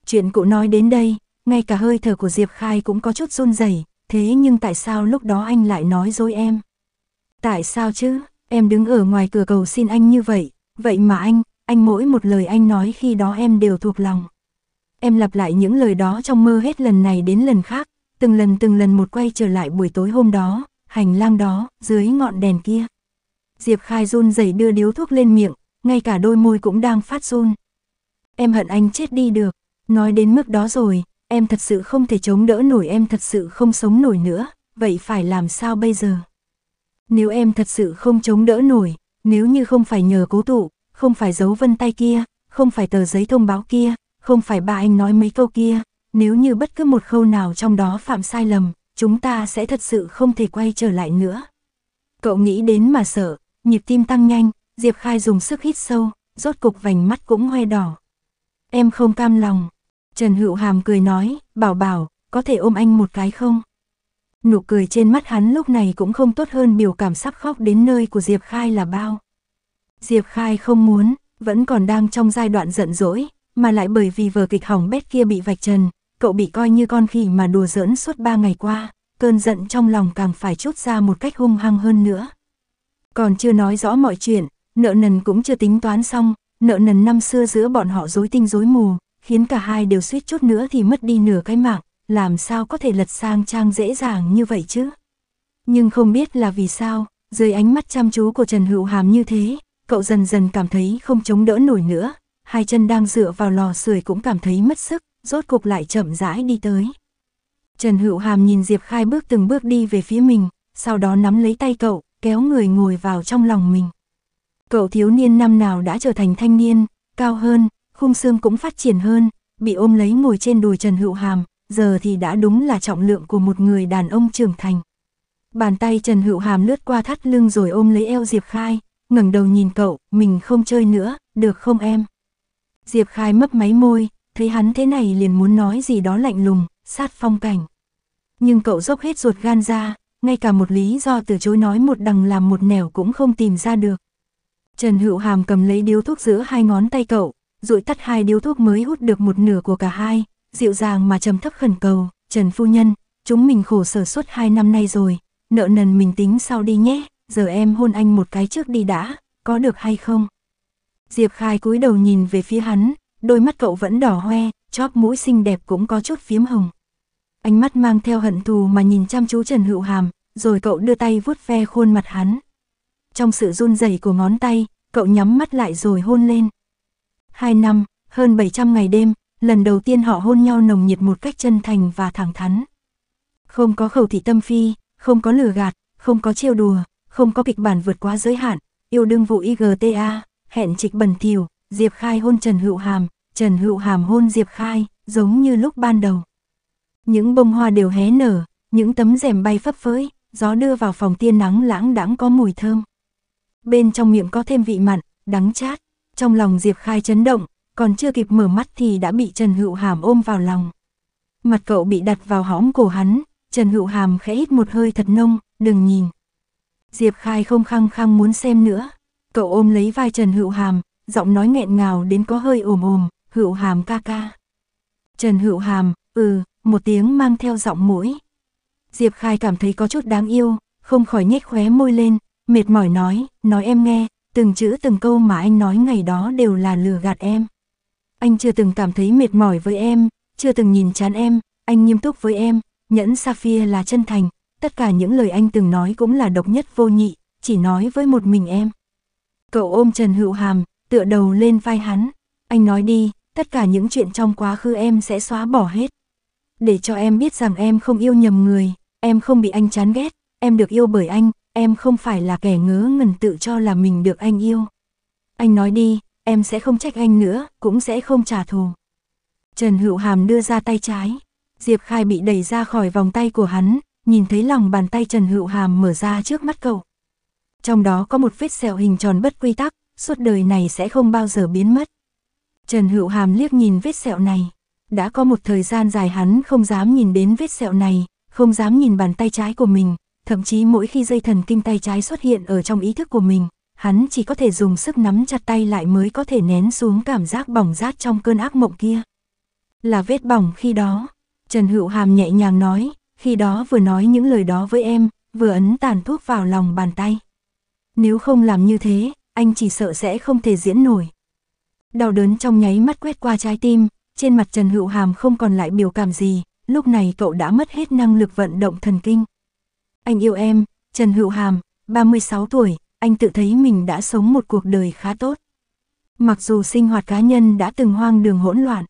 Chuyện cụ nói đến đây, ngay cả hơi thở của Diệp Khai cũng có chút run rẩy. thế nhưng tại sao lúc đó anh lại nói dối em? Tại sao chứ, em đứng ở ngoài cửa cầu xin anh như vậy, vậy mà anh, anh mỗi một lời anh nói khi đó em đều thuộc lòng. Em lặp lại những lời đó trong mơ hết lần này đến lần khác, từng lần từng lần một quay trở lại buổi tối hôm đó, hành lang đó, dưới ngọn đèn kia. Diệp Khai run rẩy đưa điếu thuốc lên miệng, ngay cả đôi môi cũng đang phát run. Em hận anh chết đi được, nói đến mức đó rồi, em thật sự không thể chống đỡ nổi em thật sự không sống nổi nữa, vậy phải làm sao bây giờ? Nếu em thật sự không chống đỡ nổi, nếu như không phải nhờ cố tụ, không phải giấu vân tay kia, không phải tờ giấy thông báo kia, không phải ba anh nói mấy câu kia, nếu như bất cứ một khâu nào trong đó phạm sai lầm, chúng ta sẽ thật sự không thể quay trở lại nữa. Cậu nghĩ đến mà sợ, nhịp tim tăng nhanh, Diệp Khai dùng sức hít sâu, rốt cục vành mắt cũng hoe đỏ. Em không cam lòng. Trần Hữu Hàm cười nói, bảo bảo, có thể ôm anh một cái không? Nụ cười trên mắt hắn lúc này cũng không tốt hơn biểu cảm sắp khóc đến nơi của Diệp Khai là bao. Diệp Khai không muốn, vẫn còn đang trong giai đoạn giận dỗi, mà lại bởi vì vở kịch hỏng bét kia bị vạch trần, cậu bị coi như con khỉ mà đùa giỡn suốt ba ngày qua, cơn giận trong lòng càng phải chút ra một cách hung hăng hơn nữa. Còn chưa nói rõ mọi chuyện, nợ nần cũng chưa tính toán xong, nợ nần năm xưa giữa bọn họ dối tinh dối mù, khiến cả hai đều suýt chút nữa thì mất đi nửa cái mạng, làm sao có thể lật sang trang dễ dàng như vậy chứ. Nhưng không biết là vì sao, dưới ánh mắt chăm chú của Trần Hữu Hàm như thế, cậu dần dần cảm thấy không chống đỡ nổi nữa, hai chân đang dựa vào lò sưởi cũng cảm thấy mất sức, rốt cục lại chậm rãi đi tới. Trần Hữu Hàm nhìn Diệp Khai bước từng bước đi về phía mình, sau đó nắm lấy tay cậu, kéo người ngồi vào trong lòng mình. Cậu thiếu niên năm nào đã trở thành thanh niên, cao hơn, khung xương cũng phát triển hơn, bị ôm lấy ngồi trên đùi Trần Hữu Hàm, giờ thì đã đúng là trọng lượng của một người đàn ông trưởng thành. Bàn tay Trần Hữu Hàm lướt qua thắt lưng rồi ôm lấy eo Diệp Khai, ngẩng đầu nhìn cậu, mình không chơi nữa, được không em? Diệp Khai mấp máy môi, thấy hắn thế này liền muốn nói gì đó lạnh lùng, sát phong cảnh. Nhưng cậu dốc hết ruột gan ra, ngay cả một lý do từ chối nói một đằng làm một nẻo cũng không tìm ra được. Trần Hữu Hàm cầm lấy điếu thuốc giữa hai ngón tay cậu, rồi tắt hai điếu thuốc mới hút được một nửa của cả hai, dịu dàng mà trầm thấp khẩn cầu, Trần Phu Nhân, chúng mình khổ sở suốt hai năm nay rồi, nợ nần mình tính sau đi nhé, giờ em hôn anh một cái trước đi đã, có được hay không? Diệp Khai cúi đầu nhìn về phía hắn, đôi mắt cậu vẫn đỏ hoe, chóp mũi xinh đẹp cũng có chút phiếm hồng. Ánh mắt mang theo hận thù mà nhìn chăm chú Trần Hữu Hàm, rồi cậu đưa tay vuốt ve khuôn mặt hắn trong sự run rẩy của ngón tay, cậu nhắm mắt lại rồi hôn lên. Hai năm, hơn 700 ngày đêm, lần đầu tiên họ hôn nhau nồng nhiệt một cách chân thành và thẳng thắn. Không có khẩu thị tâm phi, không có lừa gạt, không có trêu đùa, không có kịch bản vượt quá giới hạn, yêu đương vụ IGTA, hẹn trịch bẩn thỉu, Diệp Khai hôn Trần Hữu Hàm, Trần Hữu Hàm hôn Diệp Khai, giống như lúc ban đầu. Những bông hoa đều hé nở, những tấm rèm bay phấp phới, gió đưa vào phòng tiên nắng lãng đãng có mùi thơm bên trong miệng có thêm vị mặn, đắng chát. Trong lòng Diệp Khai chấn động, còn chưa kịp mở mắt thì đã bị Trần Hữu Hàm ôm vào lòng. Mặt cậu bị đặt vào hõm cổ hắn, Trần Hữu Hàm khẽ hít một hơi thật nông, đừng nhìn. Diệp Khai không khăng khăng muốn xem nữa. Cậu ôm lấy vai Trần Hữu Hàm, giọng nói nghẹn ngào đến có hơi ồm ồm, Hữu Hàm ca ca. Trần Hữu Hàm, ừ, một tiếng mang theo giọng mũi. Diệp Khai cảm thấy có chút đáng yêu, không khỏi nhếch khóe môi lên, mệt mỏi nói, nói em nghe, từng chữ từng câu mà anh nói ngày đó đều là lừa gạt em. Anh chưa từng cảm thấy mệt mỏi với em, chưa từng nhìn chán em, anh nghiêm túc với em, nhẫn Sapphire là chân thành, tất cả những lời anh từng nói cũng là độc nhất vô nhị, chỉ nói với một mình em. Cậu ôm Trần Hữu Hàm, tựa đầu lên vai hắn, anh nói đi, tất cả những chuyện trong quá khứ em sẽ xóa bỏ hết. Để cho em biết rằng em không yêu nhầm người, em không bị anh chán ghét, em được yêu bởi anh, em không phải là kẻ ngớ ngẩn tự cho là mình được anh yêu. Anh nói đi, em sẽ không trách anh nữa, cũng sẽ không trả thù. Trần Hữu Hàm đưa ra tay trái, Diệp Khai bị đẩy ra khỏi vòng tay của hắn, nhìn thấy lòng bàn tay Trần Hữu Hàm mở ra trước mắt cậu. Trong đó có một vết sẹo hình tròn bất quy tắc, suốt đời này sẽ không bao giờ biến mất. Trần Hữu Hàm liếc nhìn vết sẹo này, đã có một thời gian dài hắn không dám nhìn đến vết sẹo này, không dám nhìn bàn tay trái của mình, Thậm chí mỗi khi dây thần kinh tay trái xuất hiện ở trong ý thức của mình, hắn chỉ có thể dùng sức nắm chặt tay lại mới có thể nén xuống cảm giác bỏng rát trong cơn ác mộng kia. Là vết bỏng khi đó, Trần Hữu Hàm nhẹ nhàng nói, khi đó vừa nói những lời đó với em, vừa ấn tàn thuốc vào lòng bàn tay. Nếu không làm như thế, anh chỉ sợ sẽ không thể diễn nổi. Đau đớn trong nháy mắt quét qua trái tim, trên mặt Trần Hữu Hàm không còn lại biểu cảm gì, lúc này cậu đã mất hết năng lực vận động thần kinh. Anh yêu em, Trần Hữu Hàm, 36 tuổi, anh tự thấy mình đã sống một cuộc đời khá tốt. Mặc dù sinh hoạt cá nhân đã từng hoang đường hỗn loạn.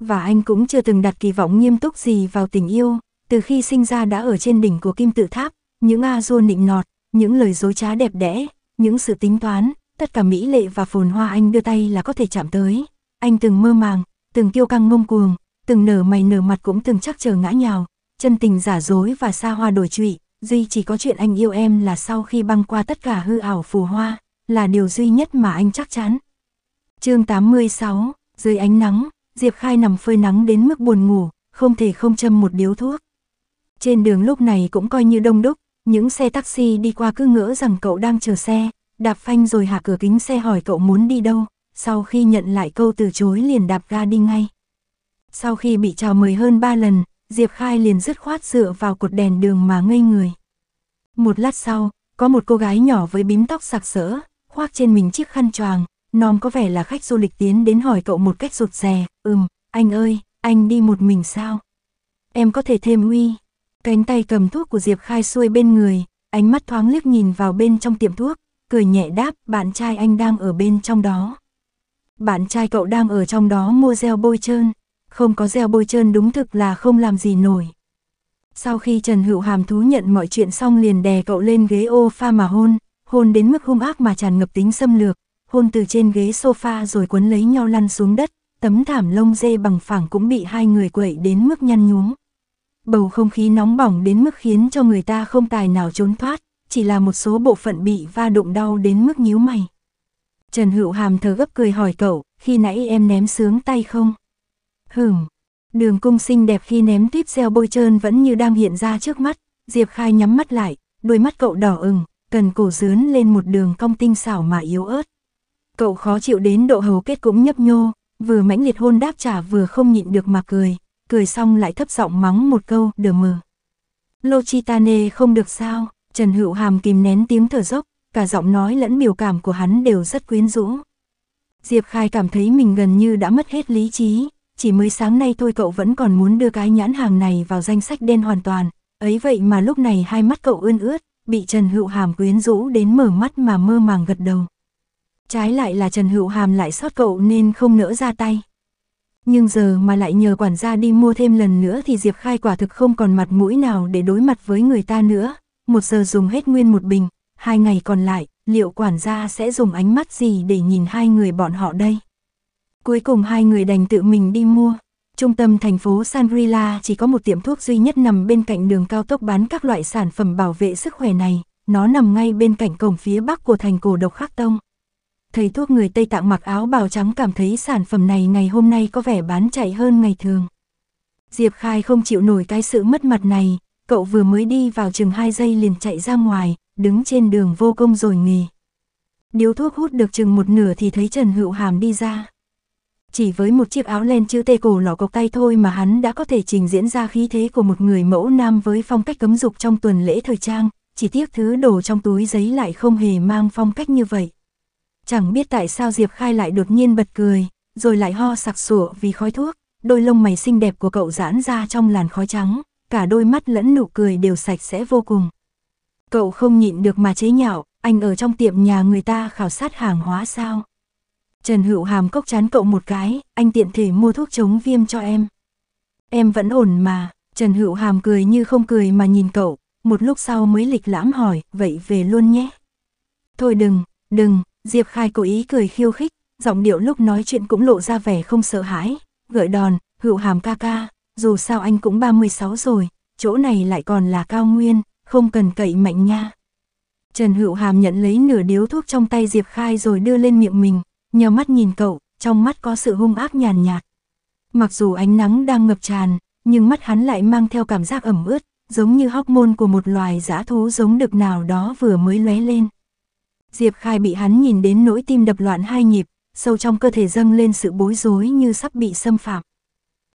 Và anh cũng chưa từng đặt kỳ vọng nghiêm túc gì vào tình yêu, từ khi sinh ra đã ở trên đỉnh của kim tự tháp, những a dua nịnh nọt, những lời dối trá đẹp đẽ, những sự tính toán, tất cả mỹ lệ và phồn hoa anh đưa tay là có thể chạm tới. Anh từng mơ màng, từng kiêu căng ngông cuồng, từng nở mày nở mặt cũng từng chắc chờ ngã nhào, chân tình giả dối và xa hoa đổi trụy, duy chỉ có chuyện anh yêu em là sau khi băng qua tất cả hư ảo phù hoa, là điều duy nhất mà anh chắc chắn. chương 86, dưới ánh nắng, Diệp Khai nằm phơi nắng đến mức buồn ngủ, không thể không châm một điếu thuốc. Trên đường lúc này cũng coi như đông đúc, những xe taxi đi qua cứ ngỡ rằng cậu đang chờ xe, đạp phanh rồi hạ cửa kính xe hỏi cậu muốn đi đâu, sau khi nhận lại câu từ chối liền đạp ga đi ngay. Sau khi bị chào mời hơn 3 lần, Diệp Khai liền dứt khoát dựa vào cột đèn đường mà ngây người. Một lát sau, có một cô gái nhỏ với bím tóc sạc sỡ, khoác trên mình chiếc khăn choàng, nom có vẻ là khách du lịch tiến đến hỏi cậu một cách rụt rè, ừm, anh ơi, anh đi một mình sao? Em có thể thêm uy. Cánh tay cầm thuốc của Diệp Khai xuôi bên người, ánh mắt thoáng liếc nhìn vào bên trong tiệm thuốc, cười nhẹ đáp, bạn trai anh đang ở bên trong đó. Bạn trai cậu đang ở trong đó mua gel bôi trơn, không có gieo bôi trơn đúng thực là không làm gì nổi. Sau khi Trần Hữu Hàm thú nhận mọi chuyện xong liền đè cậu lên ghế ô pha mà hôn, hôn đến mức hung ác mà tràn ngập tính xâm lược, hôn từ trên ghế sofa rồi quấn lấy nhau lăn xuống đất, tấm thảm lông dê bằng phẳng cũng bị hai người quậy đến mức nhăn nhúm. Bầu không khí nóng bỏng đến mức khiến cho người ta không tài nào trốn thoát, chỉ là một số bộ phận bị va đụng đau đến mức nhíu mày. Trần Hữu Hàm thở gấp cười hỏi cậu, khi nãy em ném sướng tay không? Hửm, đường cung xinh đẹp khi ném tuyết gieo bôi trơn vẫn như đang hiện ra trước mắt, Diệp Khai nhắm mắt lại, đôi mắt cậu đỏ ửng, cần cổ dướn lên một đường cong tinh xảo mà yếu ớt. Cậu khó chịu đến độ hầu kết cũng nhấp nhô, vừa mãnh liệt hôn đáp trả vừa không nhịn được mà cười, cười xong lại thấp giọng mắng một câu đờ mờ. Lochitane không được sao, Trần Hữu Hàm kìm nén tiếng thở dốc, cả giọng nói lẫn biểu cảm của hắn đều rất quyến rũ. Diệp Khai cảm thấy mình gần như đã mất hết lý trí, chỉ mới sáng nay thôi cậu vẫn còn muốn đưa cái nhãn hàng này vào danh sách đen hoàn toàn, ấy vậy mà lúc này hai mắt cậu ươn ướt, bị Trần Hữu Hàm quyến rũ đến mở mắt mà mơ màng gật đầu. Trái lại là Trần Hữu Hàm lại sót cậu nên không nỡ ra tay. Nhưng giờ mà lại nhờ quản gia đi mua thêm lần nữa thì Diệp Khai quả thực không còn mặt mũi nào để đối mặt với người ta nữa, một giờ dùng hết nguyên một bình, hai ngày còn lại, liệu quản gia sẽ dùng ánh mắt gì để nhìn hai người bọn họ đây? Cuối cùng hai người đành tự mình đi mua. Trung tâm thành phố Sangrila chỉ có một tiệm thuốc duy nhất nằm bên cạnh đường cao tốc bán các loại sản phẩm bảo vệ sức khỏe này. Nó nằm ngay bên cạnh cổng phía bắc của thành cổ độc khắc tông. Thầy thuốc người Tây Tạng mặc áo bào trắng cảm thấy sản phẩm này ngày hôm nay có vẻ bán chạy hơn ngày thường. Diệp Khai không chịu nổi cái sự mất mặt này, cậu vừa mới đi vào chừng 2 giây liền chạy ra ngoài, đứng trên đường vô công rồi nghỉ. Điếu thuốc hút được chừng một nửa thì thấy Trần Hữu Hàm đi ra chỉ với một chiếc áo len chữ T cổ lỏ cộc tay thôi mà hắn đã có thể trình diễn ra khí thế của một người mẫu nam với phong cách cấm dục trong tuần lễ thời trang, chỉ tiếc thứ đồ trong túi giấy lại không hề mang phong cách như vậy. Chẳng biết tại sao Diệp Khai lại đột nhiên bật cười, rồi lại ho sặc sủa vì khói thuốc, đôi lông mày xinh đẹp của cậu giãn ra trong làn khói trắng, cả đôi mắt lẫn nụ cười đều sạch sẽ vô cùng. Cậu không nhịn được mà chế nhạo, anh ở trong tiệm nhà người ta khảo sát hàng hóa sao? Trần Hữu Hàm cốc chán cậu một cái, anh tiện thể mua thuốc chống viêm cho em. Em vẫn ổn mà, Trần Hữu Hàm cười như không cười mà nhìn cậu, một lúc sau mới lịch lãm hỏi, vậy về luôn nhé. Thôi đừng, đừng, Diệp Khai cố ý cười khiêu khích, giọng điệu lúc nói chuyện cũng lộ ra vẻ không sợ hãi, gợi đòn, Hữu Hàm ca ca, dù sao anh cũng 36 rồi, chỗ này lại còn là cao nguyên, không cần cậy mạnh nha. Trần Hữu Hàm nhận lấy nửa điếu thuốc trong tay Diệp Khai rồi đưa lên miệng mình, nhờ mắt nhìn cậu, trong mắt có sự hung ác nhàn nhạt. Mặc dù ánh nắng đang ngập tràn, nhưng mắt hắn lại mang theo cảm giác ẩm ướt, giống như hóc môn của một loài dã thú giống đực nào đó vừa mới lóe lên. Diệp Khai bị hắn nhìn đến nỗi tim đập loạn hai nhịp, sâu trong cơ thể dâng lên sự bối rối như sắp bị xâm phạm.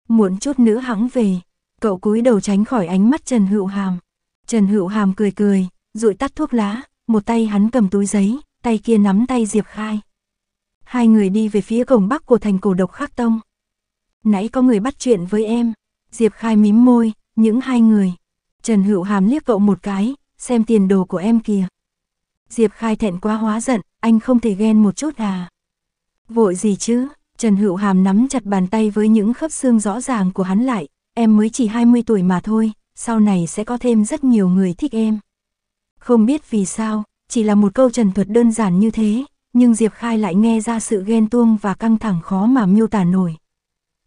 Muộn chút nữa hãng về, cậu cúi đầu tránh khỏi ánh mắt Trần Hữu Hàm. Trần Hữu Hàm cười cười, rụi tắt thuốc lá, một tay hắn cầm túi giấy, tay kia nắm tay Diệp Khai. Hai người đi về phía cổng bắc của thành cổ độc khắc tông. Nãy có người bắt chuyện với em. Diệp khai mím môi, những hai người. Trần Hữu Hàm liếc cậu một cái, xem tiền đồ của em kìa. Diệp khai thẹn quá hóa giận, anh không thể ghen một chút à. Vội gì chứ, Trần Hữu Hàm nắm chặt bàn tay với những khớp xương rõ ràng của hắn lại, em mới chỉ 20 tuổi mà thôi, sau này sẽ có thêm rất nhiều người thích em. Không biết vì sao, chỉ là một câu trần thuật đơn giản như thế, nhưng Diệp Khai lại nghe ra sự ghen tuông và căng thẳng khó mà miêu tả nổi.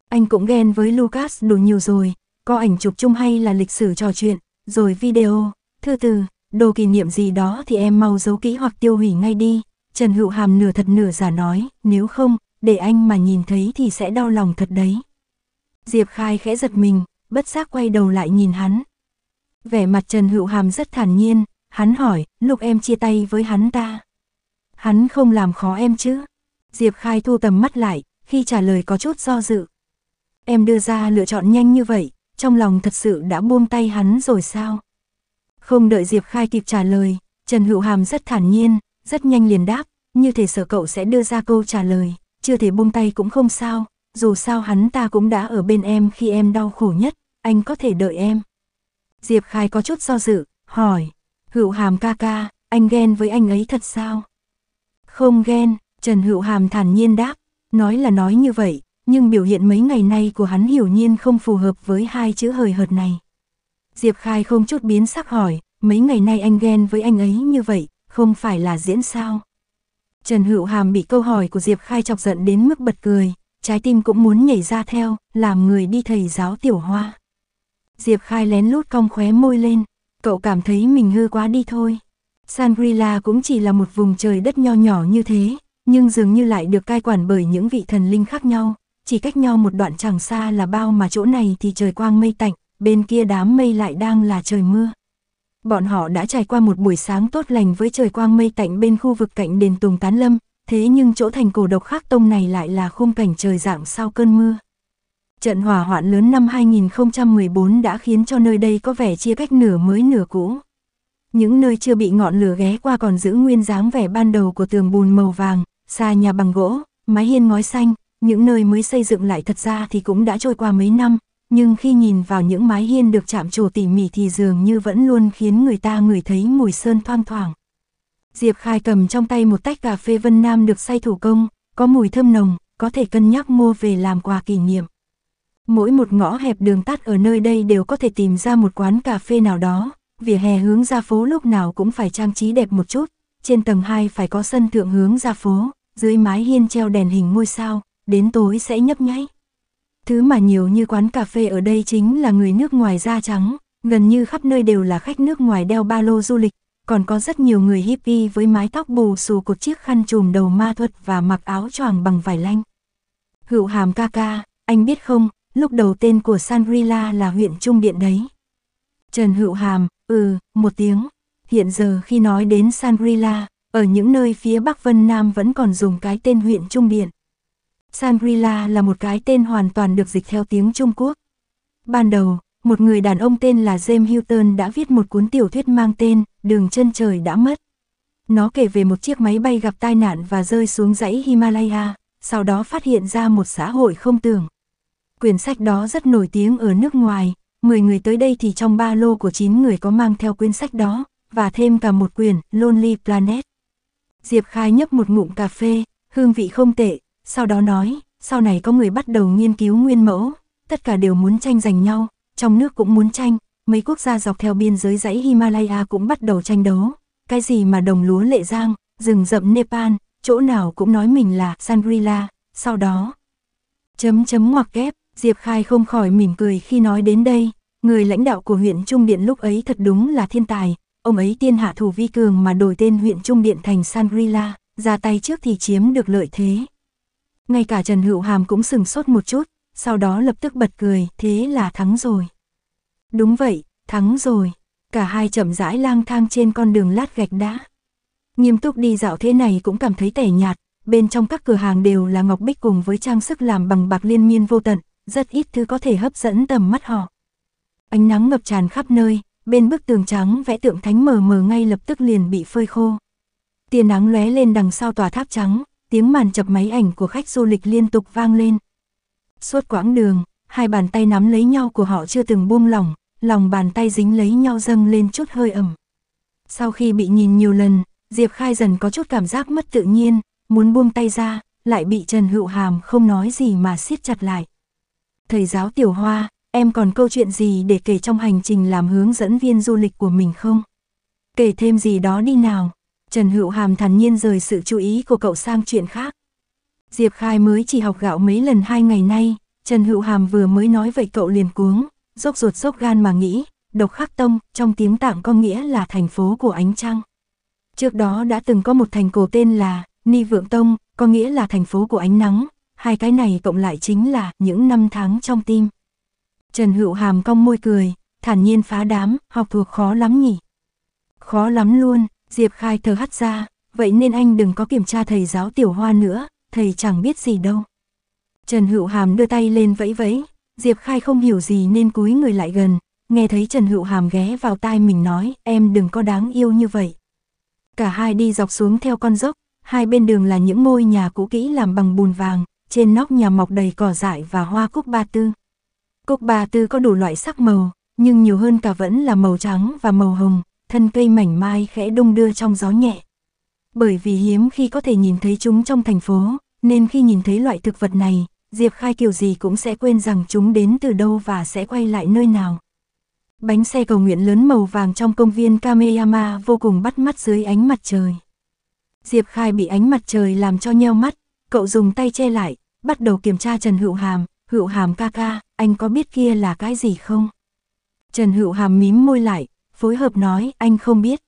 Anh cũng ghen với Lucas đủ nhiều rồi, có ảnh chụp chung hay là lịch sử trò chuyện, rồi video, thư từ, đồ kỷ niệm gì đó thì em mau giấu kỹ hoặc tiêu hủy ngay đi. Trần Hữu Hàm nửa thật nửa giả nói, nếu không, để anh mà nhìn thấy thì sẽ đau lòng thật đấy. Diệp Khai khẽ giật mình, bất giác quay đầu lại nhìn hắn. Vẻ mặt Trần Hữu Hàm rất thản nhiên, hắn hỏi, lúc em chia tay với hắn ta hắn không làm khó em chứ. Diệp Khai thu tầm mắt lại, khi trả lời có chút do dự. Em đưa ra lựa chọn nhanh như vậy, trong lòng thật sự đã buông tay hắn rồi sao? Không đợi Diệp Khai kịp trả lời, Trần Hữu Hàm rất thản nhiên, rất nhanh liền đáp, như thể sợ cậu sẽ đưa ra câu trả lời, chưa thể buông tay cũng không sao, dù sao hắn ta cũng đã ở bên em khi em đau khổ nhất, anh có thể đợi em. Diệp Khai có chút do dự, hỏi, Hữu Hàm ca ca, anh ghen với anh ấy thật sao? Không ghen, Trần Hữu Hàm thản nhiên đáp, nói là nói như vậy, nhưng biểu hiện mấy ngày nay của hắn hiểu nhiên không phù hợp với hai chữ hời hợt này. Diệp Khai không chút biến sắc hỏi, mấy ngày nay anh ghen với anh ấy như vậy, không phải là diễn sao? Trần Hữu Hàm bị câu hỏi của Diệp Khai chọc giận đến mức bật cười, trái tim cũng muốn nhảy ra theo, làm người đi thầy giáo tiểu hoa. Diệp Khai lén lút cong khóe môi lên, cậu cảm thấy mình hư quá đi thôi. Sangrila cũng chỉ là một vùng trời đất nho nhỏ như thế, nhưng dường như lại được cai quản bởi những vị thần linh khác nhau, chỉ cách nhau một đoạn chẳng xa là bao mà chỗ này thì trời quang mây tạnh, bên kia đám mây lại đang là trời mưa. Bọn họ đã trải qua một buổi sáng tốt lành với trời quang mây tạnh bên khu vực cạnh đền Tùng Tán Lâm, thế nhưng chỗ thành cổ độc khác tông này lại là khung cảnh trời dạng sau cơn mưa. Trận hỏa hoạn lớn năm 2014 đã khiến cho nơi đây có vẻ chia cách nửa mới nửa cũ. Những nơi chưa bị ngọn lửa ghé qua còn giữ nguyên dáng vẻ ban đầu của tường bùn màu vàng, xa nhà bằng gỗ, mái hiên ngói xanh, những nơi mới xây dựng lại thật ra thì cũng đã trôi qua mấy năm, nhưng khi nhìn vào những mái hiên được chạm trổ tỉ mỉ thì dường như vẫn luôn khiến người ta ngửi thấy mùi sơn thoang thoảng. Diệp Khai cầm trong tay một tách cà phê Vân Nam được xay thủ công, có mùi thơm nồng, có thể cân nhắc mua về làm quà kỷ niệm. Mỗi một ngõ hẹp đường tắt ở nơi đây đều có thể tìm ra một quán cà phê nào đó, vỉa hè hướng ra phố lúc nào cũng phải trang trí đẹp một chút, trên tầng 2 phải có sân thượng hướng ra phố, dưới mái hiên treo đèn hình ngôi sao, đến tối sẽ nhấp nháy. Thứ mà nhiều như quán cà phê ở đây chính là người nước ngoài da trắng, gần như khắp nơi đều là khách nước ngoài đeo ba lô du lịch, còn có rất nhiều người hippie với mái tóc bù xù cột chiếc khăn trùm đầu ma thuật và mặc áo choàng bằng vải lanh. Hữu hàm ca ca, anh biết không, lúc đầu tên của Sangrila là huyện Trung Điện đấy. Trần Hữu Hàm, ừ, một tiếng. Hiện giờ khi nói đến Sangrila, ở những nơi phía Bắc Vân Nam vẫn còn dùng cái tên huyện Trung Điện. Sangrila là một cái tên hoàn toàn được dịch theo tiếng Trung Quốc. Ban đầu, một người đàn ông tên là James Hilton đã viết một cuốn tiểu thuyết mang tên Đường chân trời đã mất. Nó kể về một chiếc máy bay gặp tai nạn và rơi xuống dãy Himalaya, sau đó phát hiện ra một xã hội không tưởng. Quyển sách đó rất nổi tiếng ở nước ngoài, 10 người tới đây thì trong ba lô của 9 người có mang theo quyển sách đó, và thêm cả một quyển Lonely Planet. Diệp Khai nhấp một ngụm cà phê, hương vị không tệ, sau đó nói, sau này có người bắt đầu nghiên cứu nguyên mẫu, tất cả đều muốn tranh giành nhau, trong nước cũng muốn tranh, mấy quốc gia dọc theo biên giới dãy Himalaya cũng bắt đầu tranh đấu, cái gì mà đồng lúa lệ giang, rừng rậm Nepal, chỗ nào cũng nói mình là Sangrila, sau đó, chấm chấm ngoặc kép, Diệp Khai không khỏi mỉm cười khi nói đến đây, người lãnh đạo của huyện Trung Điện lúc ấy thật đúng là thiên tài, ông ấy tiên hạ thủ vi cường mà đổi tên huyện Trung Điện thành Sangrila, ra tay trước thì chiếm được lợi thế. Ngay cả Trần Hữu Hàm cũng sừng sốt một chút, sau đó lập tức bật cười, thế là thắng rồi. Đúng vậy, thắng rồi, cả hai chậm rãi lang thang trên con đường lát gạch đá. Nghiêm túc đi dạo thế này cũng cảm thấy tẻ nhạt, bên trong các cửa hàng đều là ngọc bích cùng với trang sức làm bằng bạc liên miên vô tận, rất ít thứ có thể hấp dẫn tầm mắt họ. Ánh nắng ngập tràn khắp nơi, bên bức tường trắng vẽ tượng thánh mờ mờ ngay lập tức liền bị phơi khô. Tia nắng lóe lên đằng sau tòa tháp trắng, tiếng màn chập máy ảnh của khách du lịch liên tục vang lên. Suốt quãng đường, hai bàn tay nắm lấy nhau của họ chưa từng buông lỏng, lòng bàn tay dính lấy nhau dâng lên chút hơi ẩm. Sau khi bị nhìn nhiều lần, Diệp Khai dần có chút cảm giác mất tự nhiên, muốn buông tay ra, lại bị Trần Hữu Hàm không nói gì mà siết chặt lại thầy giáo Tiểu Hoa, em còn câu chuyện gì để kể trong hành trình làm hướng dẫn viên du lịch của mình không? Kể thêm gì đó đi nào. Trần Hữu Hàm thản nhiên rời sự chú ý của cậu sang chuyện khác. Diệp Khai mới chỉ học gạo mấy lần hai ngày nay, Trần Hữu Hàm vừa mới nói vậy cậu liền cuống, dốc ruột dốc gan mà nghĩ, độc khắc tông trong tiếng tạng có nghĩa là thành phố của ánh trăng. Trước đó đã từng có một thành cổ tên là Ni Vượng Tông, có nghĩa là thành phố của ánh nắng, hai cái này cộng lại chính là những năm tháng trong tim. Trần Hữu Hàm cong môi cười, thản nhiên phá đám, học thuộc khó lắm nhỉ. Khó lắm luôn, Diệp Khai thở hắt ra, vậy nên anh đừng có kiểm tra thầy giáo tiểu hoa nữa, thầy chẳng biết gì đâu. Trần Hữu Hàm đưa tay lên vẫy vẫy, Diệp Khai không hiểu gì nên cúi người lại gần, nghe thấy Trần Hữu Hàm ghé vào tai mình nói em đừng có đáng yêu như vậy. Cả hai đi dọc xuống theo con dốc, hai bên đường là những ngôi nhà cũ kỹ làm bằng bùn vàng, trên nóc nhà mọc đầy cỏ dại và hoa cúc ba tư. Cúc ba tư có đủ loại sắc màu, nhưng nhiều hơn cả vẫn là màu trắng và màu hồng, thân cây mảnh mai khẽ đung đưa trong gió nhẹ. Bởi vì hiếm khi có thể nhìn thấy chúng trong thành phố, nên khi nhìn thấy loại thực vật này, Diệp Khai kiểu gì cũng sẽ quên rằng chúng đến từ đâu và sẽ quay lại nơi nào. Bánh xe cầu nguyện lớn màu vàng trong công viên Kameyama vô cùng bắt mắt dưới ánh mặt trời. Diệp Khai bị ánh mặt trời làm cho nheo mắt, cậu dùng tay che lại, bắt đầu kiểm tra Trần Hữu Hàm, Hữu Hàm ca ca, anh có biết kia là cái gì không? Trần Hữu Hàm mím môi lại, phối hợp nói, anh không biết.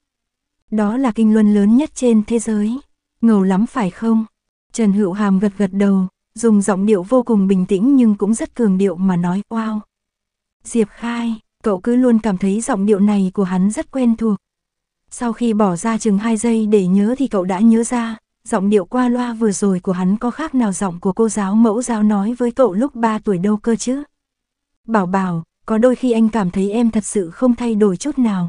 Đó là kinh luân lớn nhất trên thế giới, ngầu lắm phải không? Trần Hữu Hàm gật gật đầu, dùng giọng điệu vô cùng bình tĩnh nhưng cũng rất cường điệu mà nói, wow. Diệp Khai, cậu cứ luôn cảm thấy giọng điệu này của hắn rất quen thuộc. Sau khi bỏ ra chừng 2 giây để nhớ thì cậu đã nhớ ra, giọng điệu qua loa vừa rồi của hắn có khác nào giọng của cô giáo mẫu giáo nói với cậu lúc 3 tuổi đâu cơ chứ. Bảo bảo, có đôi khi anh cảm thấy em thật sự không thay đổi chút nào.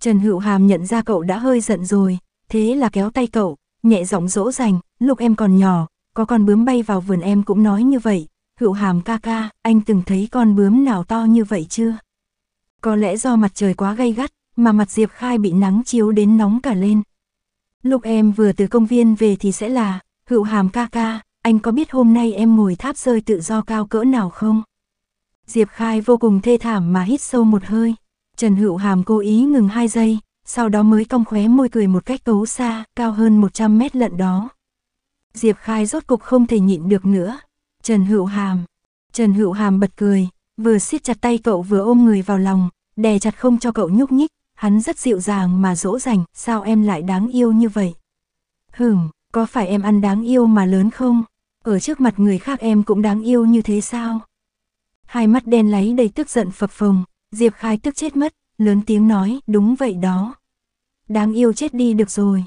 Trần Hữu Hàm nhận ra cậu đã hơi giận rồi, thế là kéo tay cậu, nhẹ giọng dỗ dành, lúc em còn nhỏ, có con bướm bay vào vườn em cũng nói như vậy, Hữu Hàm ca ca, anh từng thấy con bướm nào to như vậy chưa? Có lẽ do mặt trời quá gay gắt, mà mặt Diệp Khai bị nắng chiếu đến nóng cả lên. Lúc em vừa từ công viên về thì sẽ là, hữu hàm ca ca, anh có biết hôm nay em ngồi tháp rơi tự do cao cỡ nào không? Diệp Khai vô cùng thê thảm mà hít sâu một hơi. Trần Hữu Hàm cố ý ngừng hai giây, sau đó mới cong khóe môi cười một cách cấu xa, cao hơn 100 mét lận đó. Diệp Khai rốt cục không thể nhịn được nữa. Trần Hữu Hàm. Trần Hữu Hàm bật cười, vừa siết chặt tay cậu vừa ôm người vào lòng, đè chặt không cho cậu nhúc nhích, hắn rất dịu dàng mà dỗ dành, sao em lại đáng yêu như vậy? Hửm, có phải em ăn đáng yêu mà lớn không? Ở trước mặt người khác em cũng đáng yêu như thế sao? Hai mắt đen láy đầy tức giận phập phồng, Diệp Khai tức chết mất, lớn tiếng nói, đúng vậy đó. Đáng yêu chết đi được rồi.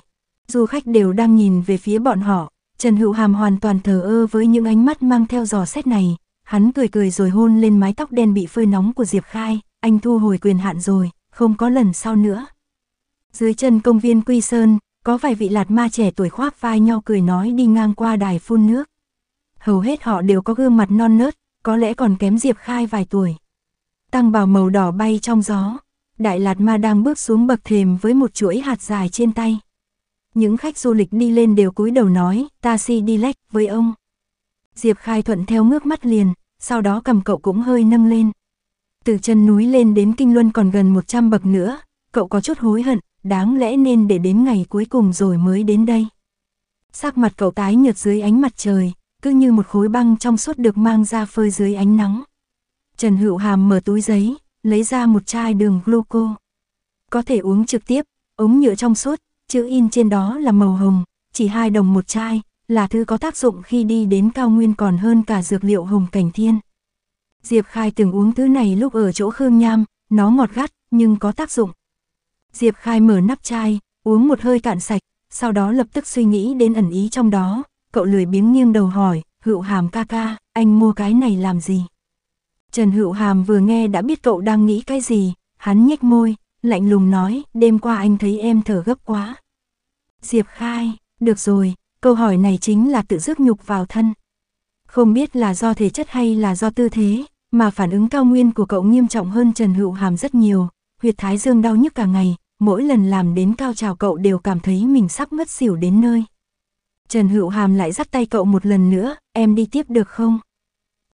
Du khách đều đang nhìn về phía bọn họ, Trần Hữu Hàm hoàn toàn thờ ơ với những ánh mắt mang theo giò xét này, hắn cười cười rồi hôn lên mái tóc đen bị phơi nóng của Diệp Khai, anh thu hồi quyền hạn rồi, không có lần sau nữa. Dưới chân công viên Quy Sơn, có vài vị lạt ma trẻ tuổi khoác vai nhau cười nói đi ngang qua đài phun nước. Hầu hết họ đều có gương mặt non nớt, có lẽ còn kém Diệp Khai vài tuổi. Tăng bào màu đỏ bay trong gió, đại lạt ma đang bước xuống bậc thềm với một chuỗi hạt dài trên tay. Những khách du lịch đi lên đều cúi đầu nói, ta si đi lách với ông. Diệp Khai thuận theo ngước mắt liền, sau đó cầm cậu cũng hơi nâng lên từ chân núi lên đến Kinh Luân còn gần 100 bậc nữa, cậu có chút hối hận, đáng lẽ nên để đến ngày cuối cùng rồi mới đến đây. Sắc mặt cậu tái nhợt dưới ánh mặt trời, cứ như một khối băng trong suốt được mang ra phơi dưới ánh nắng. Trần Hữu Hàm mở túi giấy, lấy ra một chai đường gluco. Có thể uống trực tiếp, ống nhựa trong suốt, chữ in trên đó là màu hồng, chỉ hai đồng một chai, là thứ có tác dụng khi đi đến cao nguyên còn hơn cả dược liệu hồng cảnh thiên. Diệp Khai từng uống thứ này lúc ở chỗ Khương Nham, nó ngọt gắt, nhưng có tác dụng. Diệp Khai mở nắp chai, uống một hơi cạn sạch, sau đó lập tức suy nghĩ đến ẩn ý trong đó, cậu lười biếng nghiêng đầu hỏi, hữu hàm ca ca, anh mua cái này làm gì? Trần Hữu Hàm vừa nghe đã biết cậu đang nghĩ cái gì, hắn nhếch môi, lạnh lùng nói, đêm qua anh thấy em thở gấp quá. Diệp Khai, được rồi, câu hỏi này chính là tự rước nhục vào thân. Không biết là do thể chất hay là do tư thế, mà phản ứng cao nguyên của cậu nghiêm trọng hơn Trần Hữu Hàm rất nhiều, huyệt thái dương đau nhức cả ngày, mỗi lần làm đến cao trào cậu đều cảm thấy mình sắp ngất xỉu đến nơi. Trần Hữu Hàm lại dắt tay cậu một lần nữa, em đi tiếp được không?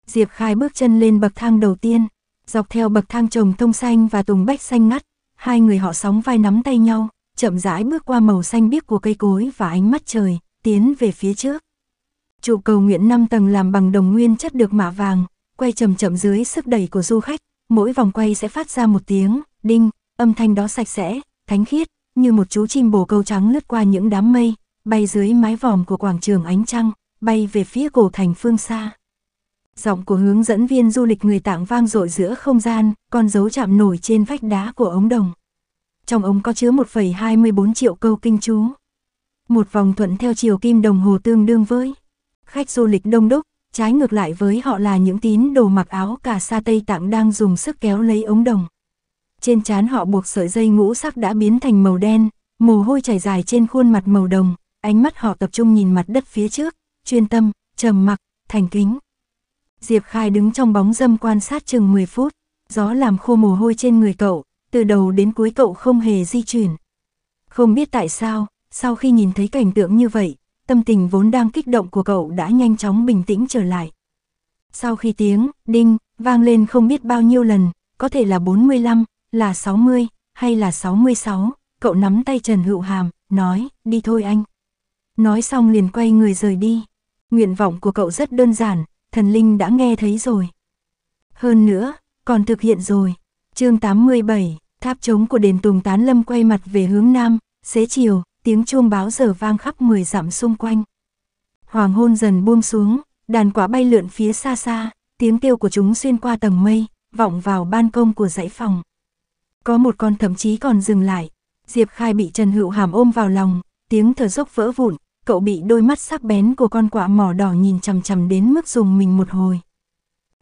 Diệp Khai bước chân lên bậc thang đầu tiên, dọc theo bậc thang trồng thông xanh và tùng bách xanh ngắt, hai người họ sóng vai nắm tay nhau, chậm rãi bước qua màu xanh biếc của cây cối và ánh mắt trời, tiến về phía trước. Trụ cầu nguyện 5 tầng làm bằng đồng nguyên chất được mạ vàng, quay chậm chậm dưới sức đẩy của du khách, mỗi vòng quay sẽ phát ra một tiếng, đinh, âm thanh đó sạch sẽ, thánh khiết, như một chú chim bồ câu trắng lướt qua những đám mây, bay dưới mái vòm của quảng trường ánh trăng, bay về phía cổ thành phương xa. Giọng của hướng dẫn viên du lịch người tạng vang dội giữa không gian, con dấu chạm nổi trên vách đá của ống đồng. Trong ống có chứa 1,24 triệu câu kinh chú. Một vòng thuận theo chiều kim đồng hồ tương đương với. Khách du lịch đông đúc, Trái ngược lại với họ là những tín đồ mặc áo cà sa Tây Tạng đang dùng sức kéo lấy ống đồng. Trên trán họ buộc sợi dây ngũ sắc đã biến thành màu đen, mồ hôi chảy dài trên khuôn mặt màu đồng, ánh mắt họ tập trung nhìn mặt đất phía trước, chuyên tâm, trầm mặc, thành kính. Diệp Khai đứng trong bóng dâm quan sát chừng 10 phút, gió làm khô mồ hôi trên người cậu, từ đầu đến cuối cậu không hề di chuyển. Không biết tại sao, sau khi nhìn thấy cảnh tượng như vậy, tâm tình vốn đang kích động của cậu đã nhanh chóng bình tĩnh trở lại. Sau khi tiếng, đinh, vang lên không biết bao nhiêu lần, có thể là 45, là 60, hay là 66, cậu nắm tay Trần Hữu Hàm, nói, đi thôi anh. Nói xong liền quay người rời đi. Nguyện vọng của cậu rất đơn giản, thần linh đã nghe thấy rồi. Hơn nữa, còn thực hiện rồi. chương 87, tháp trống của đền Tùng Tán Lâm quay mặt về hướng Nam, xế chiều, tiếng chuông báo giờ vang khắp 10 dặm xung quanh. Hoàng hôn dần buông xuống, đàn quả bay lượn phía xa xa, tiếng kêu của chúng xuyên qua tầng mây, vọng vào ban công của dãy phòng. Có một con thậm chí còn dừng lại, Diệp Khai bị Trần Hữu Hàm ôm vào lòng, tiếng thở dốc vỡ vụn, cậu bị đôi mắt sắc bén của con quạ mỏ đỏ nhìn chằm chằm đến mức dùng mình một hồi.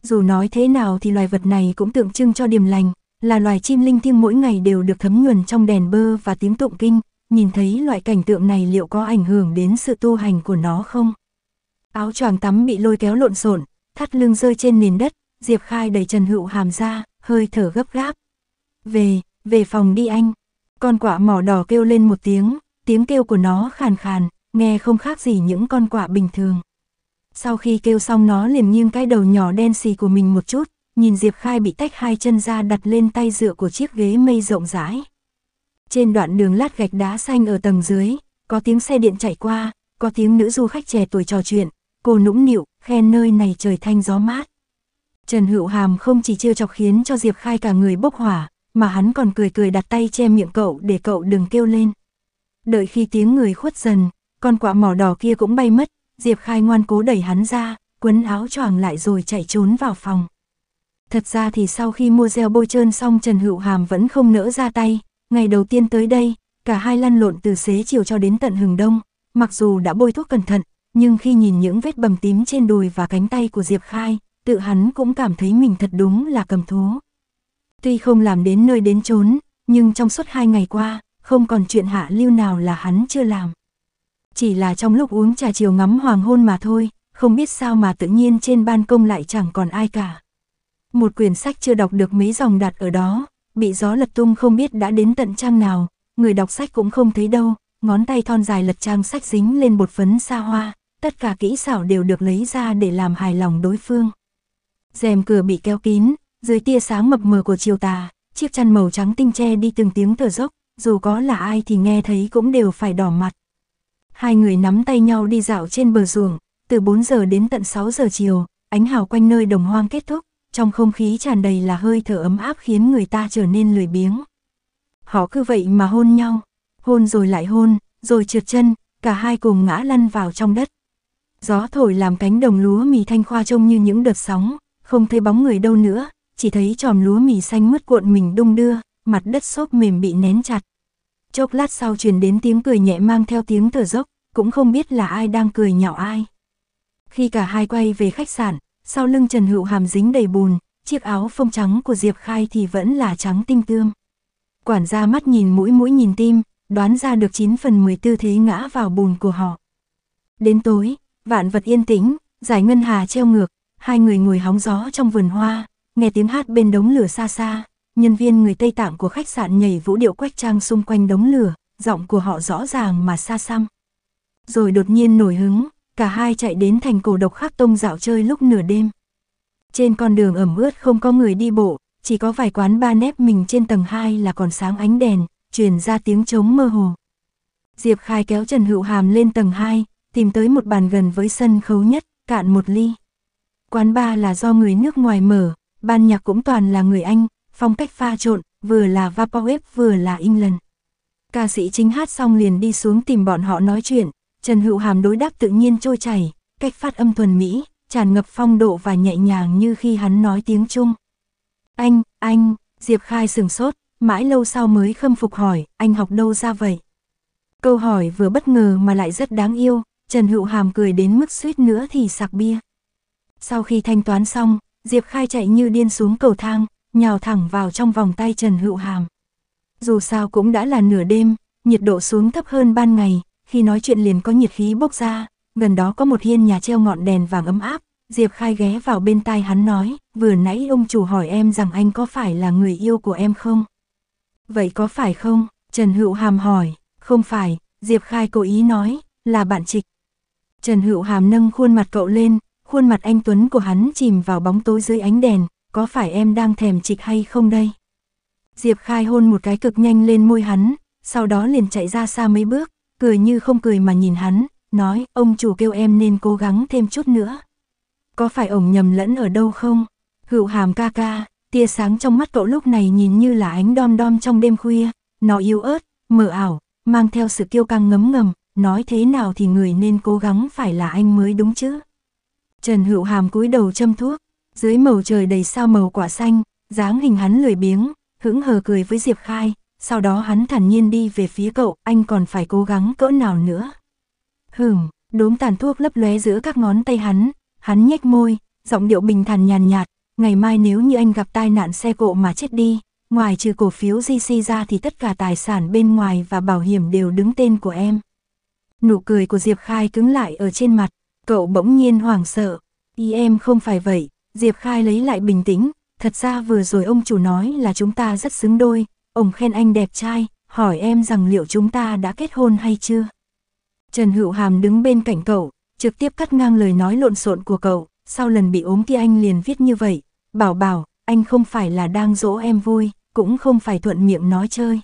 Dù nói thế nào thì loài vật này cũng tượng trưng cho điềm lành, là loài chim linh thiêng mỗi ngày đều được thấm nhuần trong đèn bơ và tiếng tụng kinh, nhìn thấy loại cảnh tượng này liệu có ảnh hưởng đến sự tu hành của nó không? Áo choàng tắm bị lôi kéo lộn xộn, thắt lưng rơi trên nền đất, Diệp Khai đẩy Trần Hữu Hàm ra, hơi thở gấp gáp. Về, về phòng đi anh. Con quạ mỏ đỏ kêu lên một tiếng, tiếng kêu của nó khàn khàn, nghe không khác gì những con quạ bình thường. Sau khi kêu xong nó liền nghiêng cái đầu nhỏ đen xì của mình một chút, nhìn Diệp Khai bị tách hai chân ra đặt lên tay dựa của chiếc ghế mây rộng rãi. Trên đoạn đường lát gạch đá xanh ở tầng dưới, có tiếng xe điện chạy qua, có tiếng nữ du khách trẻ tuổi trò chuyện, cô nũng nịu, khen nơi này trời thanh gió mát. Trần Hữu Hàm không chỉ trêu chọc khiến cho Diệp Khai cả người bốc hỏa, mà hắn còn cười cười đặt tay che miệng cậu để cậu đừng kêu lên. Đợi khi tiếng người khuất dần, con quả mỏ đỏ kia cũng bay mất, Diệp Khai ngoan cố đẩy hắn ra, quấn áo choàng lại rồi chạy trốn vào phòng. Thật ra thì sau khi mua gel bôi trơn xong Trần Hữu Hàm vẫn không nỡ ra tay, Ngày đầu tiên tới đây, cả hai lăn lộn từ xế chiều cho đến tận hừng đông, mặc dù đã bôi thuốc cẩn thận, nhưng khi nhìn những vết bầm tím trên đùi và cánh tay của Diệp Khai, tự hắn cũng cảm thấy mình thật đúng là cầm thú. Tuy không làm đến nơi đến chốn, nhưng trong suốt hai ngày qua, không còn chuyện hạ lưu nào là hắn chưa làm. Chỉ là trong lúc uống trà chiều ngắm hoàng hôn mà thôi, không biết sao mà tự nhiên trên ban công lại chẳng còn ai cả. Một quyển sách chưa đọc được mấy dòng đặt ở đó, bị gió lật tung không biết đã đến tận trang nào, người đọc sách cũng không thấy đâu, ngón tay thon dài lật trang sách dính lên bột phấn xa hoa, tất cả kỹ xảo đều được lấy ra để làm hài lòng đối phương. rèm cửa bị keo kín, dưới tia sáng mập mờ của chiều tà, chiếc chăn màu trắng tinh che đi từng tiếng thở dốc, dù có là ai thì nghe thấy cũng đều phải đỏ mặt. Hai người nắm tay nhau đi dạo trên bờ ruộng, từ 4 giờ đến tận 6 giờ chiều, ánh hào quanh nơi đồng hoang kết thúc, trong không khí tràn đầy là hơi thở ấm áp khiến người ta trở nên lười biếng. Họ cứ vậy mà hôn nhau, hôn rồi lại hôn, rồi trượt chân, cả hai cùng ngã lăn vào trong đất. Gió thổi làm cánh đồng lúa mì thanh khoa trông như những đợt sóng, không thấy bóng người đâu nữa, chỉ thấy tròm lúa mì xanh mướt cuộn mình đung đưa, mặt đất xốp mềm bị nén chặt. Chốc lát sau truyền đến tiếng cười nhẹ mang theo tiếng thở dốc, cũng không biết là ai đang cười nhạo ai. Khi cả hai quay về khách sạn, sau lưng Trần Hữu Hàm dính đầy bùn, chiếc áo phông trắng của Diệp Khai thì vẫn là trắng tinh tươm. Quản gia mắt nhìn mũi mũi nhìn tim, đoán ra được 9 phần 14 thế ngã vào bùn của họ. Đến tối, vạn vật yên tĩnh, giải ngân hà treo ngược, hai người ngồi hóng gió trong vườn hoa, nghe tiếng hát bên đống lửa xa xa, nhân viên người Tây Tạng của khách sạn nhảy vũ điệu quách trang xung quanh đống lửa, giọng của họ rõ ràng mà xa xăm. Rồi đột nhiên nổi hứng, Cả hai chạy đến thành cổ độc khắc tông dạo chơi lúc nửa đêm. Trên con đường ẩm ướt không có người đi bộ, chỉ có vài quán ba nếp mình trên tầng 2 là còn sáng ánh đèn, truyền ra tiếng trống mơ hồ. Diệp Khai kéo Trần Hữu Hàm lên tầng 2, tìm tới một bàn gần với sân khấu nhất, cạn một ly. Quán ba là do người nước ngoài mở, ban nhạc cũng toàn là người Anh, phong cách pha trộn, vừa là Vaporwave vừa là England. Ca sĩ chính hát xong liền đi xuống tìm bọn họ nói chuyện, Trần Hữu Hàm đối đáp tự nhiên trôi chảy, cách phát âm thuần mỹ, tràn ngập phong độ và nhẹ nhàng như khi hắn nói tiếng Trung. Anh, anh, Diệp Khai sừng sốt, mãi lâu sau mới khâm phục hỏi, anh học đâu ra vậy? Câu hỏi vừa bất ngờ mà lại rất đáng yêu, Trần Hữu Hàm cười đến mức suýt nữa thì sạc bia. Sau khi thanh toán xong, Diệp Khai chạy như điên xuống cầu thang, nhào thẳng vào trong vòng tay Trần Hữu Hàm. Dù sao cũng đã là nửa đêm, nhiệt độ xuống thấp hơn ban ngày, khi nói chuyện liền có nhiệt khí bốc ra, gần đó có một hiên nhà treo ngọn đèn vàng ấm áp, Diệp Khai ghé vào bên tai hắn nói, vừa nãy ông chủ hỏi em rằng anh có phải là người yêu của em không? Vậy có phải không? Trần Hữu Hàm hỏi, không phải, Diệp Khai cố ý nói, là bạn trịch. Trần Hữu Hàm nâng khuôn mặt cậu lên, khuôn mặt anh Tuấn của hắn chìm vào bóng tối dưới ánh đèn, có phải em đang thèm trịch hay không đây? Diệp Khai hôn một cái cực nhanh lên môi hắn, sau đó liền chạy ra xa mấy bước, cười như không cười mà nhìn hắn, nói ông chủ kêu em nên cố gắng thêm chút nữa. Có phải ổng nhầm lẫn ở đâu không? Hữu hàm ca ca, tia sáng trong mắt cậu lúc này nhìn như là ánh đom đom trong đêm khuya, nó yêu ớt, mờ ảo, mang theo sự kiêu căng ngấm ngầm, nói thế nào thì người nên cố gắng phải là anh mới đúng chứ. Trần Hữu Hàm cúi đầu châm thuốc, dưới màu trời đầy sao màu quả xanh, dáng hình hắn lười biếng, hững hờ cười với Diệp Khai, sau đó hắn thản nhiên đi về phía cậu, anh còn phải cố gắng cỡ nào nữa. Hừm, đốm tàn thuốc lấp lóe giữa các ngón tay hắn, hắn nhếch môi, giọng điệu bình thản nhàn nhạt, ngày mai nếu như anh gặp tai nạn xe cộ mà chết đi, ngoài trừ cổ phiếu GC ra thì tất cả tài sản bên ngoài và bảo hiểm đều đứng tên của em. Nụ cười của Diệp Khai cứng lại ở trên mặt, cậu bỗng nhiên hoảng sợ, ý em không phải vậy, Diệp Khai lấy lại bình tĩnh, thật ra vừa rồi ông chủ nói là chúng ta rất xứng đôi, Ông khen anh đẹp trai, hỏi em rằng liệu chúng ta đã kết hôn hay chưa. Trần Hữu Hàm đứng bên cạnh cậu, trực tiếp cắt ngang lời nói lộn xộn của cậu, sau lần bị ốm kia anh liền viết như vậy, bảo bảo, anh không phải là đang dỗ em vui, cũng không phải thuận miệng nói chơi.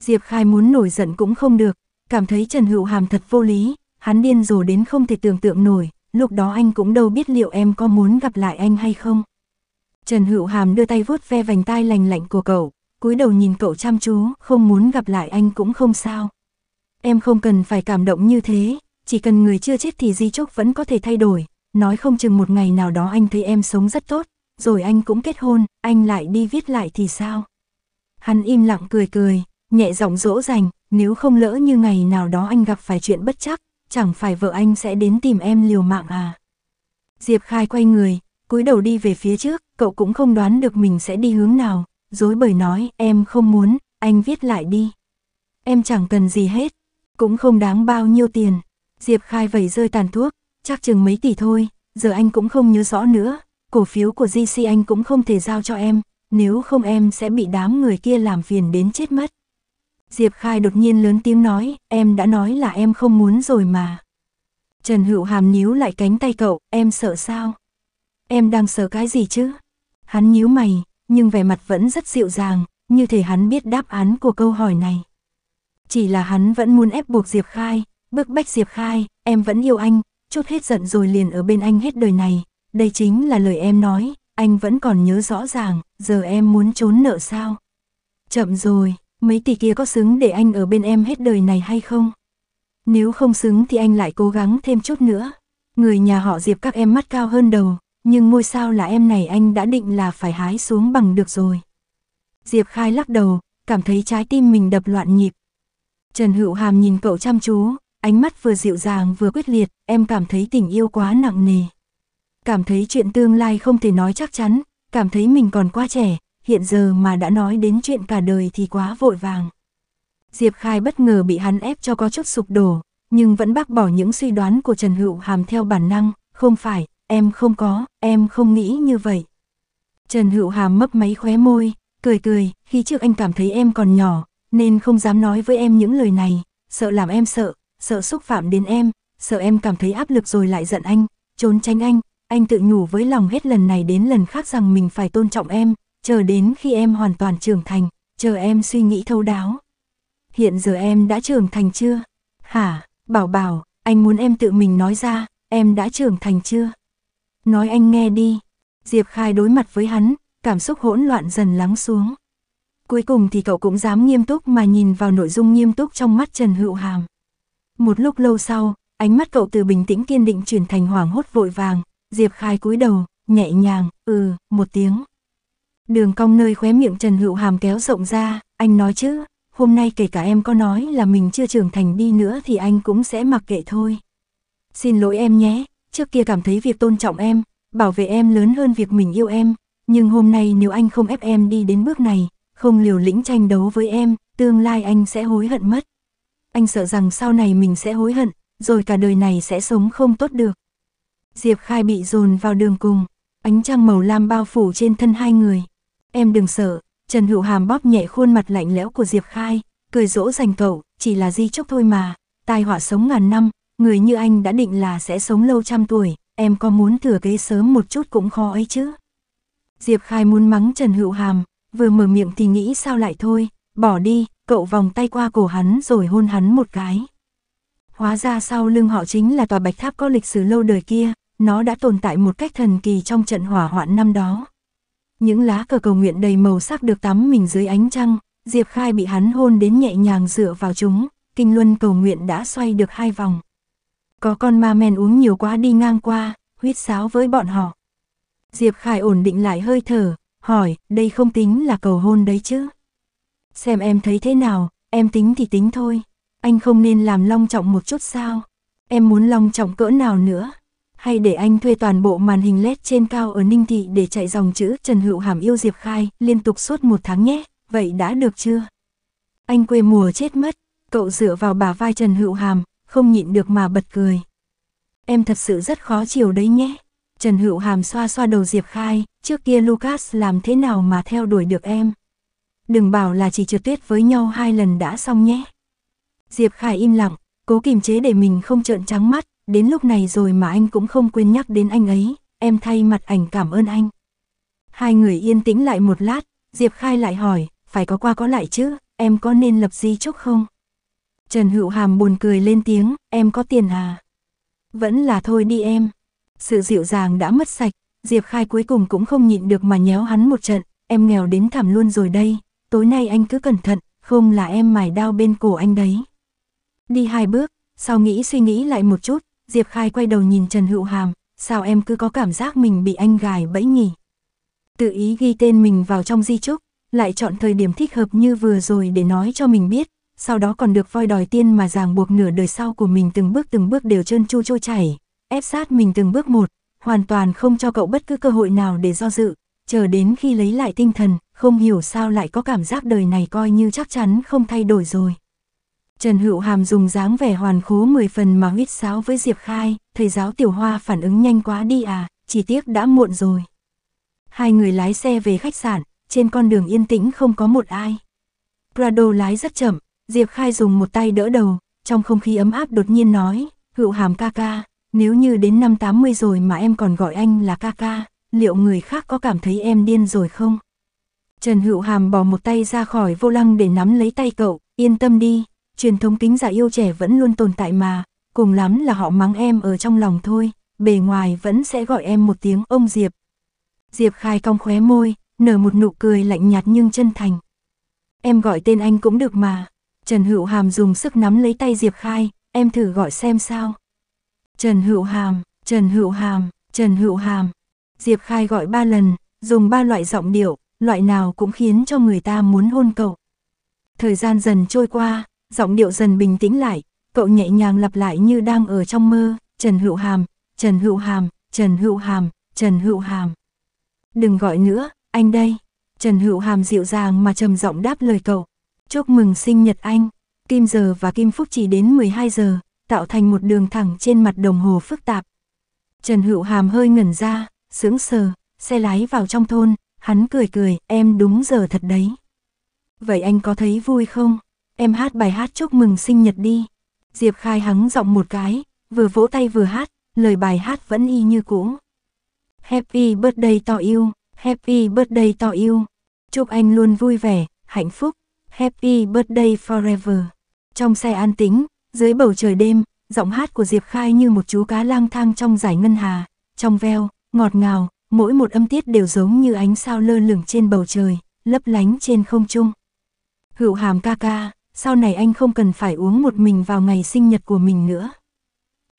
Diệp Khai muốn nổi giận cũng không được, cảm thấy Trần Hữu Hàm thật vô lý, hắn điên rồ đến không thể tưởng tượng nổi, lúc đó anh cũng đâu biết liệu em có muốn gặp lại anh hay không. Trần Hữu Hàm đưa tay vuốt ve vành tai lành lạnh của cậu, cúi đầu nhìn cậu chăm chú, không muốn gặp lại anh cũng không sao. Em không cần phải cảm động như thế, chỉ cần người chưa chết thì di chúc vẫn có thể thay đổi, nói không chừng một ngày nào đó anh thấy em sống rất tốt, rồi anh cũng kết hôn, anh lại đi viết lại thì sao? Hắn im lặng cười cười, nhẹ giọng dỗ dành, nếu không lỡ như ngày nào đó anh gặp phải chuyện bất chắc, chẳng phải vợ anh sẽ đến tìm em liều mạng à? Diệp Khai quay người, cúi đầu đi về phía trước, cậu cũng không đoán được mình sẽ đi hướng nào, dối bời nói em không muốn, anh viết lại đi. Em chẳng cần gì hết, cũng không đáng bao nhiêu tiền. Diệp Khai vẩy rơi tàn thuốc, chắc chừng mấy tỷ thôi, giờ anh cũng không nhớ rõ nữa. Cổ phiếu của GC anh cũng không thể giao cho em, nếu không em sẽ bị đám người kia làm phiền đến chết mất. Diệp Khai đột nhiên lớn tiếng nói, em đã nói là em không muốn rồi mà. Trần Hữu Hàm níu lại cánh tay cậu, em sợ sao? Em đang sợ cái gì chứ? Hắn nhíu mày, nhưng vẻ mặt vẫn rất dịu dàng, như thể hắn biết đáp án của câu hỏi này. Chỉ là hắn vẫn muốn ép buộc Diệp Khai, bức bách Diệp Khai, em vẫn yêu anh, chút hết giận rồi liền ở bên anh hết đời này, đây chính là lời em nói, anh vẫn còn nhớ rõ ràng, giờ em muốn trốn nợ sao? Chậm rồi, mấy tỷ kia có xứng để anh ở bên em hết đời này hay không? Nếu không xứng thì anh lại cố gắng thêm chút nữa. Người nhà họ Diệp các em mắt cao hơn đầu, nhưng ngôi sao là em này anh đã định là phải hái xuống bằng được rồi. Diệp Khai lắc đầu, cảm thấy trái tim mình đập loạn nhịp. Trần Hữu Hàm nhìn cậu chăm chú, ánh mắt vừa dịu dàng vừa quyết liệt, em cảm thấy tình yêu quá nặng nề. Cảm thấy chuyện tương lai không thể nói chắc chắn, cảm thấy mình còn quá trẻ, hiện giờ mà đã nói đến chuyện cả đời thì quá vội vàng. Diệp Khai bất ngờ bị hắn ép cho có chút sụp đổ, nhưng vẫn bác bỏ những suy đoán của Trần Hữu Hàm theo bản năng, không phải, em không có, em không nghĩ như vậy. Trần Hữu Hàm mấp máy khóe môi, cười cười, khi trước anh cảm thấy em còn nhỏ, nên không dám nói với em những lời này, sợ làm em sợ, sợ xúc phạm đến em, sợ em cảm thấy áp lực rồi lại giận anh, trốn tránh anh, anh tự nhủ với lòng hết lần này đến lần khác rằng mình phải tôn trọng em, chờ đến khi em hoàn toàn trưởng thành, chờ em suy nghĩ thấu đáo. Hiện giờ em đã trưởng thành chưa? Hả, bảo bảo, anh muốn em tự mình nói ra, em đã trưởng thành chưa? Nói anh nghe đi. Diệp Khai đối mặt với hắn, cảm xúc hỗn loạn dần lắng xuống. Cuối cùng thì cậu cũng dám nghiêm túc mà nhìn vào nội dung nghiêm túc trong mắt Trần Hữu Hàm. Một lúc lâu sau, ánh mắt cậu từ bình tĩnh kiên định chuyển thành hoảng hốt vội vàng, Diệp Khai cúi đầu, nhẹ nhàng, ừ, một tiếng. Đường cong nơi khóe miệng Trần Hữu Hàm kéo rộng ra, anh nói chứ, hôm nay kể cả em có nói là mình chưa trưởng thành đi nữa thì anh cũng sẽ mặc kệ thôi. Xin lỗi em nhé, trước kia cảm thấy việc tôn trọng em, bảo vệ em lớn hơn việc mình yêu em, nhưng hôm nay nếu anh không ép em đi đến bước này, không liều lĩnh tranh đấu với em, tương lai anh sẽ hối hận mất. Anh sợ rằng sau này mình sẽ hối hận, rồi cả đời này sẽ sống không tốt được. Diệp Khai bị dồn vào đường cùng, ánh trăng màu lam bao phủ trên thân hai người. Em đừng sợ, Trần Hữu Hàm bóp nhẹ khuôn mặt lạnh lẽo của Diệp Khai, cười dỗ dành cậu, chỉ là di chúc thôi mà, tai họa sống ngàn năm, người như anh đã định là sẽ sống lâu trăm tuổi, em có muốn thừa kế sớm một chút cũng khó ấy chứ. Diệp Khai muốn mắng Trần Hữu Hàm, vừa mở miệng thì nghĩ sao lại thôi, bỏ đi, cậu vòng tay qua cổ hắn rồi hôn hắn một cái. Hóa ra sau lưng họ chính là tòa bạch tháp có lịch sử lâu đời kia, nó đã tồn tại một cách thần kỳ trong trận hỏa hoạn năm đó. Những lá cờ cầu nguyện đầy màu sắc được tắm mình dưới ánh trăng, Diệp Khai bị hắn hôn đến nhẹ nhàng dựa vào chúng, kinh luân cầu nguyện đã xoay được hai vòng. Có con ma men uống nhiều quá đi ngang qua, huyết sáo với bọn họ. Diệp Khải ổn định lại hơi thở, hỏi, đây không tính là cầu hôn đấy chứ. Xem em thấy thế nào, em tính thì tính thôi. Anh không nên làm long trọng một chút sao? Em muốn long trọng cỡ nào nữa? Hay để anh thuê toàn bộ màn hình LED trên cao ở Ninh Thị để chạy dòng chữ Trần Hữu Hàm yêu Diệp Khai liên tục suốt một tháng nhé, vậy đã được chưa? Anh quê mùa chết mất, cậu dựa vào bà vai Trần Hữu Hàm, không nhịn được mà bật cười. Em thật sự rất khó chịu đấy nhé. Trần Hữu Hàm xoa xoa đầu Diệp Khai, trước kia Lucas làm thế nào mà theo đuổi được em. Đừng bảo là chỉ trượt tuyết với nhau hai lần đã xong nhé. Diệp Khai im lặng, cố kìm chế để mình không trợn trắng mắt, đến lúc này rồi mà anh cũng không quên nhắc đến anh ấy, em thay mặt ảnh cảm ơn anh. Hai người yên tĩnh lại một lát, Diệp Khai lại hỏi, phải có qua có lại chứ, em có nên lập di chúc không? Trần Hữu Hàm buồn cười lên tiếng, em có tiền à? Vẫn là thôi đi em. Sự dịu dàng đã mất sạch, Diệp Khai cuối cùng cũng không nhịn được mà nhéo hắn một trận, em nghèo đến thảm luôn rồi đây, tối nay anh cứ cẩn thận, không là em mài đao bên cổ anh đấy. Đi hai bước, sau nghĩ suy nghĩ lại một chút, Diệp Khai quay đầu nhìn Trần Hữu Hàm, sao em cứ có cảm giác mình bị anh gài bẫy nhỉ? Tự ý ghi tên mình vào trong di chúc, lại chọn thời điểm thích hợp như vừa rồi để nói cho mình biết, sau đó còn được voi đòi tiên mà ràng buộc nửa đời sau của mình từng bước từng bước đều trơn chu trôi chảy, ép sát mình từng bước một, hoàn toàn không cho cậu bất cứ cơ hội nào để do dự, chờ đến khi lấy lại tinh thần, không hiểu sao lại có cảm giác đời này coi như chắc chắn không thay đổi rồi. Trần Hữu Hàm dùng dáng vẻ hoàn khố 10 phần mà huyết sáo với Diệp Khai, thầy giáo Tiểu Hoa phản ứng nhanh quá đi à, chỉ tiếc đã muộn rồi. Hai người lái xe về khách sạn, trên con đường yên tĩnh không có một ai. Prado lái rất chậm, Diệp Khai dùng một tay đỡ đầu, trong không khí ấm áp đột nhiên nói, hữu hàm ca ca, nếu như đến năm 80 rồi mà em còn gọi anh là ca ca, liệu người khác có cảm thấy em điên rồi không? Trần Hữu Hàm bỏ một tay ra khỏi vô lăng để nắm lấy tay cậu, yên tâm đi, truyền thống kính giả yêu trẻ vẫn luôn tồn tại mà, cùng lắm là họ mắng em ở trong lòng thôi, bề ngoài vẫn sẽ gọi em một tiếng ông Diệp. Diệp khai cong khóe môi, nở một nụ cười lạnh nhạt nhưng chân thành. Em gọi tên anh cũng được mà, Trần Hữu Hàm dùng sức nắm lấy tay Diệp Khai, em thử gọi xem sao. Trần Hữu Hàm, Trần Hữu Hàm, Trần Hữu Hàm. Diệp Khai gọi ba lần, dùng ba loại giọng điệu, loại nào cũng khiến cho người ta muốn hôn cậu. Thời gian dần trôi qua, giọng điệu dần bình tĩnh lại, cậu nhẹ nhàng lặp lại như đang ở trong mơ, Trần Hữu Hàm, Trần Hữu Hàm, Trần Hữu Hàm, Trần Hữu Hàm. Đừng gọi nữa, anh đây. Trần Hữu Hàm dịu dàng mà trầm giọng đáp lời cậu, Chúc mừng sinh nhật anh, kim giờ và kim phúc chỉ đến 12 giờ, tạo thành một đường thẳng trên mặt đồng hồ phức tạp. Trần Hữu Hàm hơi ngẩn ra, sững sờ, xe lái vào trong thôn, hắn cười cười, em đúng giờ thật đấy. Vậy anh có thấy vui không? Em hát bài hát chúc mừng sinh nhật đi. Diệp Khai hắng giọng một cái, vừa vỗ tay vừa hát, lời bài hát vẫn y như cũ. Happy birthday to you, happy birthday to you. Chúc anh luôn vui vẻ, hạnh phúc, Happy Birthday Forever. Trong xe an tĩnh, dưới bầu trời đêm, giọng hát của Diệp Khai như một chú cá lang thang trong giải ngân hà, trong veo, ngọt ngào, mỗi một âm tiết đều giống như ánh sao lơ lửng trên bầu trời, lấp lánh trên không trung. Hữu hàm ca ca, sau này anh không cần phải uống một mình vào ngày sinh nhật của mình nữa.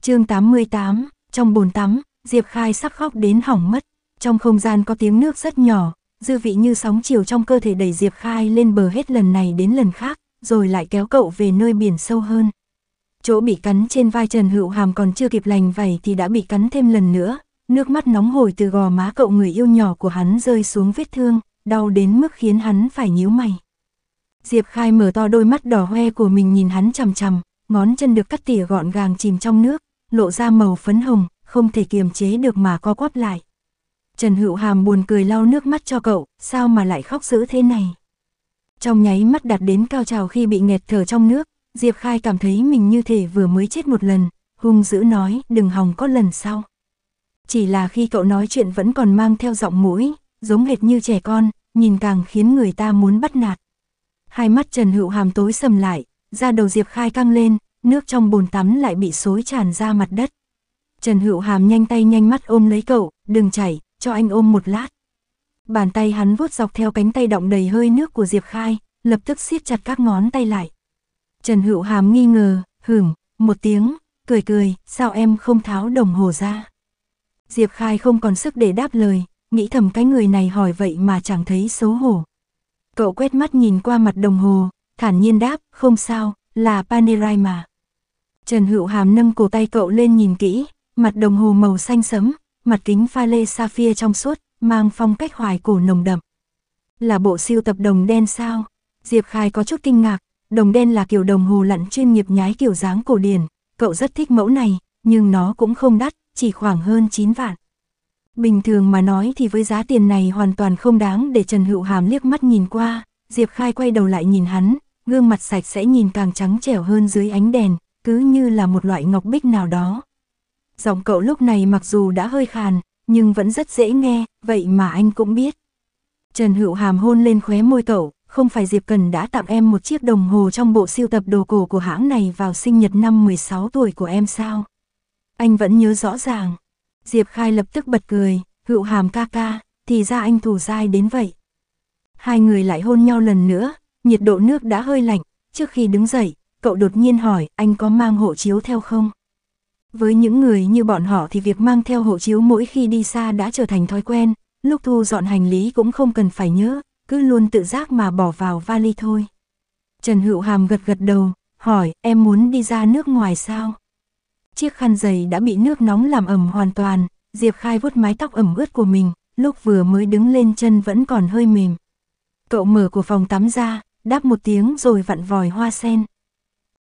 chương 88, trong bồn tắm, Diệp Khai sắp khóc đến hỏng mất, trong không gian có tiếng nước rất nhỏ, dư vị như sóng chiều trong cơ thể đẩy Diệp Khai lên bờ hết lần này đến lần khác, rồi lại kéo cậu về nơi biển sâu hơn. Chỗ bị cắn trên vai Trần Hữu Hàm còn chưa kịp lành vảy thì đã bị cắn thêm lần nữa, nước mắt nóng hổi từ gò má cậu người yêu nhỏ của hắn rơi xuống vết thương, đau đến mức khiến hắn phải nhíu mày. Diệp Khai mở to đôi mắt đỏ hoe của mình nhìn hắn chằm chằm, ngón chân được cắt tỉa gọn gàng chìm trong nước, lộ ra màu phấn hồng, không thể kiềm chế được mà co quắp lại. Trần Hữu Hàm buồn cười lau nước mắt cho cậu, sao mà lại khóc dữ thế này. Trong nháy mắt đạt đến cao trào khi bị nghẹt thở trong nước, Diệp Khai cảm thấy mình như thể vừa mới chết một lần, hung dữ nói đừng hòng có lần sau. Chỉ là khi cậu nói chuyện vẫn còn mang theo giọng mũi, giống hệt như trẻ con, nhìn càng khiến người ta muốn bắt nạt. Hai mắt Trần Hữu Hàm tối sầm lại, da đầu Diệp Khai căng lên, nước trong bồn tắm lại bị xối tràn ra mặt đất. Trần Hữu Hàm nhanh tay nhanh mắt ôm lấy cậu, đừng chảy, cho anh ôm một lát. Bàn tay hắn vuốt dọc theo cánh tay động đầy hơi nước của Diệp Khai, lập tức siết chặt các ngón tay lại. Trần Hữu Hàm nghi ngờ, hửm, một tiếng, cười cười, sao em không tháo đồng hồ ra. Diệp Khai không còn sức để đáp lời, nghĩ thầm cái người này hỏi vậy mà chẳng thấy xấu hổ. Cậu quét mắt nhìn qua mặt đồng hồ, thản nhiên đáp, không sao, là Panerai mà. Trần Hữu Hàm nâng cổ tay cậu lên nhìn kỹ, mặt đồng hồ màu xanh sẫm, mặt kính pha lê sapphire trong suốt, mang phong cách hoài cổ nồng đậm. Là bộ siêu tập đồng đen sao? Diệp Khai có chút kinh ngạc, đồng đen là kiểu đồng hồ lặn chuyên nghiệp nhái kiểu dáng cổ điển, cậu rất thích mẫu này, nhưng nó cũng không đắt, chỉ khoảng hơn 9 vạn. Bình thường mà nói thì với giá tiền này hoàn toàn không đáng để Trần Hữu Hàm liếc mắt nhìn qua, Diệp Khai quay đầu lại nhìn hắn, gương mặt sạch sẽ nhìn càng trắng trẻo hơn dưới ánh đèn, cứ như là một loại ngọc bích nào đó giọng cậu lúc này mặc dù đã hơi khàn, nhưng vẫn rất dễ nghe, vậy mà anh cũng biết. Trần Hữu Hàm hôn lên khóe môi cậu, không phải Diệp Cần đã tặng em một chiếc đồng hồ trong bộ siêu tập đồ cổ của hãng này vào sinh nhật năm 16 tuổi của em sao? Anh vẫn nhớ rõ ràng. Diệp Khai lập tức bật cười, Hữu Hàm ca ca, thì ra anh thủ dai đến vậy. Hai người lại hôn nhau lần nữa, nhiệt độ nước đã hơi lạnh, trước khi đứng dậy, cậu đột nhiên hỏi anh có mang hộ chiếu theo không? Với những người như bọn họ thì việc mang theo hộ chiếu mỗi khi đi xa đã trở thành thói quen, lúc thu dọn hành lý cũng không cần phải nhớ, cứ luôn tự giác mà bỏ vào vali thôi. Trần Hữu Hàm gật gật đầu, hỏi, em muốn đi ra nước ngoài sao? Chiếc khăn giày đã bị nước nóng làm ẩm hoàn toàn, Diệp Khai vuốt mái tóc ẩm ướt của mình, lúc vừa mới đứng lên chân vẫn còn hơi mềm. Cậu mở của phòng tắm ra, đáp một tiếng rồi vặn vòi hoa sen.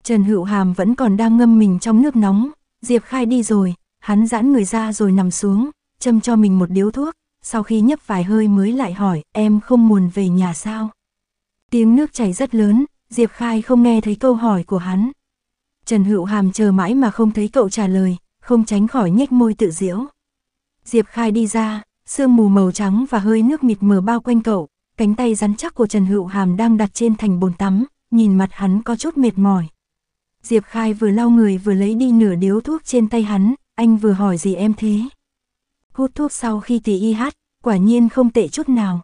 Trần Hữu Hàm vẫn còn đang ngâm mình trong nước nóng, Diệp Khai đi rồi, hắn giãn người ra rồi nằm xuống, châm cho mình một điếu thuốc, sau khi nhấp vài hơi mới lại hỏi, em không muốn về nhà sao? Tiếng nước chảy rất lớn, Diệp Khai không nghe thấy câu hỏi của hắn. Trần Hữu Hàm chờ mãi mà không thấy cậu trả lời, không tránh khỏi nhếch môi tự diễu. Diệp Khai đi ra, sương mù màu trắng và hơi nước mịt mờ bao quanh cậu, cánh tay rắn chắc của Trần Hữu Hàm đang đặt trên thành bồn tắm, nhìn mặt hắn có chút mệt mỏi. Diệp Khai vừa lau người vừa lấy đi nửa điếu thuốc trên tay hắn, anh vừa hỏi gì em thế. Hút thuốc sau khi tỷ y hát, quả nhiên không tệ chút nào.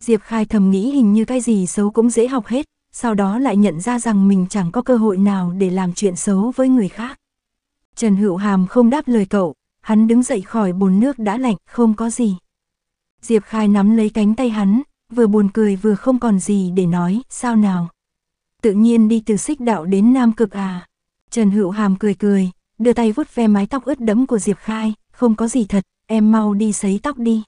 Diệp Khai thầm nghĩ hình như cái gì xấu cũng dễ học hết, sau đó lại nhận ra rằng mình chẳng có cơ hội nào để làm chuyện xấu với người khác. Trần Hữu Hàm không đáp lời cậu, hắn đứng dậy khỏi bồn nước đã lạnh, không có gì. Diệp Khai nắm lấy cánh tay hắn, vừa buồn cười vừa không còn gì để nói, sao nào tự nhiên đi từ xích đạo đến Nam Cực à. Trần Hữu Hàm cười cười, đưa tay vuốt ve mái tóc ướt đẫm của Diệp Khai, không có gì thật, em mau đi sấy tóc đi.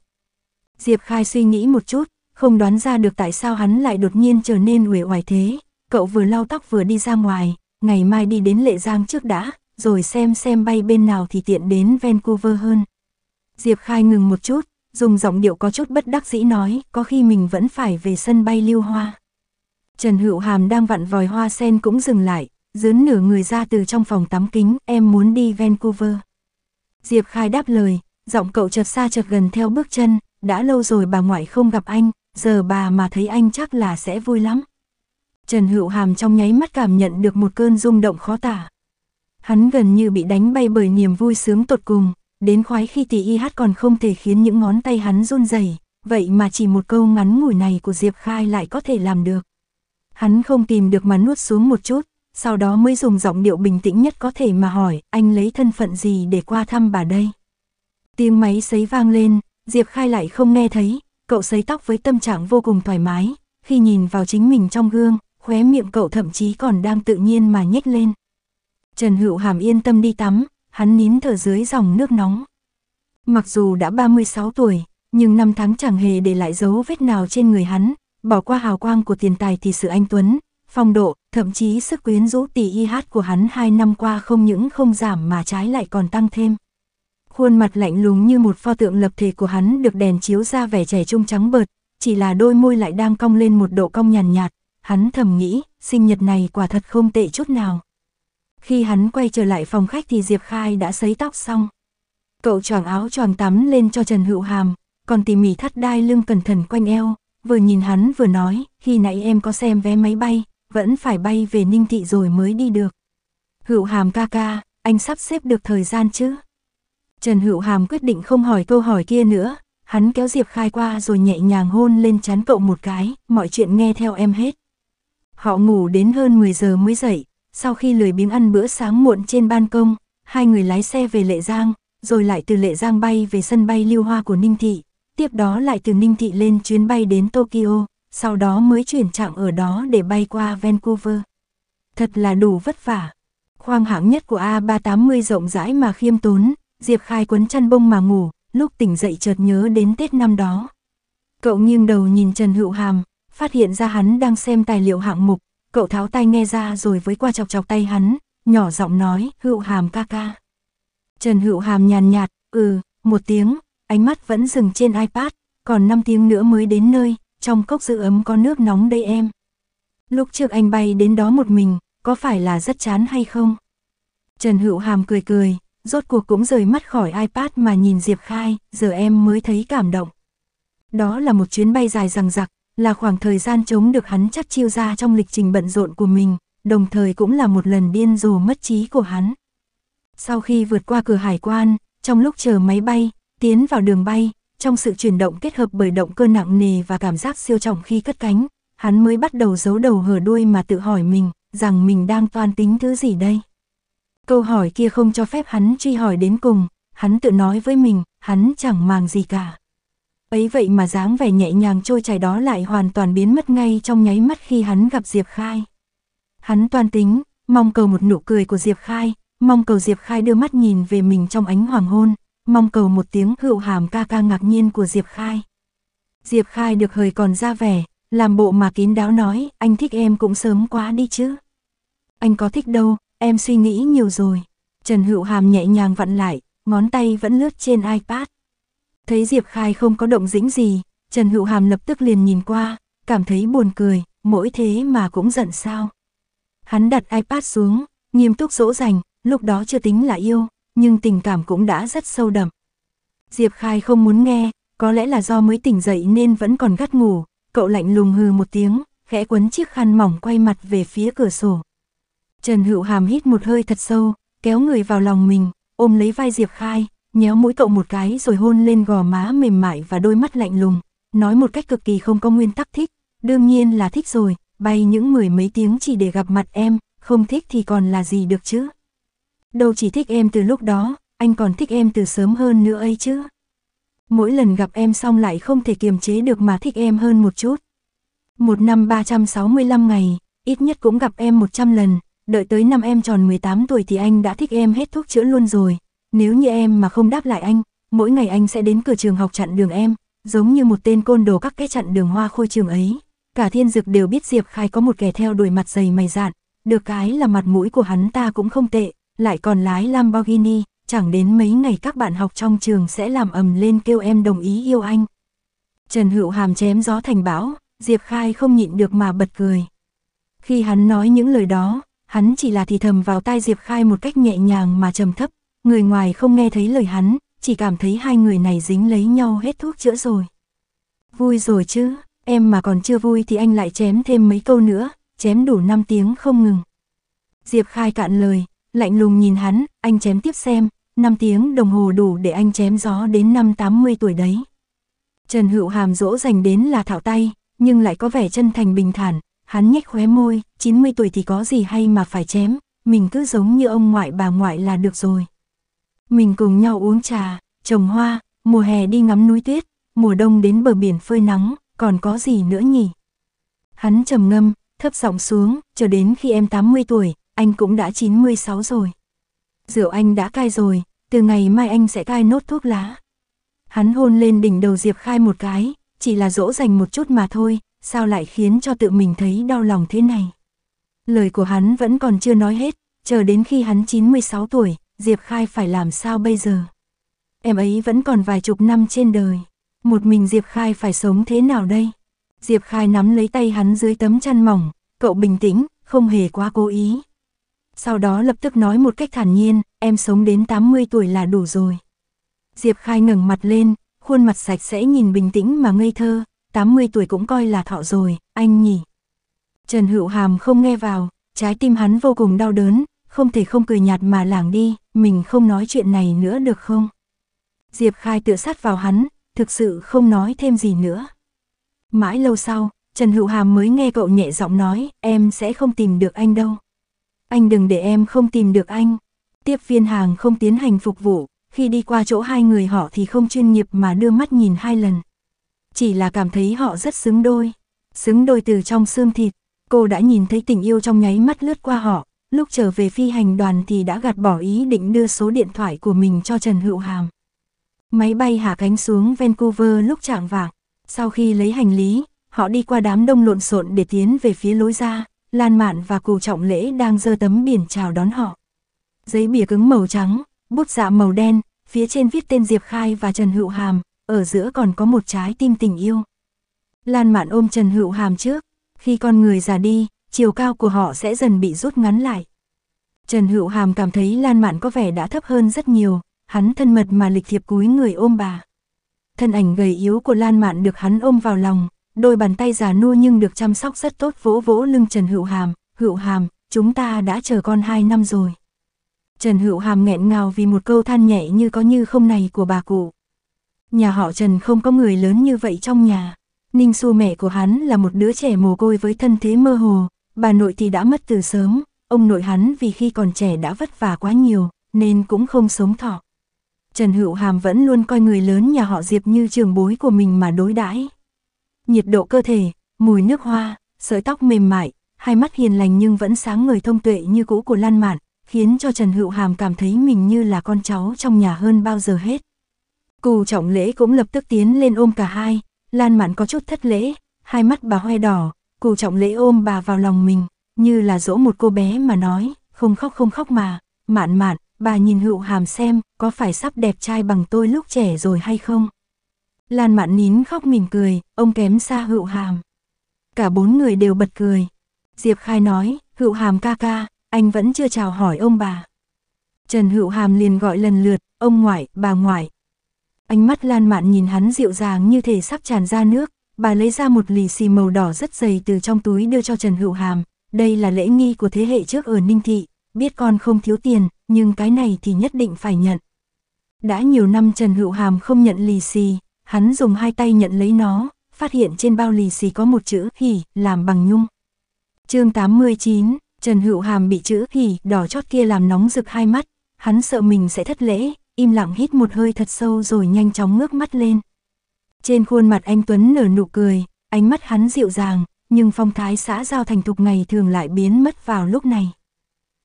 Diệp Khai suy nghĩ một chút, không đoán ra được tại sao hắn lại đột nhiên trở nên uể oải thế, cậu vừa lau tóc vừa đi ra ngoài, ngày mai đi đến Lệ Giang trước đã, rồi xem xem bay bên nào thì tiện đến Vancouver hơn. Diệp Khai ngừng một chút, dùng giọng điệu có chút bất đắc dĩ nói, có khi mình vẫn phải về sân bay lưu hoa. Trần Hữu Hàm đang vặn vòi hoa sen cũng dừng lại, dướn nửa người ra từ trong phòng tắm kính, em muốn đi Vancouver. Diệp Khai đáp lời, giọng cậu chợt xa chợt gần theo bước chân, đã lâu rồi bà ngoại không gặp anh, giờ bà mà thấy anh chắc là sẽ vui lắm. Trần Hữu Hàm trong nháy mắt cảm nhận được một cơn rung động khó tả. Hắn gần như bị đánh bay bởi niềm vui sướng tột cùng, đến khoái khi tỷ y hát còn không thể khiến những ngón tay hắn run rẩy, vậy mà chỉ một câu ngắn ngủi này của Diệp Khai lại có thể làm được. Hắn không tìm được mà nuốt xuống một chút, sau đó mới dùng giọng điệu bình tĩnh nhất có thể mà hỏi, anh lấy thân phận gì để qua thăm bà đây? Tiếng máy sấy vang lên, Diệp Khai lại không nghe thấy, cậu sấy tóc với tâm trạng vô cùng thoải mái, khi nhìn vào chính mình trong gương, khóe miệng cậu thậm chí còn đang tự nhiên mà nhếch lên. Trần Hữu Hàm yên tâm đi tắm, hắn nín thở dưới dòng nước nóng. Mặc dù đã 36 tuổi, nhưng năm tháng chẳng hề để lại dấu vết nào trên người hắn, bỏ qua hào quang của tiền tài thì sự anh tuấn, phong độ, thậm chí sức quyến rũ tỷ y hát của hắn hai năm qua không những không giảm mà trái lại còn tăng thêm. Khuôn mặt lạnh lùng như một pho tượng lập thể của hắn được đèn chiếu ra vẻ trẻ trung trắng bợt, chỉ là đôi môi lại đang cong lên một độ cong nhàn nhạt, nhạt, hắn thầm nghĩ, sinh nhật này quả thật không tệ chút nào. Khi hắn quay trở lại phòng khách thì Diệp Khai đã sấy tóc xong. Cậu choàng áo choàng tắm lên cho Trần Hữu Hàm, còn tỉ mỉ thắt đai lưng cẩn thận quanh eo, vừa nhìn hắn vừa nói, khi nãy em có xem vé máy bay, vẫn phải bay về Ninh Thị rồi mới đi được. Hữu Hàm ca ca, anh sắp xếp được thời gian chứ? Trần Hữu Hàm quyết định không hỏi câu hỏi kia nữa, hắn kéo Diệp Khai qua rồi nhẹ nhàng hôn lên chán cậu một cái, mọi chuyện nghe theo em hết. Họ ngủ đến hơn 10 giờ mới dậy, sau khi lười biếng ăn bữa sáng muộn trên ban công, hai người lái xe về Lệ Giang, rồi lại từ Lệ Giang bay về sân bay Lưu Hoa của Ninh Thị tiếp đó lại từ Ninh Thị lên chuyến bay đến Tokyo, sau đó mới chuyển trạng ở đó để bay qua Vancouver. Thật là đủ vất vả. Khoang hạng nhất của A380 rộng rãi mà khiêm tốn, Diệp Khai quấn chăn bông mà ngủ, lúc tỉnh dậy chợt nhớ đến Tết năm đó. Cậu nghiêng đầu nhìn Trần Hữu Hàm, phát hiện ra hắn đang xem tài liệu hạng mục, cậu tháo tay nghe ra rồi với qua chọc chọc tay hắn, nhỏ giọng nói, Hữu Hàm ca ca. Trần Hữu Hàm nhàn nhạt, ừ, một tiếng, ánh mắt vẫn dừng trên iPad, còn 5 tiếng nữa mới đến nơi, trong cốc giữ ấm có nước nóng đây em. Lúc trước anh bay đến đó một mình, có phải là rất chán hay không? Trần Hữu Hàm cười cười, rốt cuộc cũng rời mắt khỏi iPad mà nhìn Diệp Khai, giờ em mới thấy cảm động. Đó là một chuyến bay dài rằng rặc, là khoảng thời gian chống được hắn chắc chiêu ra trong lịch trình bận rộn của mình, đồng thời cũng là một lần điên rồ mất trí của hắn. Sau khi vượt qua cửa hải quan, trong lúc chờ máy bay, tiến vào đường bay, trong sự chuyển động kết hợp bởi động cơ nặng nề và cảm giác siêu trọng khi cất cánh, hắn mới bắt đầu giấu đầu hở đuôi mà tự hỏi mình, rằng mình đang toan tính thứ gì đây. Câu hỏi kia không cho phép hắn truy hỏi đến cùng, hắn tự nói với mình, hắn chẳng màng gì cả. Ấy vậy mà dáng vẻ nhẹ nhàng trôi chảy đó lại hoàn toàn biến mất ngay trong nháy mắt khi hắn gặp Diệp Khai. Hắn toan tính, mong cầu một nụ cười của Diệp Khai, mong cầu Diệp Khai đưa mắt nhìn về mình trong ánh hoàng hôn, mong cầu một tiếng hữu hàm ca ca ngạc nhiên của Diệp Khai. Diệp Khai được hời còn ra vẻ, làm bộ mà kín đáo nói, anh thích em cũng sớm quá đi chứ. Anh có thích đâu, em suy nghĩ nhiều rồi. Trần Hữu Hàm nhẹ nhàng vặn lại, ngón tay vẫn lướt trên iPad. Thấy Diệp Khai không có động dĩnh gì, Trần Hữu Hàm lập tức liền nhìn qua, cảm thấy buồn cười, mỗi thế mà cũng giận sao. Hắn đặt iPad xuống, nghiêm túc dỗ dành, lúc đó chưa tính là yêu, nhưng tình cảm cũng đã rất sâu đậm. Diệp Khai không muốn nghe, có lẽ là do mới tỉnh dậy nên vẫn còn gắt ngủ, cậu lạnh lùng hừ một tiếng, khẽ quấn chiếc khăn mỏng quay mặt về phía cửa sổ. Trần Hữu Hàm hít một hơi thật sâu, kéo người vào lòng mình, ôm lấy vai Diệp Khai, nhéo mũi cậu một cái rồi hôn lên gò má mềm mại và đôi mắt lạnh lùng, nói một cách cực kỳ không có nguyên tắc thích, đương nhiên là thích rồi, bay những mười mấy tiếng chỉ để gặp mặt em, không thích thì còn là gì được chứ đâu chỉ thích em từ lúc đó, anh còn thích em từ sớm hơn nữa ấy chứ. Mỗi lần gặp em xong lại không thể kiềm chế được mà thích em hơn một chút. Một năm 365 ngày, ít nhất cũng gặp em 100 lần, đợi tới năm em tròn 18 tuổi thì anh đã thích em hết thuốc chữa luôn rồi. Nếu như em mà không đáp lại anh, mỗi ngày anh sẽ đến cửa trường học chặn đường em, giống như một tên côn đồ các cái chặn đường hoa khôi trường ấy. Cả thiên dực đều biết Diệp Khai có một kẻ theo đuổi mặt dày mày dạn, được cái là mặt mũi của hắn ta cũng không tệ, lại còn lái Lamborghini, chẳng đến mấy ngày các bạn học trong trường sẽ làm ầm lên kêu em đồng ý yêu anh. Trần Hữu Hàm chém gió thành bão, Diệp Khai không nhịn được mà bật cười. Khi hắn nói những lời đó, hắn chỉ là thì thầm vào tai Diệp Khai một cách nhẹ nhàng mà trầm thấp, người ngoài không nghe thấy lời hắn, chỉ cảm thấy hai người này dính lấy nhau hết thuốc chữa rồi. Vui rồi chứ, em mà còn chưa vui thì anh lại chém thêm mấy câu nữa, chém đủ 5 tiếng không ngừng. Diệp Khai cạn lời, lạnh lùng nhìn hắn, anh chém tiếp xem, 5 tiếng đồng hồ đủ để anh chém gió đến năm 80 tuổi đấy. Trần Hữu Hàm dỗ dành đến là thảo tay, nhưng lại có vẻ chân thành bình thản, hắn nhếch khóe môi, 90 tuổi thì có gì hay mà phải chém, mình cứ giống như ông ngoại bà ngoại là được rồi. Mình cùng nhau uống trà, trồng hoa, mùa hè đi ngắm núi tuyết, mùa đông đến bờ biển phơi nắng, còn có gì nữa nhỉ? Hắn trầm ngâm, thấp giọng xuống, chờ đến khi em 80 tuổi, anh cũng đã 96 rồi. Rượu anh đã cai rồi, từ ngày mai anh sẽ cai nốt thuốc lá. Hắn hôn lên đỉnh đầu Diệp Khai một cái, chỉ là dỗ dành một chút mà thôi, sao lại khiến cho tự mình thấy đau lòng thế này. Lời của hắn vẫn còn chưa nói hết, chờ đến khi hắn 96 tuổi, Diệp Khai phải làm sao bây giờ? Em ấy vẫn còn vài chục năm trên đời, một mình Diệp Khai phải sống thế nào đây? Diệp Khai nắm lấy tay hắn dưới tấm chăn mỏng, cậu bình tĩnh, không hề quá cố ý sau đó lập tức nói một cách thản nhiên, em sống đến 80 tuổi là đủ rồi. Diệp Khai ngẩng mặt lên, khuôn mặt sạch sẽ nhìn bình tĩnh mà ngây thơ, 80 tuổi cũng coi là thọ rồi, anh nhỉ. Trần Hữu Hàm không nghe vào, trái tim hắn vô cùng đau đớn, không thể không cười nhạt mà lảng đi, mình không nói chuyện này nữa được không? Diệp Khai tựa sát vào hắn, thực sự không nói thêm gì nữa. Mãi lâu sau, Trần Hữu Hàm mới nghe cậu nhẹ giọng nói, em sẽ không tìm được anh đâu anh đừng để em không tìm được anh. Tiếp viên hàng không tiến hành phục vụ, khi đi qua chỗ hai người họ thì không chuyên nghiệp mà đưa mắt nhìn hai lần. Chỉ là cảm thấy họ rất xứng đôi, xứng đôi từ trong xương thịt, cô đã nhìn thấy tình yêu trong nháy mắt lướt qua họ, lúc trở về phi hành đoàn thì đã gạt bỏ ý định đưa số điện thoại của mình cho Trần Hữu Hàm. Máy bay hạ cánh xuống Vancouver lúc chạng vạng, sau khi lấy hành lý, họ đi qua đám đông lộn xộn để tiến về phía lối ra, Lan Mạn và Cù Trọng Lễ đang giơ tấm biển chào đón họ. Giấy bìa cứng màu trắng, bút dạ màu đen, phía trên viết tên Diệp Khai và Trần Hữu Hàm, ở giữa còn có một trái tim tình yêu. Lan Mạn ôm Trần Hữu Hàm trước, khi con người già đi, chiều cao của họ sẽ dần bị rút ngắn lại. Trần Hữu Hàm cảm thấy Lan Mạn có vẻ đã thấp hơn rất nhiều, hắn thân mật mà lịch thiệp cúi người ôm bà. Thân ảnh gầy yếu của Lan Mạn được hắn ôm vào lòng, đôi bàn tay già nua nhưng được chăm sóc rất tốt vỗ vỗ lưng Trần Hữu Hàm, Hữu Hàm, chúng ta đã chờ con hai năm rồi. Trần Hữu Hàm nghẹn ngào vì một câu than nhẹ như có như không này của bà cụ. Nhà họ Trần không có người lớn như vậy trong nhà. Ninh Xu mẹ của hắn là một đứa trẻ mồ côi với thân thế mơ hồ, bà nội thì đã mất từ sớm, ông nội hắn vì khi còn trẻ đã vất vả quá nhiều, nên cũng không sống thọ. Trần Hữu Hàm vẫn luôn coi người lớn nhà họ Diệp như trường bối của mình mà đối đãi nhiệt độ cơ thể, mùi nước hoa, sợi tóc mềm mại, hai mắt hiền lành nhưng vẫn sáng người thông tuệ như cũ của Lan Mạn, khiến cho Trần Hữu Hàm cảm thấy mình như là con cháu trong nhà hơn bao giờ hết. Cù trọng lễ cũng lập tức tiến lên ôm cả hai, Lan Mạn có chút thất lễ, hai mắt bà hoe đỏ, cù trọng lễ ôm bà vào lòng mình, như là dỗ một cô bé mà nói, không khóc không khóc mà, mạn mạn, bà nhìn hữu hàm xem, có phải sắp đẹp trai bằng tôi lúc trẻ rồi hay không? Lan mạn nín khóc mỉm cười, ông kém xa hữu hàm. Cả bốn người đều bật cười. Diệp Khai nói, hữu hàm ca ca, anh vẫn chưa chào hỏi ông bà. Trần hữu hàm liền gọi lần lượt, ông ngoại, bà ngoại. Ánh mắt lan mạn nhìn hắn dịu dàng như thể sắp tràn ra nước, bà lấy ra một lì xì màu đỏ rất dày từ trong túi đưa cho Trần hữu hàm. Đây là lễ nghi của thế hệ trước ở Ninh Thị, biết con không thiếu tiền, nhưng cái này thì nhất định phải nhận. Đã nhiều năm Trần Hữu Hàm không nhận lì xì, Hắn dùng hai tay nhận lấy nó, phát hiện trên bao lì xì có một chữ hỉ, làm bằng nhung. chương 89, Trần Hữu Hàm bị chữ hỉ đỏ chót kia làm nóng rực hai mắt, hắn sợ mình sẽ thất lễ, im lặng hít một hơi thật sâu rồi nhanh chóng ngước mắt lên. Trên khuôn mặt anh Tuấn nở nụ cười, ánh mắt hắn dịu dàng, nhưng phong thái xã giao thành thục ngày thường lại biến mất vào lúc này.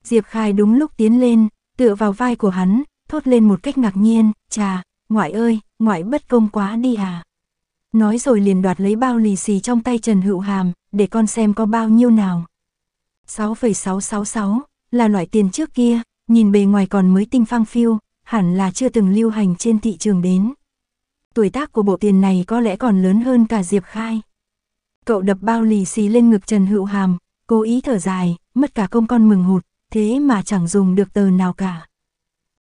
Diệp Khai đúng lúc tiến lên, tựa vào vai của hắn, thốt lên một cách ngạc nhiên, trà, ngoại ơi, ngoại bất công quá đi à. Nói rồi liền đoạt lấy bao lì xì trong tay Trần Hữu Hàm, để con xem có bao nhiêu nào. 6,666, là loại tiền trước kia, nhìn bề ngoài còn mới tinh phang phiêu, hẳn là chưa từng lưu hành trên thị trường đến. Tuổi tác của bộ tiền này có lẽ còn lớn hơn cả Diệp Khai. Cậu đập bao lì xì lên ngực Trần Hữu Hàm, cố ý thở dài, mất cả công con mừng hụt, thế mà chẳng dùng được tờ nào cả.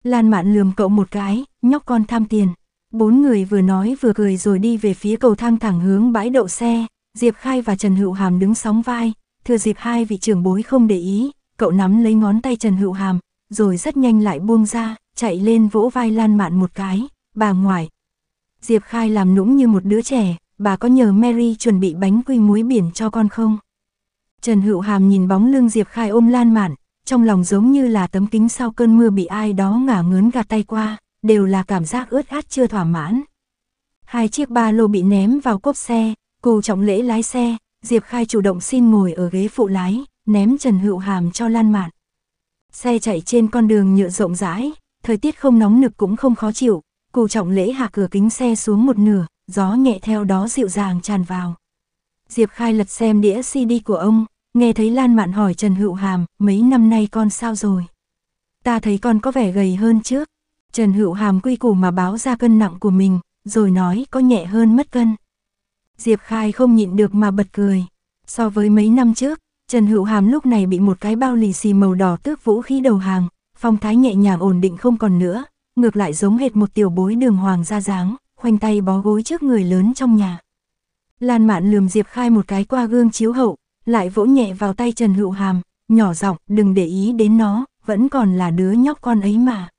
Lan Mạn lườm cậu một cái, nhóc con tham tiền. Bốn người vừa nói vừa cười rồi đi về phía cầu thang thẳng hướng bãi đậu xe, Diệp Khai và Trần Hữu Hàm đứng sóng vai, thừa Diệp hai vị trưởng bối không để ý, cậu nắm lấy ngón tay Trần Hữu Hàm, rồi rất nhanh lại buông ra, chạy lên vỗ vai Lan Mạn một cái, bà ngoại. Diệp Khai làm nũng như một đứa trẻ, bà có nhờ Mary chuẩn bị bánh quy muối biển cho con không? Trần Hữu Hàm nhìn bóng lưng Diệp Khai ôm Lan Mạn, trong lòng giống như là tấm kính sau cơn mưa bị ai đó ngả ngớn gạt tay qua, đều là cảm giác ướt át chưa thỏa mãn. Hai chiếc ba lô bị ném vào cốp xe, cù trọng lễ lái xe, Diệp Khai chủ động xin ngồi ở ghế phụ lái, ném Trần Hữu Hàm cho lan mạn. Xe chạy trên con đường nhựa rộng rãi, thời tiết không nóng nực cũng không khó chịu, cù trọng lễ hạ cửa kính xe xuống một nửa, gió nhẹ theo đó dịu dàng tràn vào. Diệp Khai lật xem đĩa CD của ông, Nghe thấy Lan Mạn hỏi Trần Hữu Hàm, mấy năm nay con sao rồi? Ta thấy con có vẻ gầy hơn trước. Trần Hữu Hàm quy củ mà báo ra cân nặng của mình, rồi nói có nhẹ hơn mất cân. Diệp Khai không nhịn được mà bật cười. So với mấy năm trước, Trần Hữu Hàm lúc này bị một cái bao lì xì màu đỏ tước vũ khí đầu hàng, phong thái nhẹ nhàng ổn định không còn nữa, ngược lại giống hệt một tiểu bối đường hoàng ra dáng, khoanh tay bó gối trước người lớn trong nhà. Lan Mạn lườm Diệp Khai một cái qua gương chiếu hậu, lại vỗ nhẹ vào tay Trần Hữu Hàm, nhỏ giọng, đừng để ý đến nó, vẫn còn là đứa nhóc con ấy mà.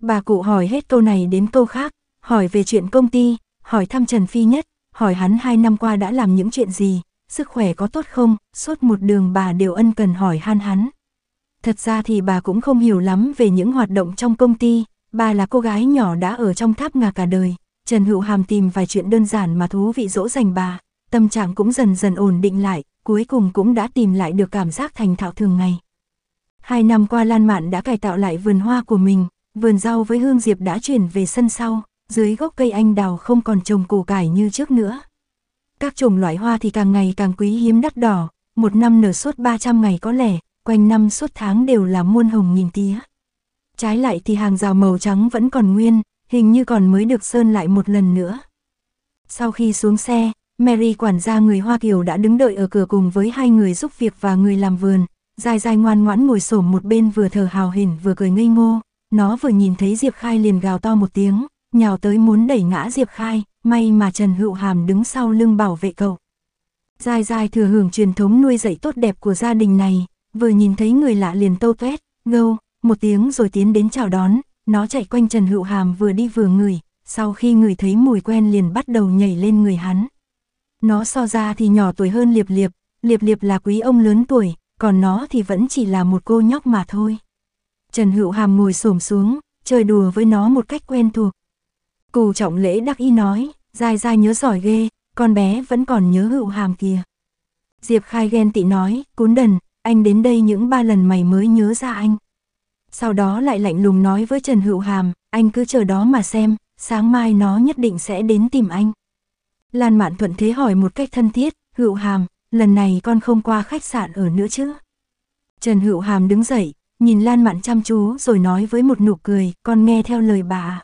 Bà cụ hỏi hết câu này đến câu khác, hỏi về chuyện công ty, hỏi thăm Trần Phi Nhất, hỏi hắn hai năm qua đã làm những chuyện gì, sức khỏe có tốt không, suốt một đường bà đều ân cần hỏi han hắn. Thật ra thì bà cũng không hiểu lắm về những hoạt động trong công ty, bà là cô gái nhỏ đã ở trong tháp ngà cả đời. Trần Hữu Hàm tìm vài chuyện đơn giản mà thú vị dỗ dành bà, tâm trạng cũng dần dần ổn định lại, cuối cùng cũng đã tìm lại được cảm giác thành thạo thường ngày. Hai năm qua Lan Mạn đã cải tạo lại vườn hoa của mình, vườn rau với hương diệp đã chuyển về sân sau, dưới gốc cây anh đào không còn trồng củ cải như trước nữa. Các chủng loại hoa thì càng ngày càng quý hiếm đắt đỏ, một năm nở suốt 300 ngày có lẻ, quanh năm suốt tháng đều là muôn hồng nghìn tía. Trái lại thì hàng rào màu trắng vẫn còn nguyên, hình như còn mới được sơn lại một lần nữa. Sau khi xuống xe, Mary quản gia người Hoa Kiều đã đứng đợi ở cửa cùng với hai người giúp việc và người làm vườn, dài dài ngoan ngoãn ngồi xổm một bên vừa thở hào hỉnh vừa cười ngây ngô, nó vừa nhìn thấy Diệp Khai liền gào to một tiếng, nhào tới muốn đẩy ngã Diệp Khai, may mà Trần Hữu Hàm đứng sau lưng bảo vệ cậu. Dài dài thừa hưởng truyền thống nuôi dạy tốt đẹp của gia đình này, vừa nhìn thấy người lạ liền tâu tuét, ngâu, một tiếng rồi tiến đến chào đón, nó chạy quanh Trần Hữu Hàm vừa đi vừa ngửi, sau khi ngửi thấy mùi quen liền bắt đầu nhảy lên người hắn. Nó so ra thì nhỏ tuổi hơn Liệp Liệp, Liệp Liệp là quý ông lớn tuổi, còn nó thì vẫn chỉ là một cô nhóc mà thôi. Trần Hữu Hàm ngồi xổm xuống, chơi đùa với nó một cách quen thuộc. Cù trọng lễ đắc y nói, dai dai nhớ giỏi ghê, con bé vẫn còn nhớ Hữu Hàm kìa. Diệp Khai ghen tị nói, cún đần, anh đến đây những ba lần mày mới nhớ ra anh. Sau đó lại lạnh lùng nói với Trần Hữu Hàm, anh cứ chờ đó mà xem, sáng mai nó nhất định sẽ đến tìm anh. Lan Mạn Thuận thế hỏi một cách thân thiết, hữu hàm, lần này con không qua khách sạn ở nữa chứ? Trần hữu hàm đứng dậy, nhìn Lan Mạn chăm chú rồi nói với một nụ cười, con nghe theo lời bà.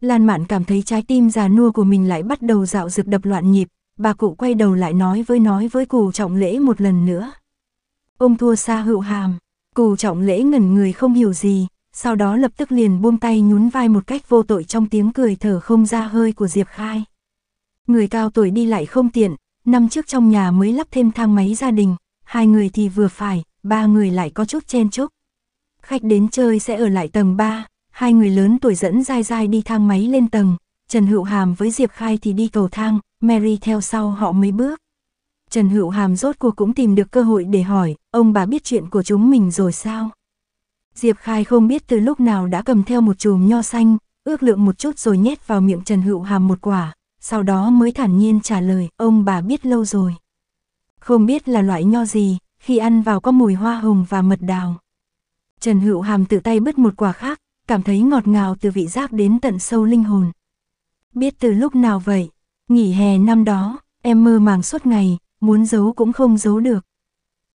Lan Mạn cảm thấy trái tim già nua của mình lại bắt đầu dạo rực đập loạn nhịp, bà cụ quay đầu lại nói với nói với cụ trọng lễ một lần nữa. Ông thua xa hữu hàm, cụ trọng lễ ngẩn người không hiểu gì, sau đó lập tức liền buông tay nhún vai một cách vô tội trong tiếng cười thở không ra hơi của Diệp Khai. Người cao tuổi đi lại không tiện, năm trước trong nhà mới lắp thêm thang máy gia đình, hai người thì vừa phải, ba người lại có chút chen chúc. Khách đến chơi sẽ ở lại tầng 3, hai người lớn tuổi dẫn dai dai đi thang máy lên tầng, Trần Hữu Hàm với Diệp Khai thì đi cầu thang, Mary theo sau họ mấy bước. Trần Hữu Hàm rốt cuộc cũng tìm được cơ hội để hỏi, ông bà biết chuyện của chúng mình rồi sao? Diệp Khai không biết từ lúc nào đã cầm theo một chùm nho xanh, ước lượng một chút rồi nhét vào miệng Trần Hữu Hàm một quả, sau đó mới thản nhiên trả lời, ông bà biết lâu rồi. Không biết là loại nho gì, khi ăn vào có mùi hoa hồng và mật đào. Trần Hữu Hàm tự tay bứt một quả khác, cảm thấy ngọt ngào từ vị giác đến tận sâu linh hồn. Biết từ lúc nào vậy, nghỉ hè năm đó, em mơ màng suốt ngày, muốn giấu cũng không giấu được.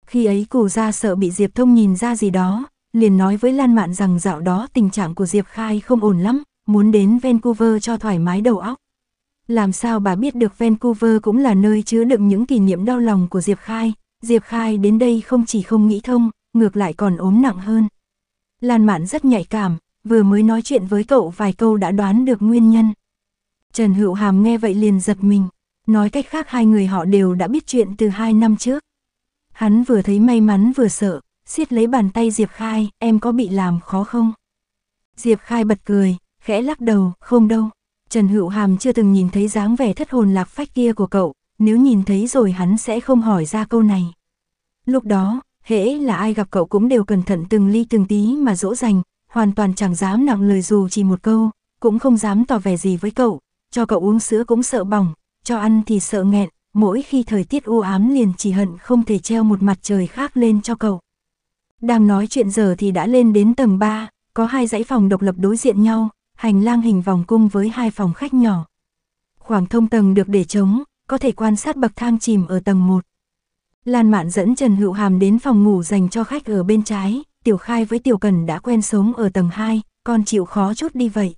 Khi ấy cù ra sợ bị Diệp Thông nhìn ra gì đó, liền nói với Lan Mạn rằng dạo đó tình trạng của Diệp Khai không ổn lắm, muốn đến Vancouver cho thoải mái đầu óc. Làm sao bà biết được Vancouver cũng là nơi chứa đựng những kỷ niệm đau lòng của Diệp Khai, Diệp Khai đến đây không chỉ không nghĩ thông, ngược lại còn ốm nặng hơn. Lan Mạn rất nhạy cảm, vừa mới nói chuyện với cậu vài câu đã đoán được nguyên nhân. Trần Hữu Hàm nghe vậy liền giật mình, nói cách khác hai người họ đều đã biết chuyện từ hai năm trước. Hắn vừa thấy may mắn vừa sợ, siết lấy bàn tay Diệp Khai, em có bị làm khó không? Diệp Khai bật cười, khẽ lắc đầu, không đâu. Trần Hữu Hàm chưa từng nhìn thấy dáng vẻ thất hồn lạc phách kia của cậu, nếu nhìn thấy rồi hắn sẽ không hỏi ra câu này. Lúc đó, hễ là ai gặp cậu cũng đều cẩn thận từng ly từng tí mà dỗ dành, hoàn toàn chẳng dám nặng lời dù chỉ một câu, cũng không dám tỏ vẻ gì với cậu, cho cậu uống sữa cũng sợ bỏng, cho ăn thì sợ nghẹn, mỗi khi thời tiết u ám liền chỉ hận không thể treo một mặt trời khác lên cho cậu. Đang nói chuyện giờ thì đã lên đến tầng 3, có hai dãy phòng độc lập đối diện nhau, hành lang hình vòng cung với hai phòng khách nhỏ. Khoảng thông tầng được để trống, có thể quan sát bậc thang chìm ở tầng 1. Lan Mạn dẫn Trần Hữu Hàm đến phòng ngủ dành cho khách ở bên trái, Tiểu Khai với Tiểu Cần đã quen sống ở tầng 2, còn chịu khó chút đi vậy.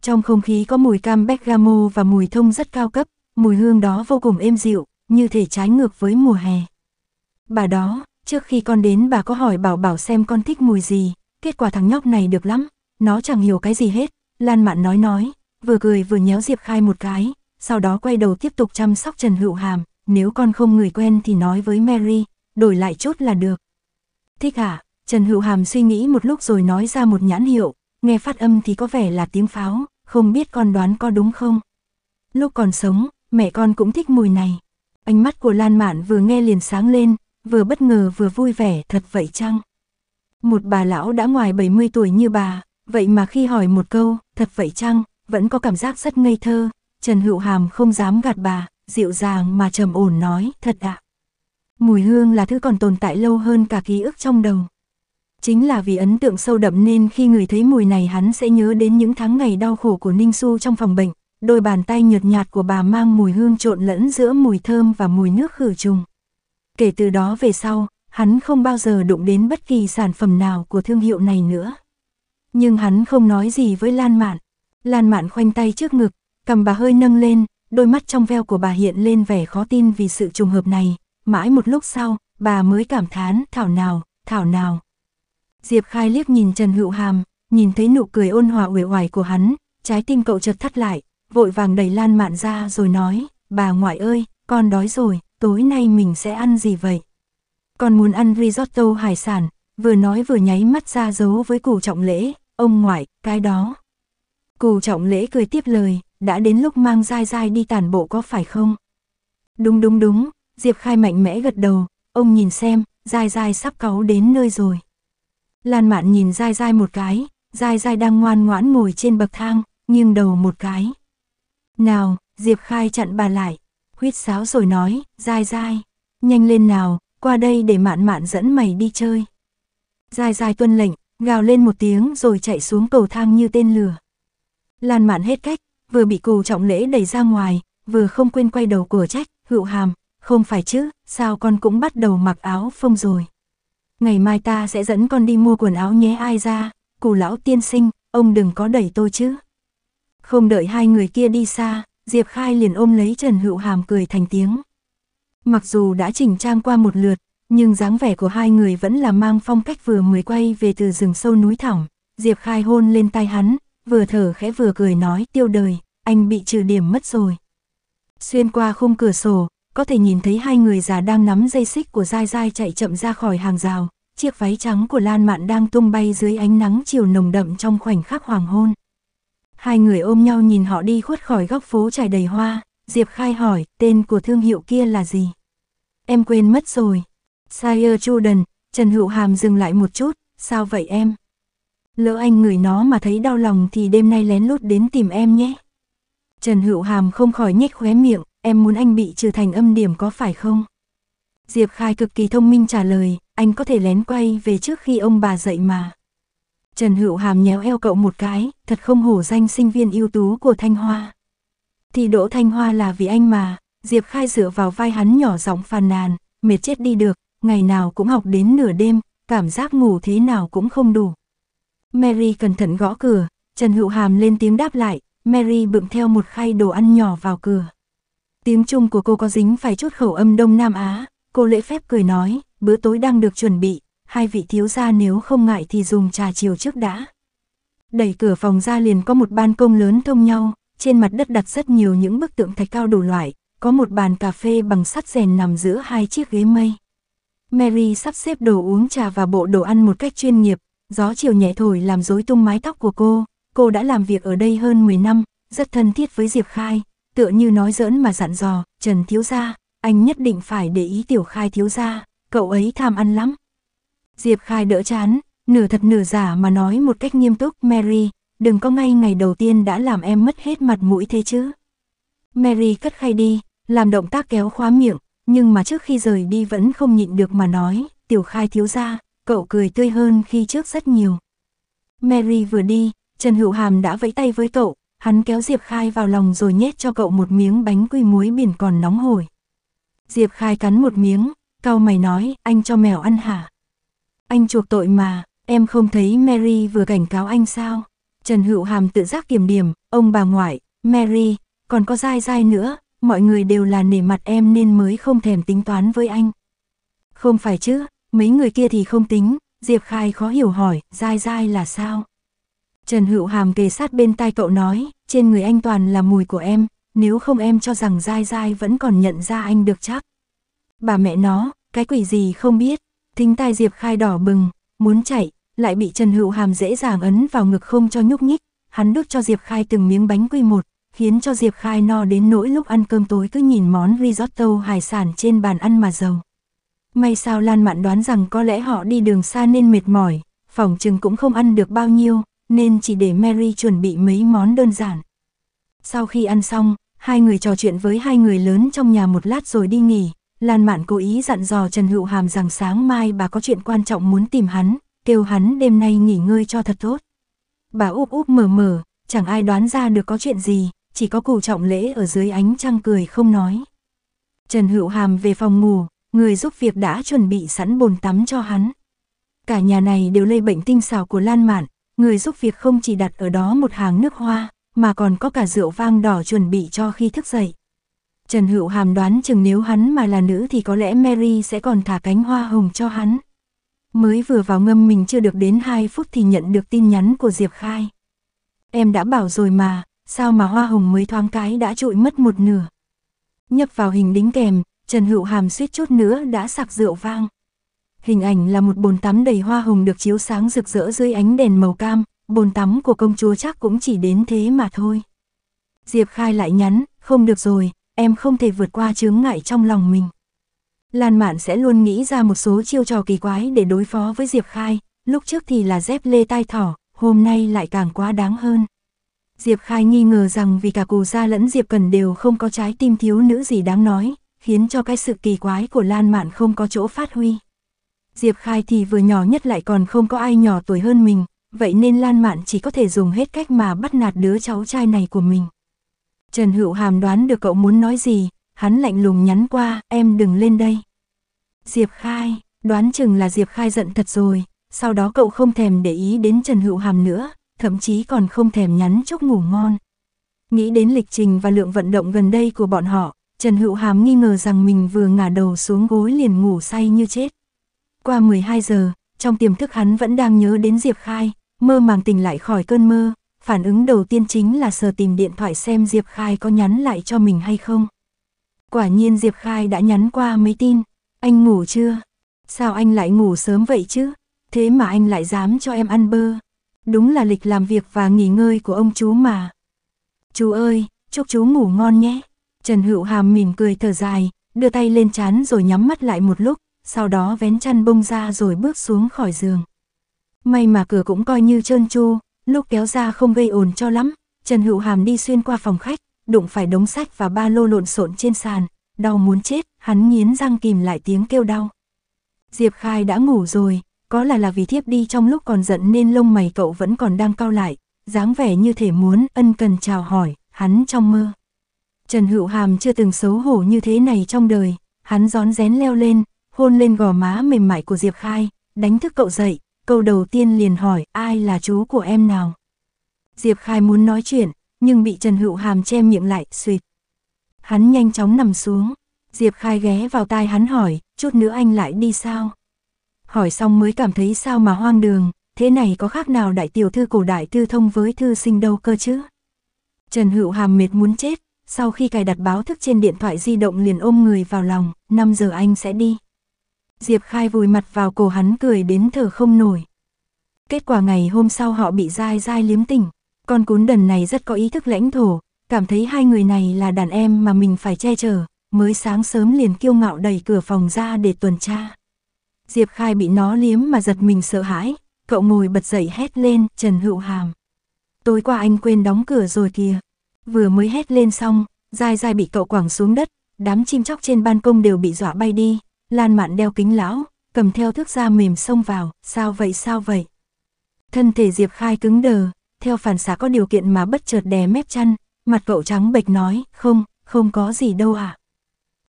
Trong không khí có mùi cam bergamo và mùi thông rất cao cấp, mùi hương đó vô cùng êm dịu, như thể trái ngược với mùa hè. Bà đó, trước khi con đến bà có hỏi bảo bảo xem con thích mùi gì, kết quả thằng nhóc này được lắm, nó chẳng hiểu cái gì hết, Lan Mạn nói nói, vừa cười vừa nhéo Diệp Khai một cái, sau đó quay đầu tiếp tục chăm sóc Trần Hữu Hàm, nếu con không người quen thì nói với Mary, đổi lại chốt là được. Thích hả? À? Trần Hữu Hàm suy nghĩ một lúc rồi nói ra một nhãn hiệu, nghe phát âm thì có vẻ là tiếng pháo, không biết con đoán có đúng không? Lúc còn sống, mẹ con cũng thích mùi này. Ánh mắt của Lan Mạn vừa nghe liền sáng lên, vừa bất ngờ vừa vui vẻ thật vậy chăng? Một bà lão đã ngoài 70 tuổi như bà, vậy mà khi hỏi một câu, Thật vậy chăng, vẫn có cảm giác rất ngây thơ, Trần Hữu Hàm không dám gạt bà, dịu dàng mà trầm ổn nói, thật ạ. Mùi hương là thứ còn tồn tại lâu hơn cả ký ức trong đầu. Chính là vì ấn tượng sâu đậm nên khi người thấy mùi này hắn sẽ nhớ đến những tháng ngày đau khổ của Ninh Xu trong phòng bệnh, đôi bàn tay nhợt nhạt của bà mang mùi hương trộn lẫn giữa mùi thơm và mùi nước khử trùng. Kể từ đó về sau, hắn không bao giờ đụng đến bất kỳ sản phẩm nào của thương hiệu này nữa nhưng hắn không nói gì với Lan Mạn. Lan Mạn khoanh tay trước ngực, cầm bà hơi nâng lên, đôi mắt trong veo của bà hiện lên vẻ khó tin vì sự trùng hợp này, mãi một lúc sau, bà mới cảm thán, thảo nào, thảo nào. Diệp Khai liếc nhìn Trần Hữu Hàm, nhìn thấy nụ cười ôn hòa uể oải của hắn, trái tim cậu chợt thắt lại, vội vàng đẩy Lan Mạn ra rồi nói, bà ngoại ơi, con đói rồi, tối nay mình sẽ ăn gì vậy? Con muốn ăn risotto hải sản, vừa nói vừa nháy mắt ra dấu với củ trọng lễ, Ông ngoại, cái đó. Cù trọng lễ cười tiếp lời, đã đến lúc mang dai dai đi tàn bộ có phải không? Đúng đúng đúng, Diệp Khai mạnh mẽ gật đầu, ông nhìn xem, dai dai sắp cáu đến nơi rồi. Lan mạn nhìn dai dai một cái, dai dai đang ngoan ngoãn ngồi trên bậc thang, nghiêng đầu một cái. Nào, Diệp Khai chặn bà lại, huyết sáo rồi nói, dai dai, nhanh lên nào, qua đây để mạn mạn dẫn mày đi chơi. Dai dai tuân lệnh, Gào lên một tiếng rồi chạy xuống cầu thang như tên lửa. Lan mạn hết cách, vừa bị cù trọng lễ đẩy ra ngoài, vừa không quên quay đầu của trách, hữu hàm, không phải chứ, sao con cũng bắt đầu mặc áo phông rồi. Ngày mai ta sẽ dẫn con đi mua quần áo nhé ai ra, cù lão tiên sinh, ông đừng có đẩy tôi chứ. Không đợi hai người kia đi xa, Diệp Khai liền ôm lấy Trần Hữu Hàm cười thành tiếng. Mặc dù đã chỉnh trang qua một lượt, nhưng dáng vẻ của hai người vẫn là mang phong cách vừa mới quay về từ rừng sâu núi thẳm, Diệp Khai hôn lên tay hắn, vừa thở khẽ vừa cười nói tiêu đời, anh bị trừ điểm mất rồi. Xuyên qua khung cửa sổ, có thể nhìn thấy hai người già đang nắm dây xích của dai dai chạy chậm ra khỏi hàng rào, chiếc váy trắng của Lan Mạn đang tung bay dưới ánh nắng chiều nồng đậm trong khoảnh khắc hoàng hôn. Hai người ôm nhau nhìn họ đi khuất khỏi góc phố trải đầy hoa, Diệp Khai hỏi, tên của thương hiệu kia là gì? Em quên mất rồi, Sire Jordan, Trần Hữu Hàm dừng lại một chút, sao vậy em? Lỡ anh ngửi nó mà thấy đau lòng thì đêm nay lén lút đến tìm em nhé. Trần Hữu Hàm không khỏi nhếch khóe miệng, em muốn anh bị trừ thành âm điểm có phải không? Diệp Khai cực kỳ thông minh trả lời, anh có thể lén quay về trước khi ông bà dậy mà. Trần Hữu Hàm nhéo eo cậu một cái, thật không hổ danh sinh viên ưu tú của Thanh Hoa. Thì Đỗ Thanh Hoa là vì anh mà, Diệp Khai dựa vào vai hắn nhỏ giọng phàn nàn, mệt chết đi được, ngày nào cũng học đến nửa đêm, cảm giác ngủ thế nào cũng không đủ. Mary cẩn thận gõ cửa, Trần Hữu Hàm lên tiếng đáp lại, Mary bựng theo một khay đồ ăn nhỏ vào cửa. Tiếng Trung của cô có dính phải chút khẩu âm Đông Nam Á, cô lễ phép cười nói, bữa tối đang được chuẩn bị, hai vị thiếu gia nếu không ngại thì dùng trà chiều trước đã. Đẩy cửa phòng ra liền có một ban công lớn thông nhau, trên mặt đất đặt rất nhiều những bức tượng thạch cao đủ loại, có một bàn cà phê bằng sắt rèn nằm giữa hai chiếc ghế mây. Mary sắp xếp đồ uống trà và bộ đồ ăn một cách chuyên nghiệp, gió chiều nhẹ thổi làm rối tung mái tóc của cô, cô đã làm việc ở đây hơn 10 năm, rất thân thiết với Diệp Khai, tựa như nói giỡn mà dặn dò, Trần Thiếu Gia, anh nhất định phải để ý Tiểu Khai Thiếu Gia, cậu ấy tham ăn lắm. Diệp Khai đỡ chán, nửa thật nửa giả mà nói một cách nghiêm túc Mary, đừng có ngay ngày đầu tiên đã làm em mất hết mặt mũi thế chứ. Mary cất khay đi, làm động tác kéo khóa miệng, nhưng mà trước khi rời đi vẫn không nhịn được mà nói, tiểu khai thiếu ra, cậu cười tươi hơn khi trước rất nhiều. Mary vừa đi, Trần Hữu Hàm đã vẫy tay với cậu, hắn kéo Diệp Khai vào lòng rồi nhét cho cậu một miếng bánh quy muối biển còn nóng hổi. Diệp Khai cắn một miếng, cao mày nói, anh cho mèo ăn hả? Anh chuộc tội mà, em không thấy Mary vừa cảnh cáo anh sao? Trần Hữu Hàm tự giác kiểm điểm, ông bà ngoại, Mary, còn có dai dai nữa, mọi người đều là nể mặt em nên mới không thèm tính toán với anh. Không phải chứ, mấy người kia thì không tính, Diệp Khai khó hiểu hỏi, dai dai là sao? Trần Hữu Hàm kề sát bên tai cậu nói, trên người anh toàn là mùi của em, nếu không em cho rằng dai dai vẫn còn nhận ra anh được chắc. Bà mẹ nó, cái quỷ gì không biết, thính tai Diệp Khai đỏ bừng, muốn chạy, lại bị Trần Hữu Hàm dễ dàng ấn vào ngực không cho nhúc nhích, hắn đút cho Diệp Khai từng miếng bánh quy một, khiến cho Diệp Khai no đến nỗi lúc ăn cơm tối cứ nhìn món risotto hải sản trên bàn ăn mà giàu. May sao Lan Mạn đoán rằng có lẽ họ đi đường xa nên mệt mỏi, phòng chừng cũng không ăn được bao nhiêu, nên chỉ để Mary chuẩn bị mấy món đơn giản. Sau khi ăn xong, hai người trò chuyện với hai người lớn trong nhà một lát rồi đi nghỉ. Lan Mạn cố ý dặn dò Trần Hữu Hàm rằng sáng mai bà có chuyện quan trọng muốn tìm hắn, kêu hắn đêm nay nghỉ ngơi cho thật tốt. Bà úp úp mờ mờ, chẳng ai đoán ra được có chuyện gì, chỉ có cù trọng lễ ở dưới ánh trăng cười không nói. Trần Hữu Hàm về phòng ngủ, người giúp việc đã chuẩn bị sẵn bồn tắm cho hắn. Cả nhà này đều lây bệnh tinh xào của Lan Mạn, người giúp việc không chỉ đặt ở đó một hàng nước hoa, mà còn có cả rượu vang đỏ chuẩn bị cho khi thức dậy. Trần Hữu Hàm đoán chừng nếu hắn mà là nữ thì có lẽ Mary sẽ còn thả cánh hoa hồng cho hắn. Mới vừa vào ngâm mình chưa được đến 2 phút thì nhận được tin nhắn của Diệp Khai. Em đã bảo rồi mà, sao mà hoa hồng mới thoáng cái đã trụi mất một nửa. Nhập vào hình đính kèm, Trần Hữu Hàm suýt chút nữa đã sặc rượu vang. Hình ảnh là một bồn tắm đầy hoa hồng được chiếu sáng rực rỡ dưới ánh đèn màu cam, bồn tắm của công chúa chắc cũng chỉ đến thế mà thôi. Diệp Khai lại nhắn, không được rồi, em không thể vượt qua chướng ngại trong lòng mình. Lan Mạn sẽ luôn nghĩ ra một số chiêu trò kỳ quái để đối phó với Diệp Khai, lúc trước thì là dép lê tai thỏ, hôm nay lại càng quá đáng hơn. Diệp Khai nghi ngờ rằng vì cả Cù Gia lẫn Diệp Cần đều không có trái tim thiếu nữ gì đáng nói, khiến cho cái sự kỳ quái của Lan Mạn không có chỗ phát huy. Diệp Khai thì vừa nhỏ nhất lại còn không có ai nhỏ tuổi hơn mình, vậy nên Lan Mạn chỉ có thể dùng hết cách mà bắt nạt đứa cháu trai này của mình. Trần Hữu Hàm đoán được cậu muốn nói gì, hắn lạnh lùng nhắn qua, em đừng lên đây. Diệp Khai, đoán chừng là Diệp Khai giận thật rồi, sau đó cậu không thèm để ý đến Trần Hữu Hàm nữa, thậm chí còn không thèm nhắn chúc ngủ ngon. Nghĩ đến lịch trình và lượng vận động gần đây của bọn họ, Trần Hữu Hàm nghi ngờ rằng mình vừa ngả đầu xuống gối liền ngủ say như chết. Qua 12 giờ, trong tiềm thức hắn vẫn đang nhớ đến Diệp Khai, mơ màng tỉnh lại khỏi cơn mơ, phản ứng đầu tiên chính là sờ tìm điện thoại xem Diệp Khai có nhắn lại cho mình hay không. Quả nhiên Diệp Khai đã nhắn qua mấy tin, anh ngủ chưa? Sao anh lại ngủ sớm vậy chứ? Thế mà anh lại dám cho em ăn bơ đúng là lịch làm việc và nghỉ ngơi của ông chú mà. Chú ơi, chúc chú ngủ ngon nhé. Trần Hữu Hàm mỉm cười thở dài, đưa tay lên chán rồi nhắm mắt lại một lúc, sau đó vén chăn bông ra rồi bước xuống khỏi giường. May mà cửa cũng coi như trơn tru, lúc kéo ra không gây ồn cho lắm, Trần Hữu Hàm đi xuyên qua phòng khách, đụng phải đống sách và ba lô lộn xộn trên sàn, đau muốn chết, hắn nghiến răng kìm lại tiếng kêu đau. Diệp Khai đã ngủ rồi, có là là vì thiếp đi trong lúc còn giận nên lông mày cậu vẫn còn đang cao lại, dáng vẻ như thể muốn ân cần chào hỏi, hắn trong mơ. Trần Hữu Hàm chưa từng xấu hổ như thế này trong đời, hắn gión rén leo lên, hôn lên gò má mềm mại của Diệp Khai, đánh thức cậu dậy, câu đầu tiên liền hỏi ai là chú của em nào. Diệp Khai muốn nói chuyện, nhưng bị Trần Hữu Hàm che miệng lại, suyệt. Hắn nhanh chóng nằm xuống, Diệp Khai ghé vào tai hắn hỏi, chút nữa anh lại đi sao? hỏi xong mới cảm thấy sao mà hoang đường, thế này có khác nào đại tiểu thư cổ đại tư thông với thư sinh đâu cơ chứ. Trần Hữu Hàm mệt muốn chết, sau khi cài đặt báo thức trên điện thoại di động liền ôm người vào lòng, 5 giờ anh sẽ đi. Diệp Khai vùi mặt vào cổ hắn cười đến thở không nổi. Kết quả ngày hôm sau họ bị dai dai liếm tỉnh, con cún đần này rất có ý thức lãnh thổ, cảm thấy hai người này là đàn em mà mình phải che chở, mới sáng sớm liền kiêu ngạo đẩy cửa phòng ra để tuần tra. Diệp Khai bị nó liếm mà giật mình sợ hãi, cậu ngồi bật dậy hét lên, Trần Hữu Hàm. Tối qua anh quên đóng cửa rồi kìa. Vừa mới hét lên xong, dai dai bị cậu quẳng xuống đất, đám chim chóc trên ban công đều bị dọa bay đi, Lan Mạn đeo kính lão, cầm theo thước da mềm xông vào, sao vậy sao vậy? Thân thể Diệp Khai cứng đờ, theo phản xạ có điều kiện mà bất chợt đè mép chăn, mặt cậu trắng bệch nói, không, không có gì đâu ạ. À?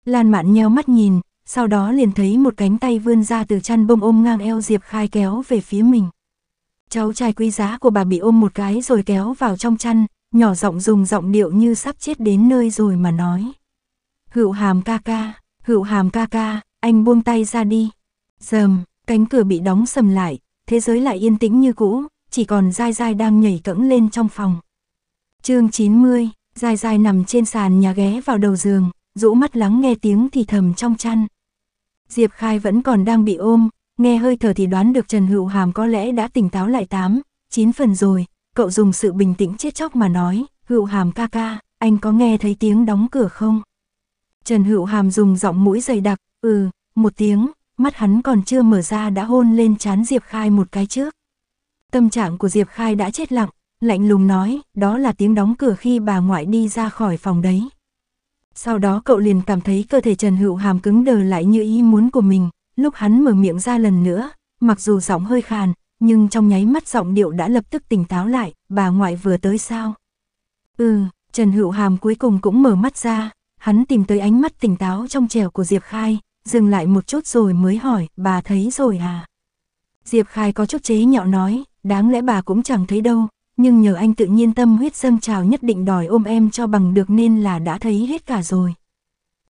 Lan Mạn nheo mắt nhìn, sau đó liền thấy một cánh tay vươn ra từ chăn bông ôm ngang eo Diệp Khai kéo về phía mình. Cháu trai quý giá của bà bị ôm một cái rồi kéo vào trong chăn, nhỏ giọng dùng giọng điệu như sắp chết đến nơi rồi mà nói. Hữu hàm ca ca, hữu hàm ca ca, anh buông tay ra đi. Dầm, cánh cửa bị đóng sầm lại, thế giới lại yên tĩnh như cũ, chỉ còn dai dai đang nhảy cẫng lên trong phòng. chương 90, dai dai nằm trên sàn nhà ghé vào đầu giường, rũ mắt lắng nghe tiếng thì thầm trong chăn. Diệp Khai vẫn còn đang bị ôm, nghe hơi thở thì đoán được Trần Hữu Hàm có lẽ đã tỉnh táo lại tám, chín phần rồi, cậu dùng sự bình tĩnh chết chóc mà nói, Hữu Hàm ca ca, anh có nghe thấy tiếng đóng cửa không? Trần Hữu Hàm dùng giọng mũi dày đặc, ừ, một tiếng, mắt hắn còn chưa mở ra đã hôn lên chán Diệp Khai một cái trước. Tâm trạng của Diệp Khai đã chết lặng, lạnh lùng nói, đó là tiếng đóng cửa khi bà ngoại đi ra khỏi phòng đấy. Sau đó cậu liền cảm thấy cơ thể Trần Hữu Hàm cứng đờ lại như ý muốn của mình, lúc hắn mở miệng ra lần nữa, mặc dù giọng hơi khàn, nhưng trong nháy mắt giọng điệu đã lập tức tỉnh táo lại, bà ngoại vừa tới sao? Ừ, Trần Hữu Hàm cuối cùng cũng mở mắt ra, hắn tìm tới ánh mắt tỉnh táo trong trèo của Diệp Khai, dừng lại một chút rồi mới hỏi, bà thấy rồi à? Diệp Khai có chút chế nhạo nói, đáng lẽ bà cũng chẳng thấy đâu, nhưng nhờ anh tự nhiên tâm huyết dâng trào nhất định đòi ôm em cho bằng được nên là đã thấy hết cả rồi.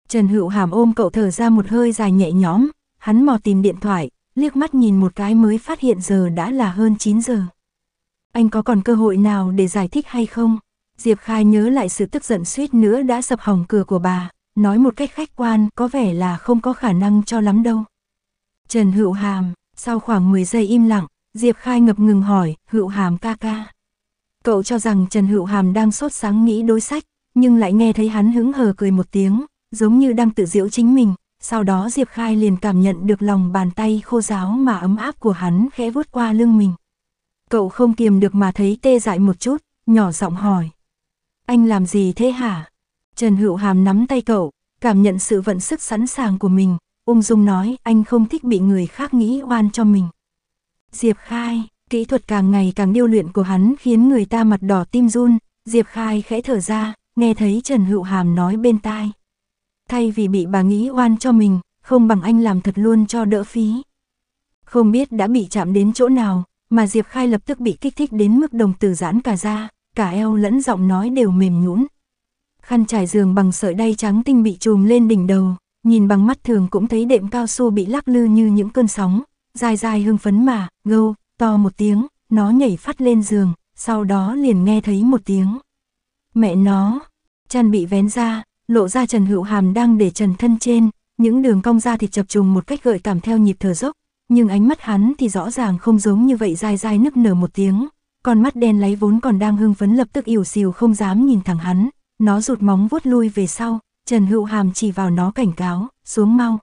Trần Hữu Hàm ôm cậu thở ra một hơi dài nhẹ nhõm, hắn mò tìm điện thoại, liếc mắt nhìn một cái mới phát hiện giờ đã là hơn 9 giờ. Anh có còn cơ hội nào để giải thích hay không? Diệp Khai nhớ lại sự tức giận suýt nữa đã sập hỏng cửa của bà, nói một cách khách quan có vẻ là không có khả năng cho lắm đâu. Trần Hữu Hàm, sau khoảng 10 giây im lặng, Diệp Khai ngập ngừng hỏi, Hữu Hàm ca ca. Cậu cho rằng Trần Hữu Hàm đang sốt sáng nghĩ đối sách, nhưng lại nghe thấy hắn hứng hờ cười một tiếng, giống như đang tự giễu chính mình. Sau đó Diệp Khai liền cảm nhận được lòng bàn tay khô giáo mà ấm áp của hắn khẽ vuốt qua lưng mình. Cậu không kiềm được mà thấy tê dại một chút, nhỏ giọng hỏi. Anh làm gì thế hả? Trần Hữu Hàm nắm tay cậu, cảm nhận sự vận sức sẵn sàng của mình, ung dung nói anh không thích bị người khác nghĩ oan cho mình. Diệp Khai, Kỹ thuật càng ngày càng điêu luyện của hắn khiến người ta mặt đỏ tim run, Diệp Khai khẽ thở ra, nghe thấy Trần Hữu Hàm nói bên tai. Thay vì bị bà nghĩ oan cho mình, không bằng anh làm thật luôn cho đỡ phí. Không biết đã bị chạm đến chỗ nào, mà Diệp Khai lập tức bị kích thích đến mức đồng tử giãn cả da, cả eo lẫn giọng nói đều mềm nhũn. Khăn trải giường bằng sợi đay trắng tinh bị trùm lên đỉnh đầu, nhìn bằng mắt thường cũng thấy đệm cao su bị lắc lư như những cơn sóng, dài dài hưng phấn mà, gâu, to một tiếng, nó nhảy phát lên giường, sau đó liền nghe thấy một tiếng. Mẹ nó, chăn bị vén ra, lộ ra Trần Hữu Hàm đang để trần thân trên, những đường cong da thịt chập trùng một cách gợi cảm theo nhịp thở dốc, nhưng ánh mắt hắn thì rõ ràng không giống như vậy dai dai nức nở một tiếng, con mắt đen lấy vốn còn đang hưng phấn lập tức ỉu xìu không dám nhìn thẳng hắn, nó rụt móng vuốt lui về sau, Trần Hữu Hàm chỉ vào nó cảnh cáo, xuống mau.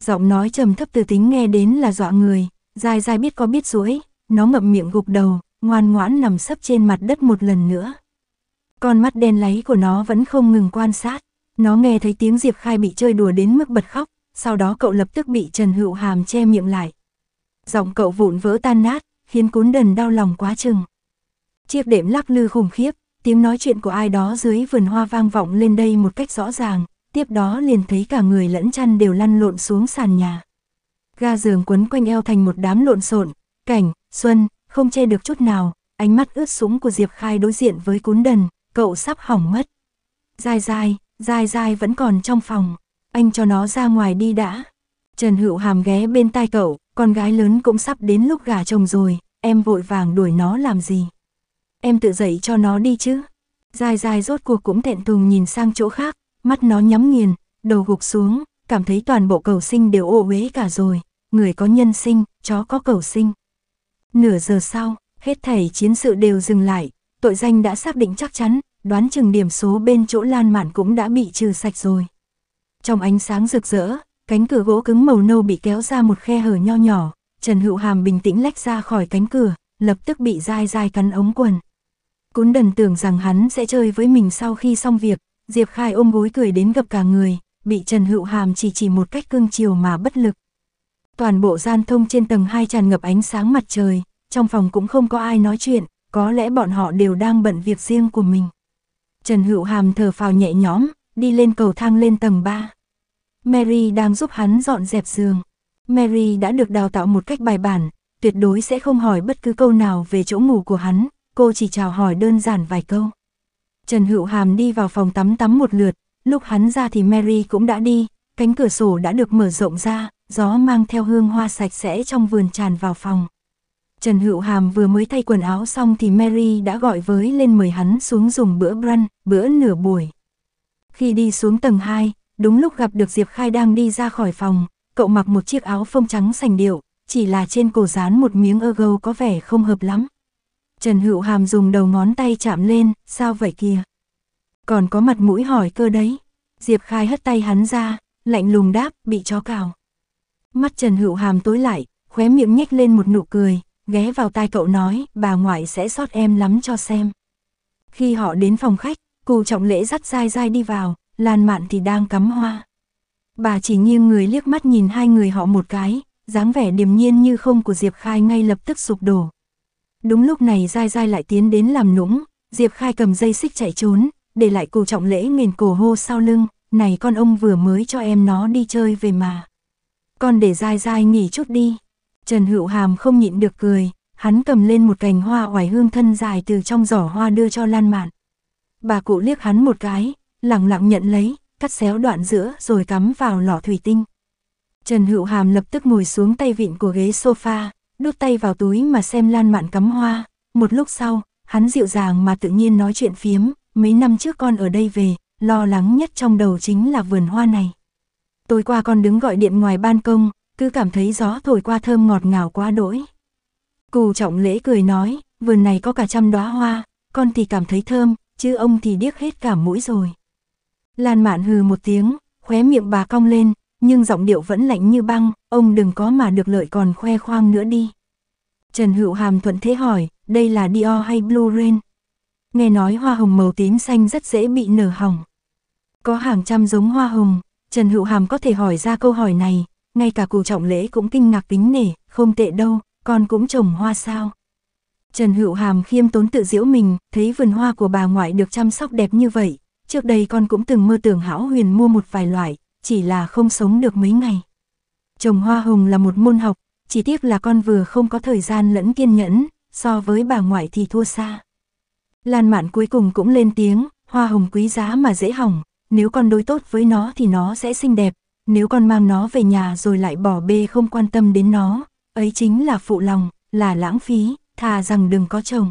Giọng nói trầm thấp từ tính nghe đến là dọa người, Dai Dai biết có biết suối, nó ngậm miệng gục đầu, ngoan ngoãn nằm sấp trên mặt đất một lần nữa. Con mắt đen láy của nó vẫn không ngừng quan sát, nó nghe thấy tiếng Diệp Khai bị chơi đùa đến mức bật khóc, sau đó cậu lập tức bị Trần Hữu Hàm che miệng lại. Giọng cậu vụn vỡ tan nát, khiến cún đần đau lòng quá chừng. Chiếc đệm lắc lư khủng khiếp, tiếng nói chuyện của ai đó dưới vườn hoa vang vọng lên đây một cách rõ ràng, tiếp đó liền thấy cả người lẫn chăn đều lăn lộn xuống sàn nhà ga giường quấn quanh eo thành một đám lộn xộn, cảnh, xuân, không che được chút nào, ánh mắt ướt sũng của Diệp Khai đối diện với cún đần, cậu sắp hỏng mất. Dài dài, dài dài vẫn còn trong phòng, anh cho nó ra ngoài đi đã. Trần Hữu Hàm ghé bên tai cậu, con gái lớn cũng sắp đến lúc gả chồng rồi, em vội vàng đuổi nó làm gì. Em tự dậy cho nó đi chứ. Dài dài rốt cuộc cũng thẹn thùng nhìn sang chỗ khác, mắt nó nhắm nghiền, đầu gục xuống, cảm thấy toàn bộ cầu sinh đều ô uế cả rồi người có nhân sinh, chó có cầu sinh. Nửa giờ sau, hết thảy chiến sự đều dừng lại, tội danh đã xác định chắc chắn, đoán chừng điểm số bên chỗ lan mạn cũng đã bị trừ sạch rồi. Trong ánh sáng rực rỡ, cánh cửa gỗ cứng màu nâu bị kéo ra một khe hở nho nhỏ, Trần Hữu Hàm bình tĩnh lách ra khỏi cánh cửa, lập tức bị dai dai cắn ống quần. Cún đần tưởng rằng hắn sẽ chơi với mình sau khi xong việc, Diệp Khai ôm gối cười đến gặp cả người, bị Trần Hữu Hàm chỉ chỉ một cách cương chiều mà bất lực. Toàn bộ gian thông trên tầng 2 tràn ngập ánh sáng mặt trời, trong phòng cũng không có ai nói chuyện, có lẽ bọn họ đều đang bận việc riêng của mình. Trần Hữu Hàm thở phào nhẹ nhõm, đi lên cầu thang lên tầng 3. Mary đang giúp hắn dọn dẹp giường. Mary đã được đào tạo một cách bài bản, tuyệt đối sẽ không hỏi bất cứ câu nào về chỗ ngủ của hắn, cô chỉ chào hỏi đơn giản vài câu. Trần Hữu Hàm đi vào phòng tắm tắm một lượt, lúc hắn ra thì Mary cũng đã đi, cánh cửa sổ đã được mở rộng ra, gió mang theo hương hoa sạch sẽ trong vườn tràn vào phòng. Trần Hữu Hàm vừa mới thay quần áo xong thì Mary đã gọi với lên mời hắn xuống dùng bữa brunch, bữa nửa buổi. Khi đi xuống tầng 2, đúng lúc gặp được Diệp Khai đang đi ra khỏi phòng, cậu mặc một chiếc áo phông trắng sành điệu, chỉ là trên cổ dán một miếng ơ gâu có vẻ không hợp lắm. Trần Hữu Hàm dùng đầu ngón tay chạm lên, sao vậy kìa? Còn có mặt mũi hỏi cơ đấy. Diệp Khai hất tay hắn ra, lạnh lùng đáp, bị chó cào. Mắt Trần Hữu Hàm tối lại, khóe miệng nhếch lên một nụ cười, ghé vào tai cậu nói, bà ngoại sẽ sót em lắm cho xem. Khi họ đến phòng khách, cụ Trọng Lễ dắt dai dai đi vào, Lan Mạn thì đang cắm hoa. Bà chỉ nghiêng người liếc mắt nhìn hai người họ một cái, dáng vẻ điềm nhiên như không của Diệp Khai ngay lập tức sụp đổ. Đúng lúc này dai dai lại tiến đến làm nũng, Diệp Khai cầm dây xích chạy trốn, để lại cụ Trọng Lễ nghền cổ hô sau lưng, này con ông vừa mới cho em nó đi chơi về mà con để dai dai nghỉ chút đi. Trần Hữu Hàm không nhịn được cười, hắn cầm lên một cành hoa oải hương thân dài từ trong giỏ hoa đưa cho Lan Mạn. Bà cụ liếc hắn một cái, lặng lặng nhận lấy, cắt xéo đoạn giữa rồi cắm vào lọ thủy tinh. Trần Hữu Hàm lập tức ngồi xuống tay vịn của ghế sofa, đút tay vào túi mà xem Lan Mạn cắm hoa. Một lúc sau, hắn dịu dàng mà tự nhiên nói chuyện phiếm, mấy năm trước con ở đây về, lo lắng nhất trong đầu chính là vườn hoa này tôi qua con đứng gọi điện ngoài ban công, cứ cảm thấy gió thổi qua thơm ngọt ngào quá đỗi. Cù trọng lễ cười nói, vườn này có cả trăm đóa hoa, con thì cảm thấy thơm, chứ ông thì điếc hết cả mũi rồi. Lan mạn hừ một tiếng, khóe miệng bà cong lên, nhưng giọng điệu vẫn lạnh như băng, ông đừng có mà được lợi còn khoe khoang nữa đi. Trần Hữu Hàm thuận thế hỏi, đây là Dior hay Blue Rain? Nghe nói hoa hồng màu tím xanh rất dễ bị nở hỏng. Có hàng trăm giống hoa hồng, Trần Hữu Hàm có thể hỏi ra câu hỏi này, ngay cả cù trọng lễ cũng kinh ngạc tính nể, không tệ đâu, con cũng trồng hoa sao. Trần Hữu Hàm khiêm tốn tự giễu mình, thấy vườn hoa của bà ngoại được chăm sóc đẹp như vậy. Trước đây con cũng từng mơ tưởng hảo huyền mua một vài loại, chỉ là không sống được mấy ngày. Trồng hoa hồng là một môn học, chỉ tiếc là con vừa không có thời gian lẫn kiên nhẫn, so với bà ngoại thì thua xa. Lan mạn cuối cùng cũng lên tiếng, hoa hồng quý giá mà dễ hỏng, nếu con đối tốt với nó thì nó sẽ xinh đẹp, nếu con mang nó về nhà rồi lại bỏ bê không quan tâm đến nó, ấy chính là phụ lòng, là lãng phí, thà rằng đừng có chồng.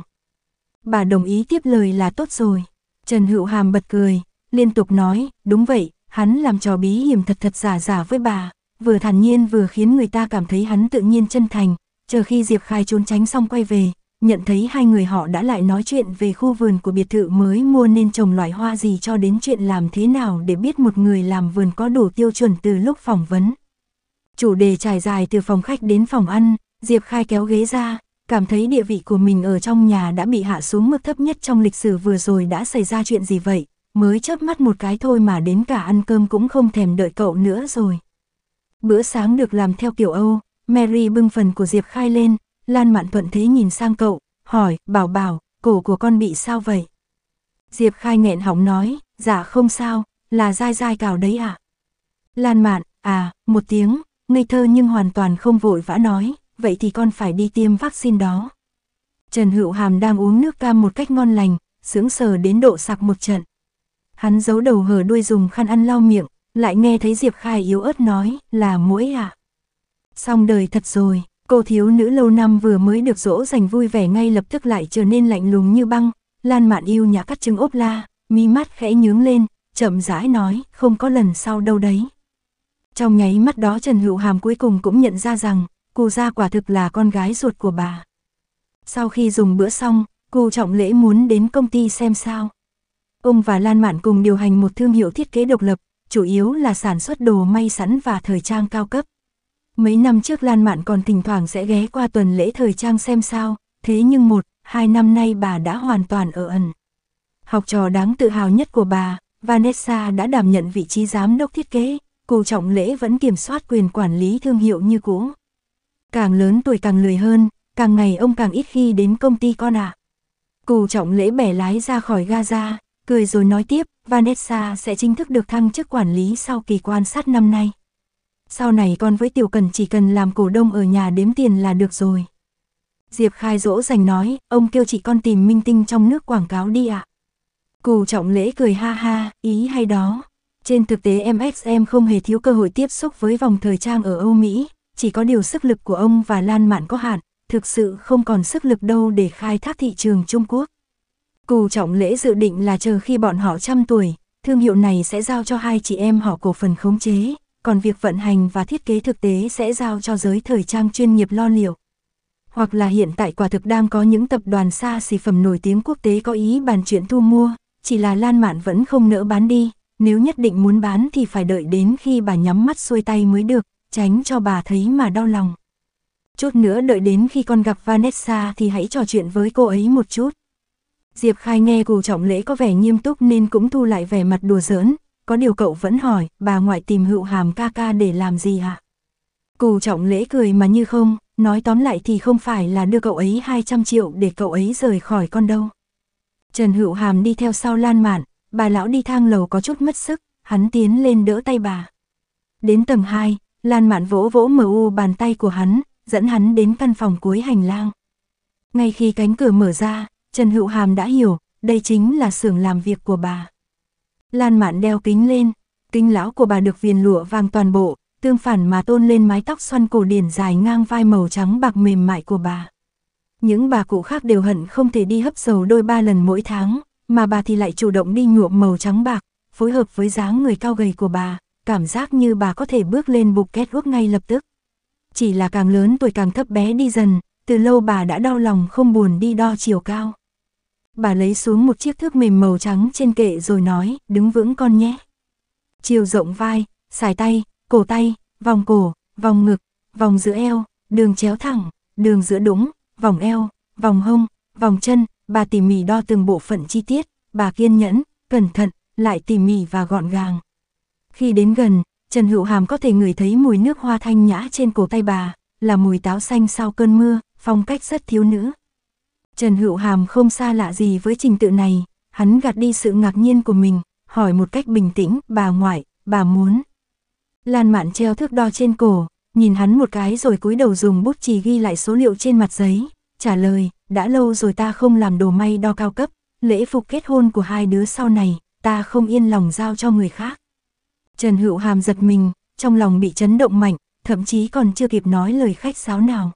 Bà đồng ý tiếp lời là tốt rồi. Trần Hữu Hàm bật cười, liên tục nói, đúng vậy, hắn làm trò bí hiểm thật thật giả giả với bà, vừa thản nhiên vừa khiến người ta cảm thấy hắn tự nhiên chân thành, chờ khi Diệp Khai trốn tránh xong quay về, nhận thấy hai người họ đã lại nói chuyện về khu vườn của biệt thự mới mua nên trồng loại hoa gì cho đến chuyện làm thế nào để biết một người làm vườn có đủ tiêu chuẩn từ lúc phỏng vấn. Chủ đề trải dài từ phòng khách đến phòng ăn, Diệp Khai kéo ghế ra, cảm thấy địa vị của mình ở trong nhà đã bị hạ xuống mức thấp nhất trong lịch sử vừa rồi đã xảy ra chuyện gì vậy, mới chớp mắt một cái thôi mà đến cả ăn cơm cũng không thèm đợi cậu nữa rồi. Bữa sáng được làm theo kiểu Âu, Mary bưng phần của Diệp Khai lên, Lan Mạn Thuận thế nhìn sang cậu, hỏi, bảo bảo, cổ của con bị sao vậy? Diệp Khai nghẹn hỏng nói, dạ không sao, là dai dai cào đấy ạ. À? Lan Mạn, à, một tiếng, ngây thơ nhưng hoàn toàn không vội vã nói, vậy thì con phải đi tiêm vaccine đó. Trần Hữu Hàm đang uống nước cam một cách ngon lành, sướng sờ đến độ sặc một trận. Hắn giấu đầu hở đuôi dùng khăn ăn lau miệng, lại nghe thấy Diệp Khai yếu ớt nói là mũi à. Xong đời thật rồi. Cô thiếu nữ lâu năm vừa mới được dỗ dành vui vẻ ngay lập tức lại trở nên lạnh lùng như băng, Lan Mạn yêu nhã cắt trứng ốp la, mi mắt khẽ nhướng lên, chậm rãi nói, không có lần sau đâu đấy. Trong nháy mắt đó Trần Hữu Hàm cuối cùng cũng nhận ra rằng, cô ra quả thực là con gái ruột của bà. Sau khi dùng bữa xong, cô trọng lễ muốn đến công ty xem sao. Ông và Lan Mạn cùng điều hành một thương hiệu thiết kế độc lập, chủ yếu là sản xuất đồ may sẵn và thời trang cao cấp. Mấy năm trước Lan Mạn còn thỉnh thoảng sẽ ghé qua tuần lễ thời trang xem sao, thế nhưng một, hai năm nay bà đã hoàn toàn ở ẩn. Học trò đáng tự hào nhất của bà, Vanessa đã đảm nhận vị trí giám đốc thiết kế, cô Trọng Lễ vẫn kiểm soát quyền quản lý thương hiệu như cũ. Càng lớn tuổi càng lười hơn, càng ngày ông càng ít khi đến công ty con ạ. À. Cụ Trọng Lễ bẻ lái ra khỏi Gaza, cười rồi nói tiếp, Vanessa sẽ chính thức được thăng chức quản lý sau kỳ quan sát năm nay. Sau này con với Tiểu Cần chỉ cần làm cổ đông ở nhà đếm tiền là được rồi. Diệp Khai dỗ dành nói, ông kêu chị con tìm minh tinh trong nước quảng cáo đi ạ. Cù trọng lễ cười ha ha, ý hay đó. Trên thực tế MXM không hề thiếu cơ hội tiếp xúc với vòng thời trang ở Âu Mỹ, chỉ có điều sức lực của ông và Lan Mạn có hạn, thực sự không còn sức lực đâu để khai thác thị trường Trung Quốc. Cù trọng lễ dự định là chờ khi bọn họ trăm tuổi, thương hiệu này sẽ giao cho hai chị em họ cổ phần khống chế còn việc vận hành và thiết kế thực tế sẽ giao cho giới thời trang chuyên nghiệp lo liệu. Hoặc là hiện tại quả thực đang có những tập đoàn xa xỉ phẩm nổi tiếng quốc tế có ý bàn chuyện thu mua, chỉ là Lan Mạn vẫn không nỡ bán đi, nếu nhất định muốn bán thì phải đợi đến khi bà nhắm mắt xuôi tay mới được, tránh cho bà thấy mà đau lòng. Chút nữa đợi đến khi con gặp Vanessa thì hãy trò chuyện với cô ấy một chút. Diệp Khai nghe cù trọng lễ có vẻ nghiêm túc nên cũng thu lại vẻ mặt đùa giỡn, có điều cậu vẫn hỏi, bà ngoại tìm hữu hàm ca ca để làm gì hả? Cù trọng lễ cười mà như không, nói tóm lại thì không phải là đưa cậu ấy 200 triệu để cậu ấy rời khỏi con đâu. Trần Hữu Hàm đi theo sau Lan Mạn, bà lão đi thang lầu có chút mất sức, hắn tiến lên đỡ tay bà. Đến tầng 2, Lan Mạn vỗ vỗ mờ u bàn tay của hắn, dẫn hắn đến căn phòng cuối hành lang. Ngay khi cánh cửa mở ra, Trần Hữu Hàm đã hiểu, đây chính là xưởng làm việc của bà. Lan mạn đeo kính lên, kính lão của bà được viền lụa vàng toàn bộ, tương phản mà tôn lên mái tóc xoăn cổ điển dài ngang vai màu trắng bạc mềm mại của bà. Những bà cụ khác đều hận không thể đi hấp dầu đôi ba lần mỗi tháng, mà bà thì lại chủ động đi nhuộm màu trắng bạc, phối hợp với dáng người cao gầy của bà, cảm giác như bà có thể bước lên bục kết quốc ngay lập tức. Chỉ là càng lớn tuổi càng thấp bé đi dần, từ lâu bà đã đau lòng không buồn đi đo chiều cao bà lấy xuống một chiếc thước mềm màu trắng trên kệ rồi nói, đứng vững con nhé. Chiều rộng vai, xài tay, cổ tay, vòng cổ, vòng ngực, vòng giữa eo, đường chéo thẳng, đường giữa đúng, vòng eo, vòng hông, vòng chân, bà tỉ mỉ đo từng bộ phận chi tiết, bà kiên nhẫn, cẩn thận, lại tỉ mỉ và gọn gàng. Khi đến gần, Trần Hữu Hàm có thể ngửi thấy mùi nước hoa thanh nhã trên cổ tay bà, là mùi táo xanh sau cơn mưa, phong cách rất thiếu nữ. Trần Hữu Hàm không xa lạ gì với trình tự này, hắn gạt đi sự ngạc nhiên của mình, hỏi một cách bình tĩnh, bà ngoại, bà muốn. Lan mạn treo thước đo trên cổ, nhìn hắn một cái rồi cúi đầu dùng bút chì ghi lại số liệu trên mặt giấy, trả lời, đã lâu rồi ta không làm đồ may đo cao cấp, lễ phục kết hôn của hai đứa sau này, ta không yên lòng giao cho người khác. Trần Hữu Hàm giật mình, trong lòng bị chấn động mạnh, thậm chí còn chưa kịp nói lời khách sáo nào.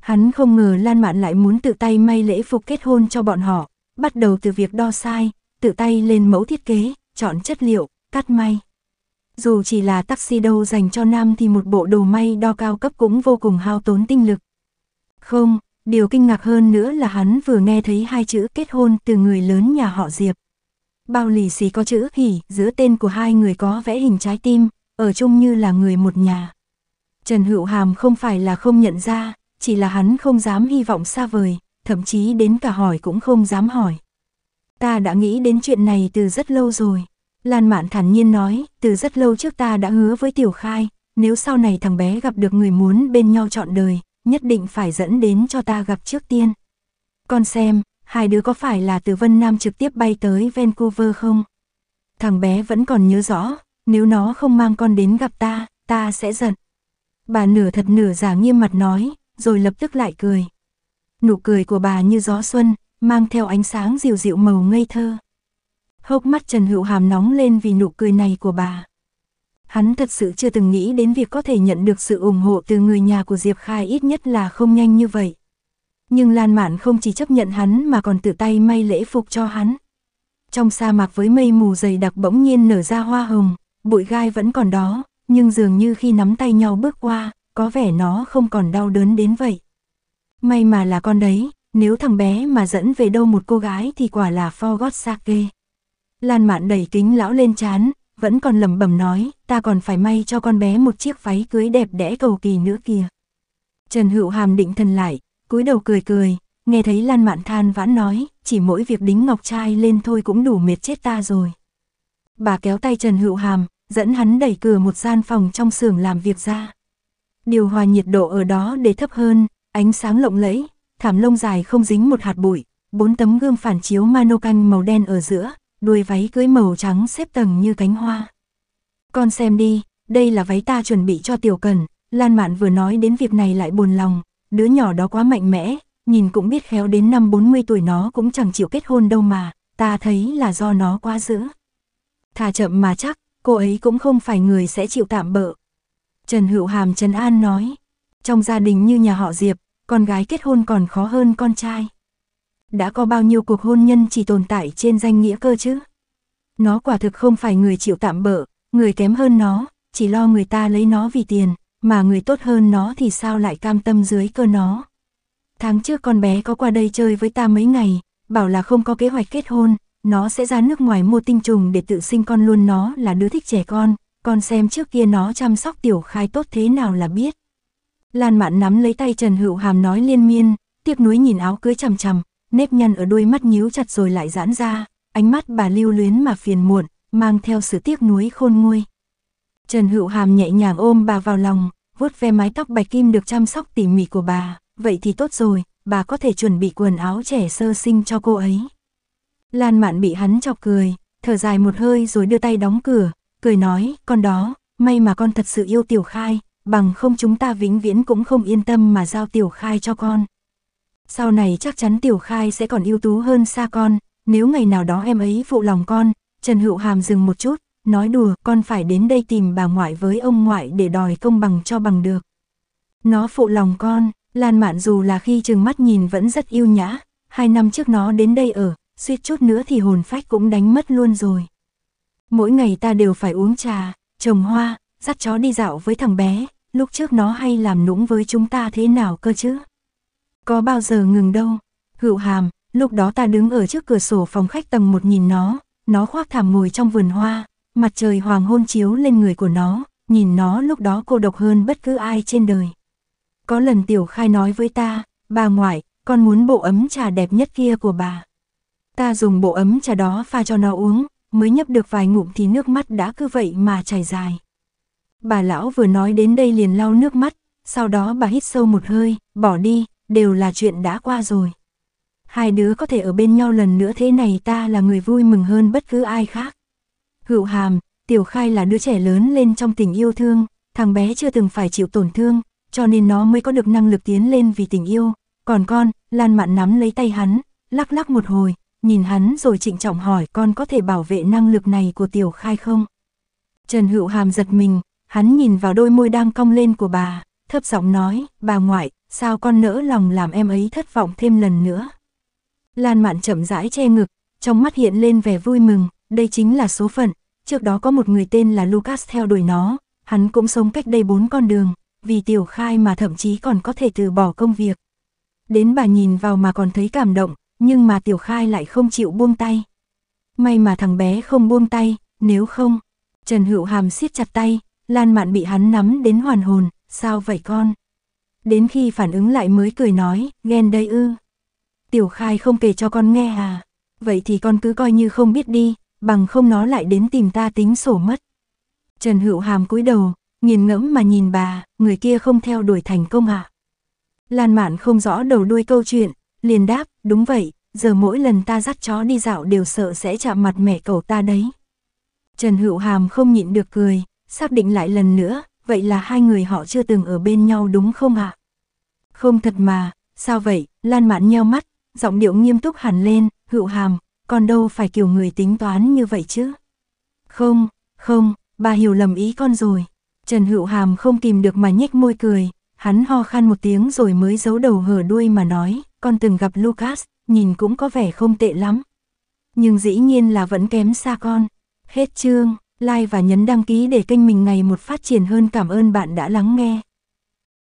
Hắn không ngờ Lan Mạn lại muốn tự tay may lễ phục kết hôn cho bọn họ, bắt đầu từ việc đo sai, tự tay lên mẫu thiết kế, chọn chất liệu, cắt may. Dù chỉ là taxi đâu dành cho nam thì một bộ đồ may đo cao cấp cũng vô cùng hao tốn tinh lực. Không, điều kinh ngạc hơn nữa là hắn vừa nghe thấy hai chữ kết hôn từ người lớn nhà họ Diệp. Bao lì xì có chữ hỉ, giữa tên của hai người có vẽ hình trái tim, ở chung như là người một nhà. Trần Hữu Hàm không phải là không nhận ra, chỉ là hắn không dám hy vọng xa vời, thậm chí đến cả hỏi cũng không dám hỏi. Ta đã nghĩ đến chuyện này từ rất lâu rồi. Lan Mạn thản nhiên nói, từ rất lâu trước ta đã hứa với Tiểu Khai, nếu sau này thằng bé gặp được người muốn bên nhau trọn đời, nhất định phải dẫn đến cho ta gặp trước tiên. Con xem, hai đứa có phải là từ Vân Nam trực tiếp bay tới Vancouver không? Thằng bé vẫn còn nhớ rõ, nếu nó không mang con đến gặp ta, ta sẽ giận. Bà nửa thật nửa giả nghiêm mặt nói, rồi lập tức lại cười. Nụ cười của bà như gió xuân, mang theo ánh sáng dịu dịu màu ngây thơ. Hốc mắt Trần Hữu Hàm nóng lên vì nụ cười này của bà. Hắn thật sự chưa từng nghĩ đến việc có thể nhận được sự ủng hộ từ người nhà của Diệp Khai ít nhất là không nhanh như vậy. Nhưng Lan Mạn không chỉ chấp nhận hắn mà còn tự tay may lễ phục cho hắn. Trong sa mạc với mây mù dày đặc bỗng nhiên nở ra hoa hồng, bụi gai vẫn còn đó, nhưng dường như khi nắm tay nhau bước qua, có vẻ nó không còn đau đớn đến vậy. May mà là con đấy, nếu thằng bé mà dẫn về đâu một cô gái thì quả là for God sake. Lan mạn đẩy kính lão lên chán, vẫn còn lẩm bẩm nói, ta còn phải may cho con bé một chiếc váy cưới đẹp đẽ cầu kỳ nữa kìa. Trần Hữu Hàm định thần lại, cúi đầu cười cười, nghe thấy Lan Mạn than vãn nói, chỉ mỗi việc đính ngọc trai lên thôi cũng đủ mệt chết ta rồi. Bà kéo tay Trần Hữu Hàm, dẫn hắn đẩy cửa một gian phòng trong xưởng làm việc ra điều hòa nhiệt độ ở đó để thấp hơn, ánh sáng lộng lẫy, thảm lông dài không dính một hạt bụi, bốn tấm gương phản chiếu manocan màu đen ở giữa, đuôi váy cưới màu trắng xếp tầng như cánh hoa. Con xem đi, đây là váy ta chuẩn bị cho tiểu cần, Lan Mạn vừa nói đến việc này lại buồn lòng, đứa nhỏ đó quá mạnh mẽ, nhìn cũng biết khéo đến năm 40 tuổi nó cũng chẳng chịu kết hôn đâu mà, ta thấy là do nó quá dữ. Thà chậm mà chắc, cô ấy cũng không phải người sẽ chịu tạm bỡ, Trần Hữu Hàm Trần An nói, trong gia đình như nhà họ Diệp, con gái kết hôn còn khó hơn con trai. Đã có bao nhiêu cuộc hôn nhân chỉ tồn tại trên danh nghĩa cơ chứ? Nó quả thực không phải người chịu tạm bỡ, người kém hơn nó, chỉ lo người ta lấy nó vì tiền, mà người tốt hơn nó thì sao lại cam tâm dưới cơ nó. Tháng trước con bé có qua đây chơi với ta mấy ngày, bảo là không có kế hoạch kết hôn, nó sẽ ra nước ngoài mua tinh trùng để tự sinh con luôn nó là đứa thích trẻ con, con xem trước kia nó chăm sóc tiểu khai tốt thế nào là biết. Lan mạn nắm lấy tay Trần Hữu Hàm nói liên miên, tiếc nuối nhìn áo cưới chằm chằm, nếp nhăn ở đuôi mắt nhíu chặt rồi lại giãn ra, ánh mắt bà lưu luyến mà phiền muộn, mang theo sự tiếc nuối khôn nguôi. Trần Hữu Hàm nhẹ nhàng ôm bà vào lòng, vuốt ve mái tóc bạch kim được chăm sóc tỉ mỉ của bà, vậy thì tốt rồi, bà có thể chuẩn bị quần áo trẻ sơ sinh cho cô ấy. Lan mạn bị hắn chọc cười, thở dài một hơi rồi đưa tay đóng cửa, cười nói, con đó, may mà con thật sự yêu Tiểu Khai, bằng không chúng ta vĩnh viễn cũng không yên tâm mà giao Tiểu Khai cho con. Sau này chắc chắn Tiểu Khai sẽ còn ưu tú hơn xa con, nếu ngày nào đó em ấy phụ lòng con, Trần Hữu Hàm dừng một chút, nói đùa, con phải đến đây tìm bà ngoại với ông ngoại để đòi công bằng cho bằng được. Nó phụ lòng con, Lan Mạn dù là khi chừng mắt nhìn vẫn rất yêu nhã, hai năm trước nó đến đây ở, suýt chút nữa thì hồn phách cũng đánh mất luôn rồi. Mỗi ngày ta đều phải uống trà, trồng hoa, dắt chó đi dạo với thằng bé, lúc trước nó hay làm nũng với chúng ta thế nào cơ chứ? Có bao giờ ngừng đâu, hữu hàm, lúc đó ta đứng ở trước cửa sổ phòng khách tầng một nhìn nó, nó khoác thảm ngồi trong vườn hoa, mặt trời hoàng hôn chiếu lên người của nó, nhìn nó lúc đó cô độc hơn bất cứ ai trên đời. Có lần tiểu khai nói với ta, bà ngoại, con muốn bộ ấm trà đẹp nhất kia của bà. Ta dùng bộ ấm trà đó pha cho nó uống, mới nhấp được vài ngụm thì nước mắt đã cứ vậy mà chảy dài. Bà lão vừa nói đến đây liền lau nước mắt, sau đó bà hít sâu một hơi, bỏ đi, đều là chuyện đã qua rồi. Hai đứa có thể ở bên nhau lần nữa thế này ta là người vui mừng hơn bất cứ ai khác. Hữu hàm, tiểu khai là đứa trẻ lớn lên trong tình yêu thương, thằng bé chưa từng phải chịu tổn thương, cho nên nó mới có được năng lực tiến lên vì tình yêu. Còn con, Lan Mạn nắm lấy tay hắn, lắc lắc một hồi, nhìn hắn rồi trịnh trọng hỏi con có thể bảo vệ năng lực này của tiểu khai không? Trần Hữu Hàm giật mình, hắn nhìn vào đôi môi đang cong lên của bà, thấp giọng nói, bà ngoại, sao con nỡ lòng làm em ấy thất vọng thêm lần nữa? Lan mạn chậm rãi che ngực, trong mắt hiện lên vẻ vui mừng, đây chính là số phận, trước đó có một người tên là Lucas theo đuổi nó, hắn cũng sống cách đây bốn con đường, vì tiểu khai mà thậm chí còn có thể từ bỏ công việc. Đến bà nhìn vào mà còn thấy cảm động, nhưng mà Tiểu Khai lại không chịu buông tay. May mà thằng bé không buông tay, nếu không, Trần Hữu Hàm siết chặt tay, Lan Mạn bị hắn nắm đến hoàn hồn, sao vậy con? Đến khi phản ứng lại mới cười nói, ghen đây ư. Tiểu Khai không kể cho con nghe à, vậy thì con cứ coi như không biết đi, bằng không nó lại đến tìm ta tính sổ mất. Trần Hữu Hàm cúi đầu, nghiền ngẫm mà nhìn bà, người kia không theo đuổi thành công à. Lan Mạn không rõ đầu đuôi câu chuyện, liền đáp, đúng vậy, giờ mỗi lần ta dắt chó đi dạo đều sợ sẽ chạm mặt mẹ cậu ta đấy. Trần Hữu Hàm không nhịn được cười, xác định lại lần nữa, vậy là hai người họ chưa từng ở bên nhau đúng không ạ? À? Không thật mà, sao vậy, Lan Mạn nheo mắt, giọng điệu nghiêm túc hẳn lên, Hữu Hàm, con đâu phải kiểu người tính toán như vậy chứ? Không, không, bà hiểu lầm ý con rồi. Trần Hữu Hàm không tìm được mà nhếch môi cười, hắn ho khan một tiếng rồi mới giấu đầu hở đuôi mà nói con từng gặp Lucas, nhìn cũng có vẻ không tệ lắm. Nhưng dĩ nhiên là vẫn kém xa con. Hết chương, like và nhấn đăng ký để kênh mình ngày một phát triển hơn cảm ơn bạn đã lắng nghe.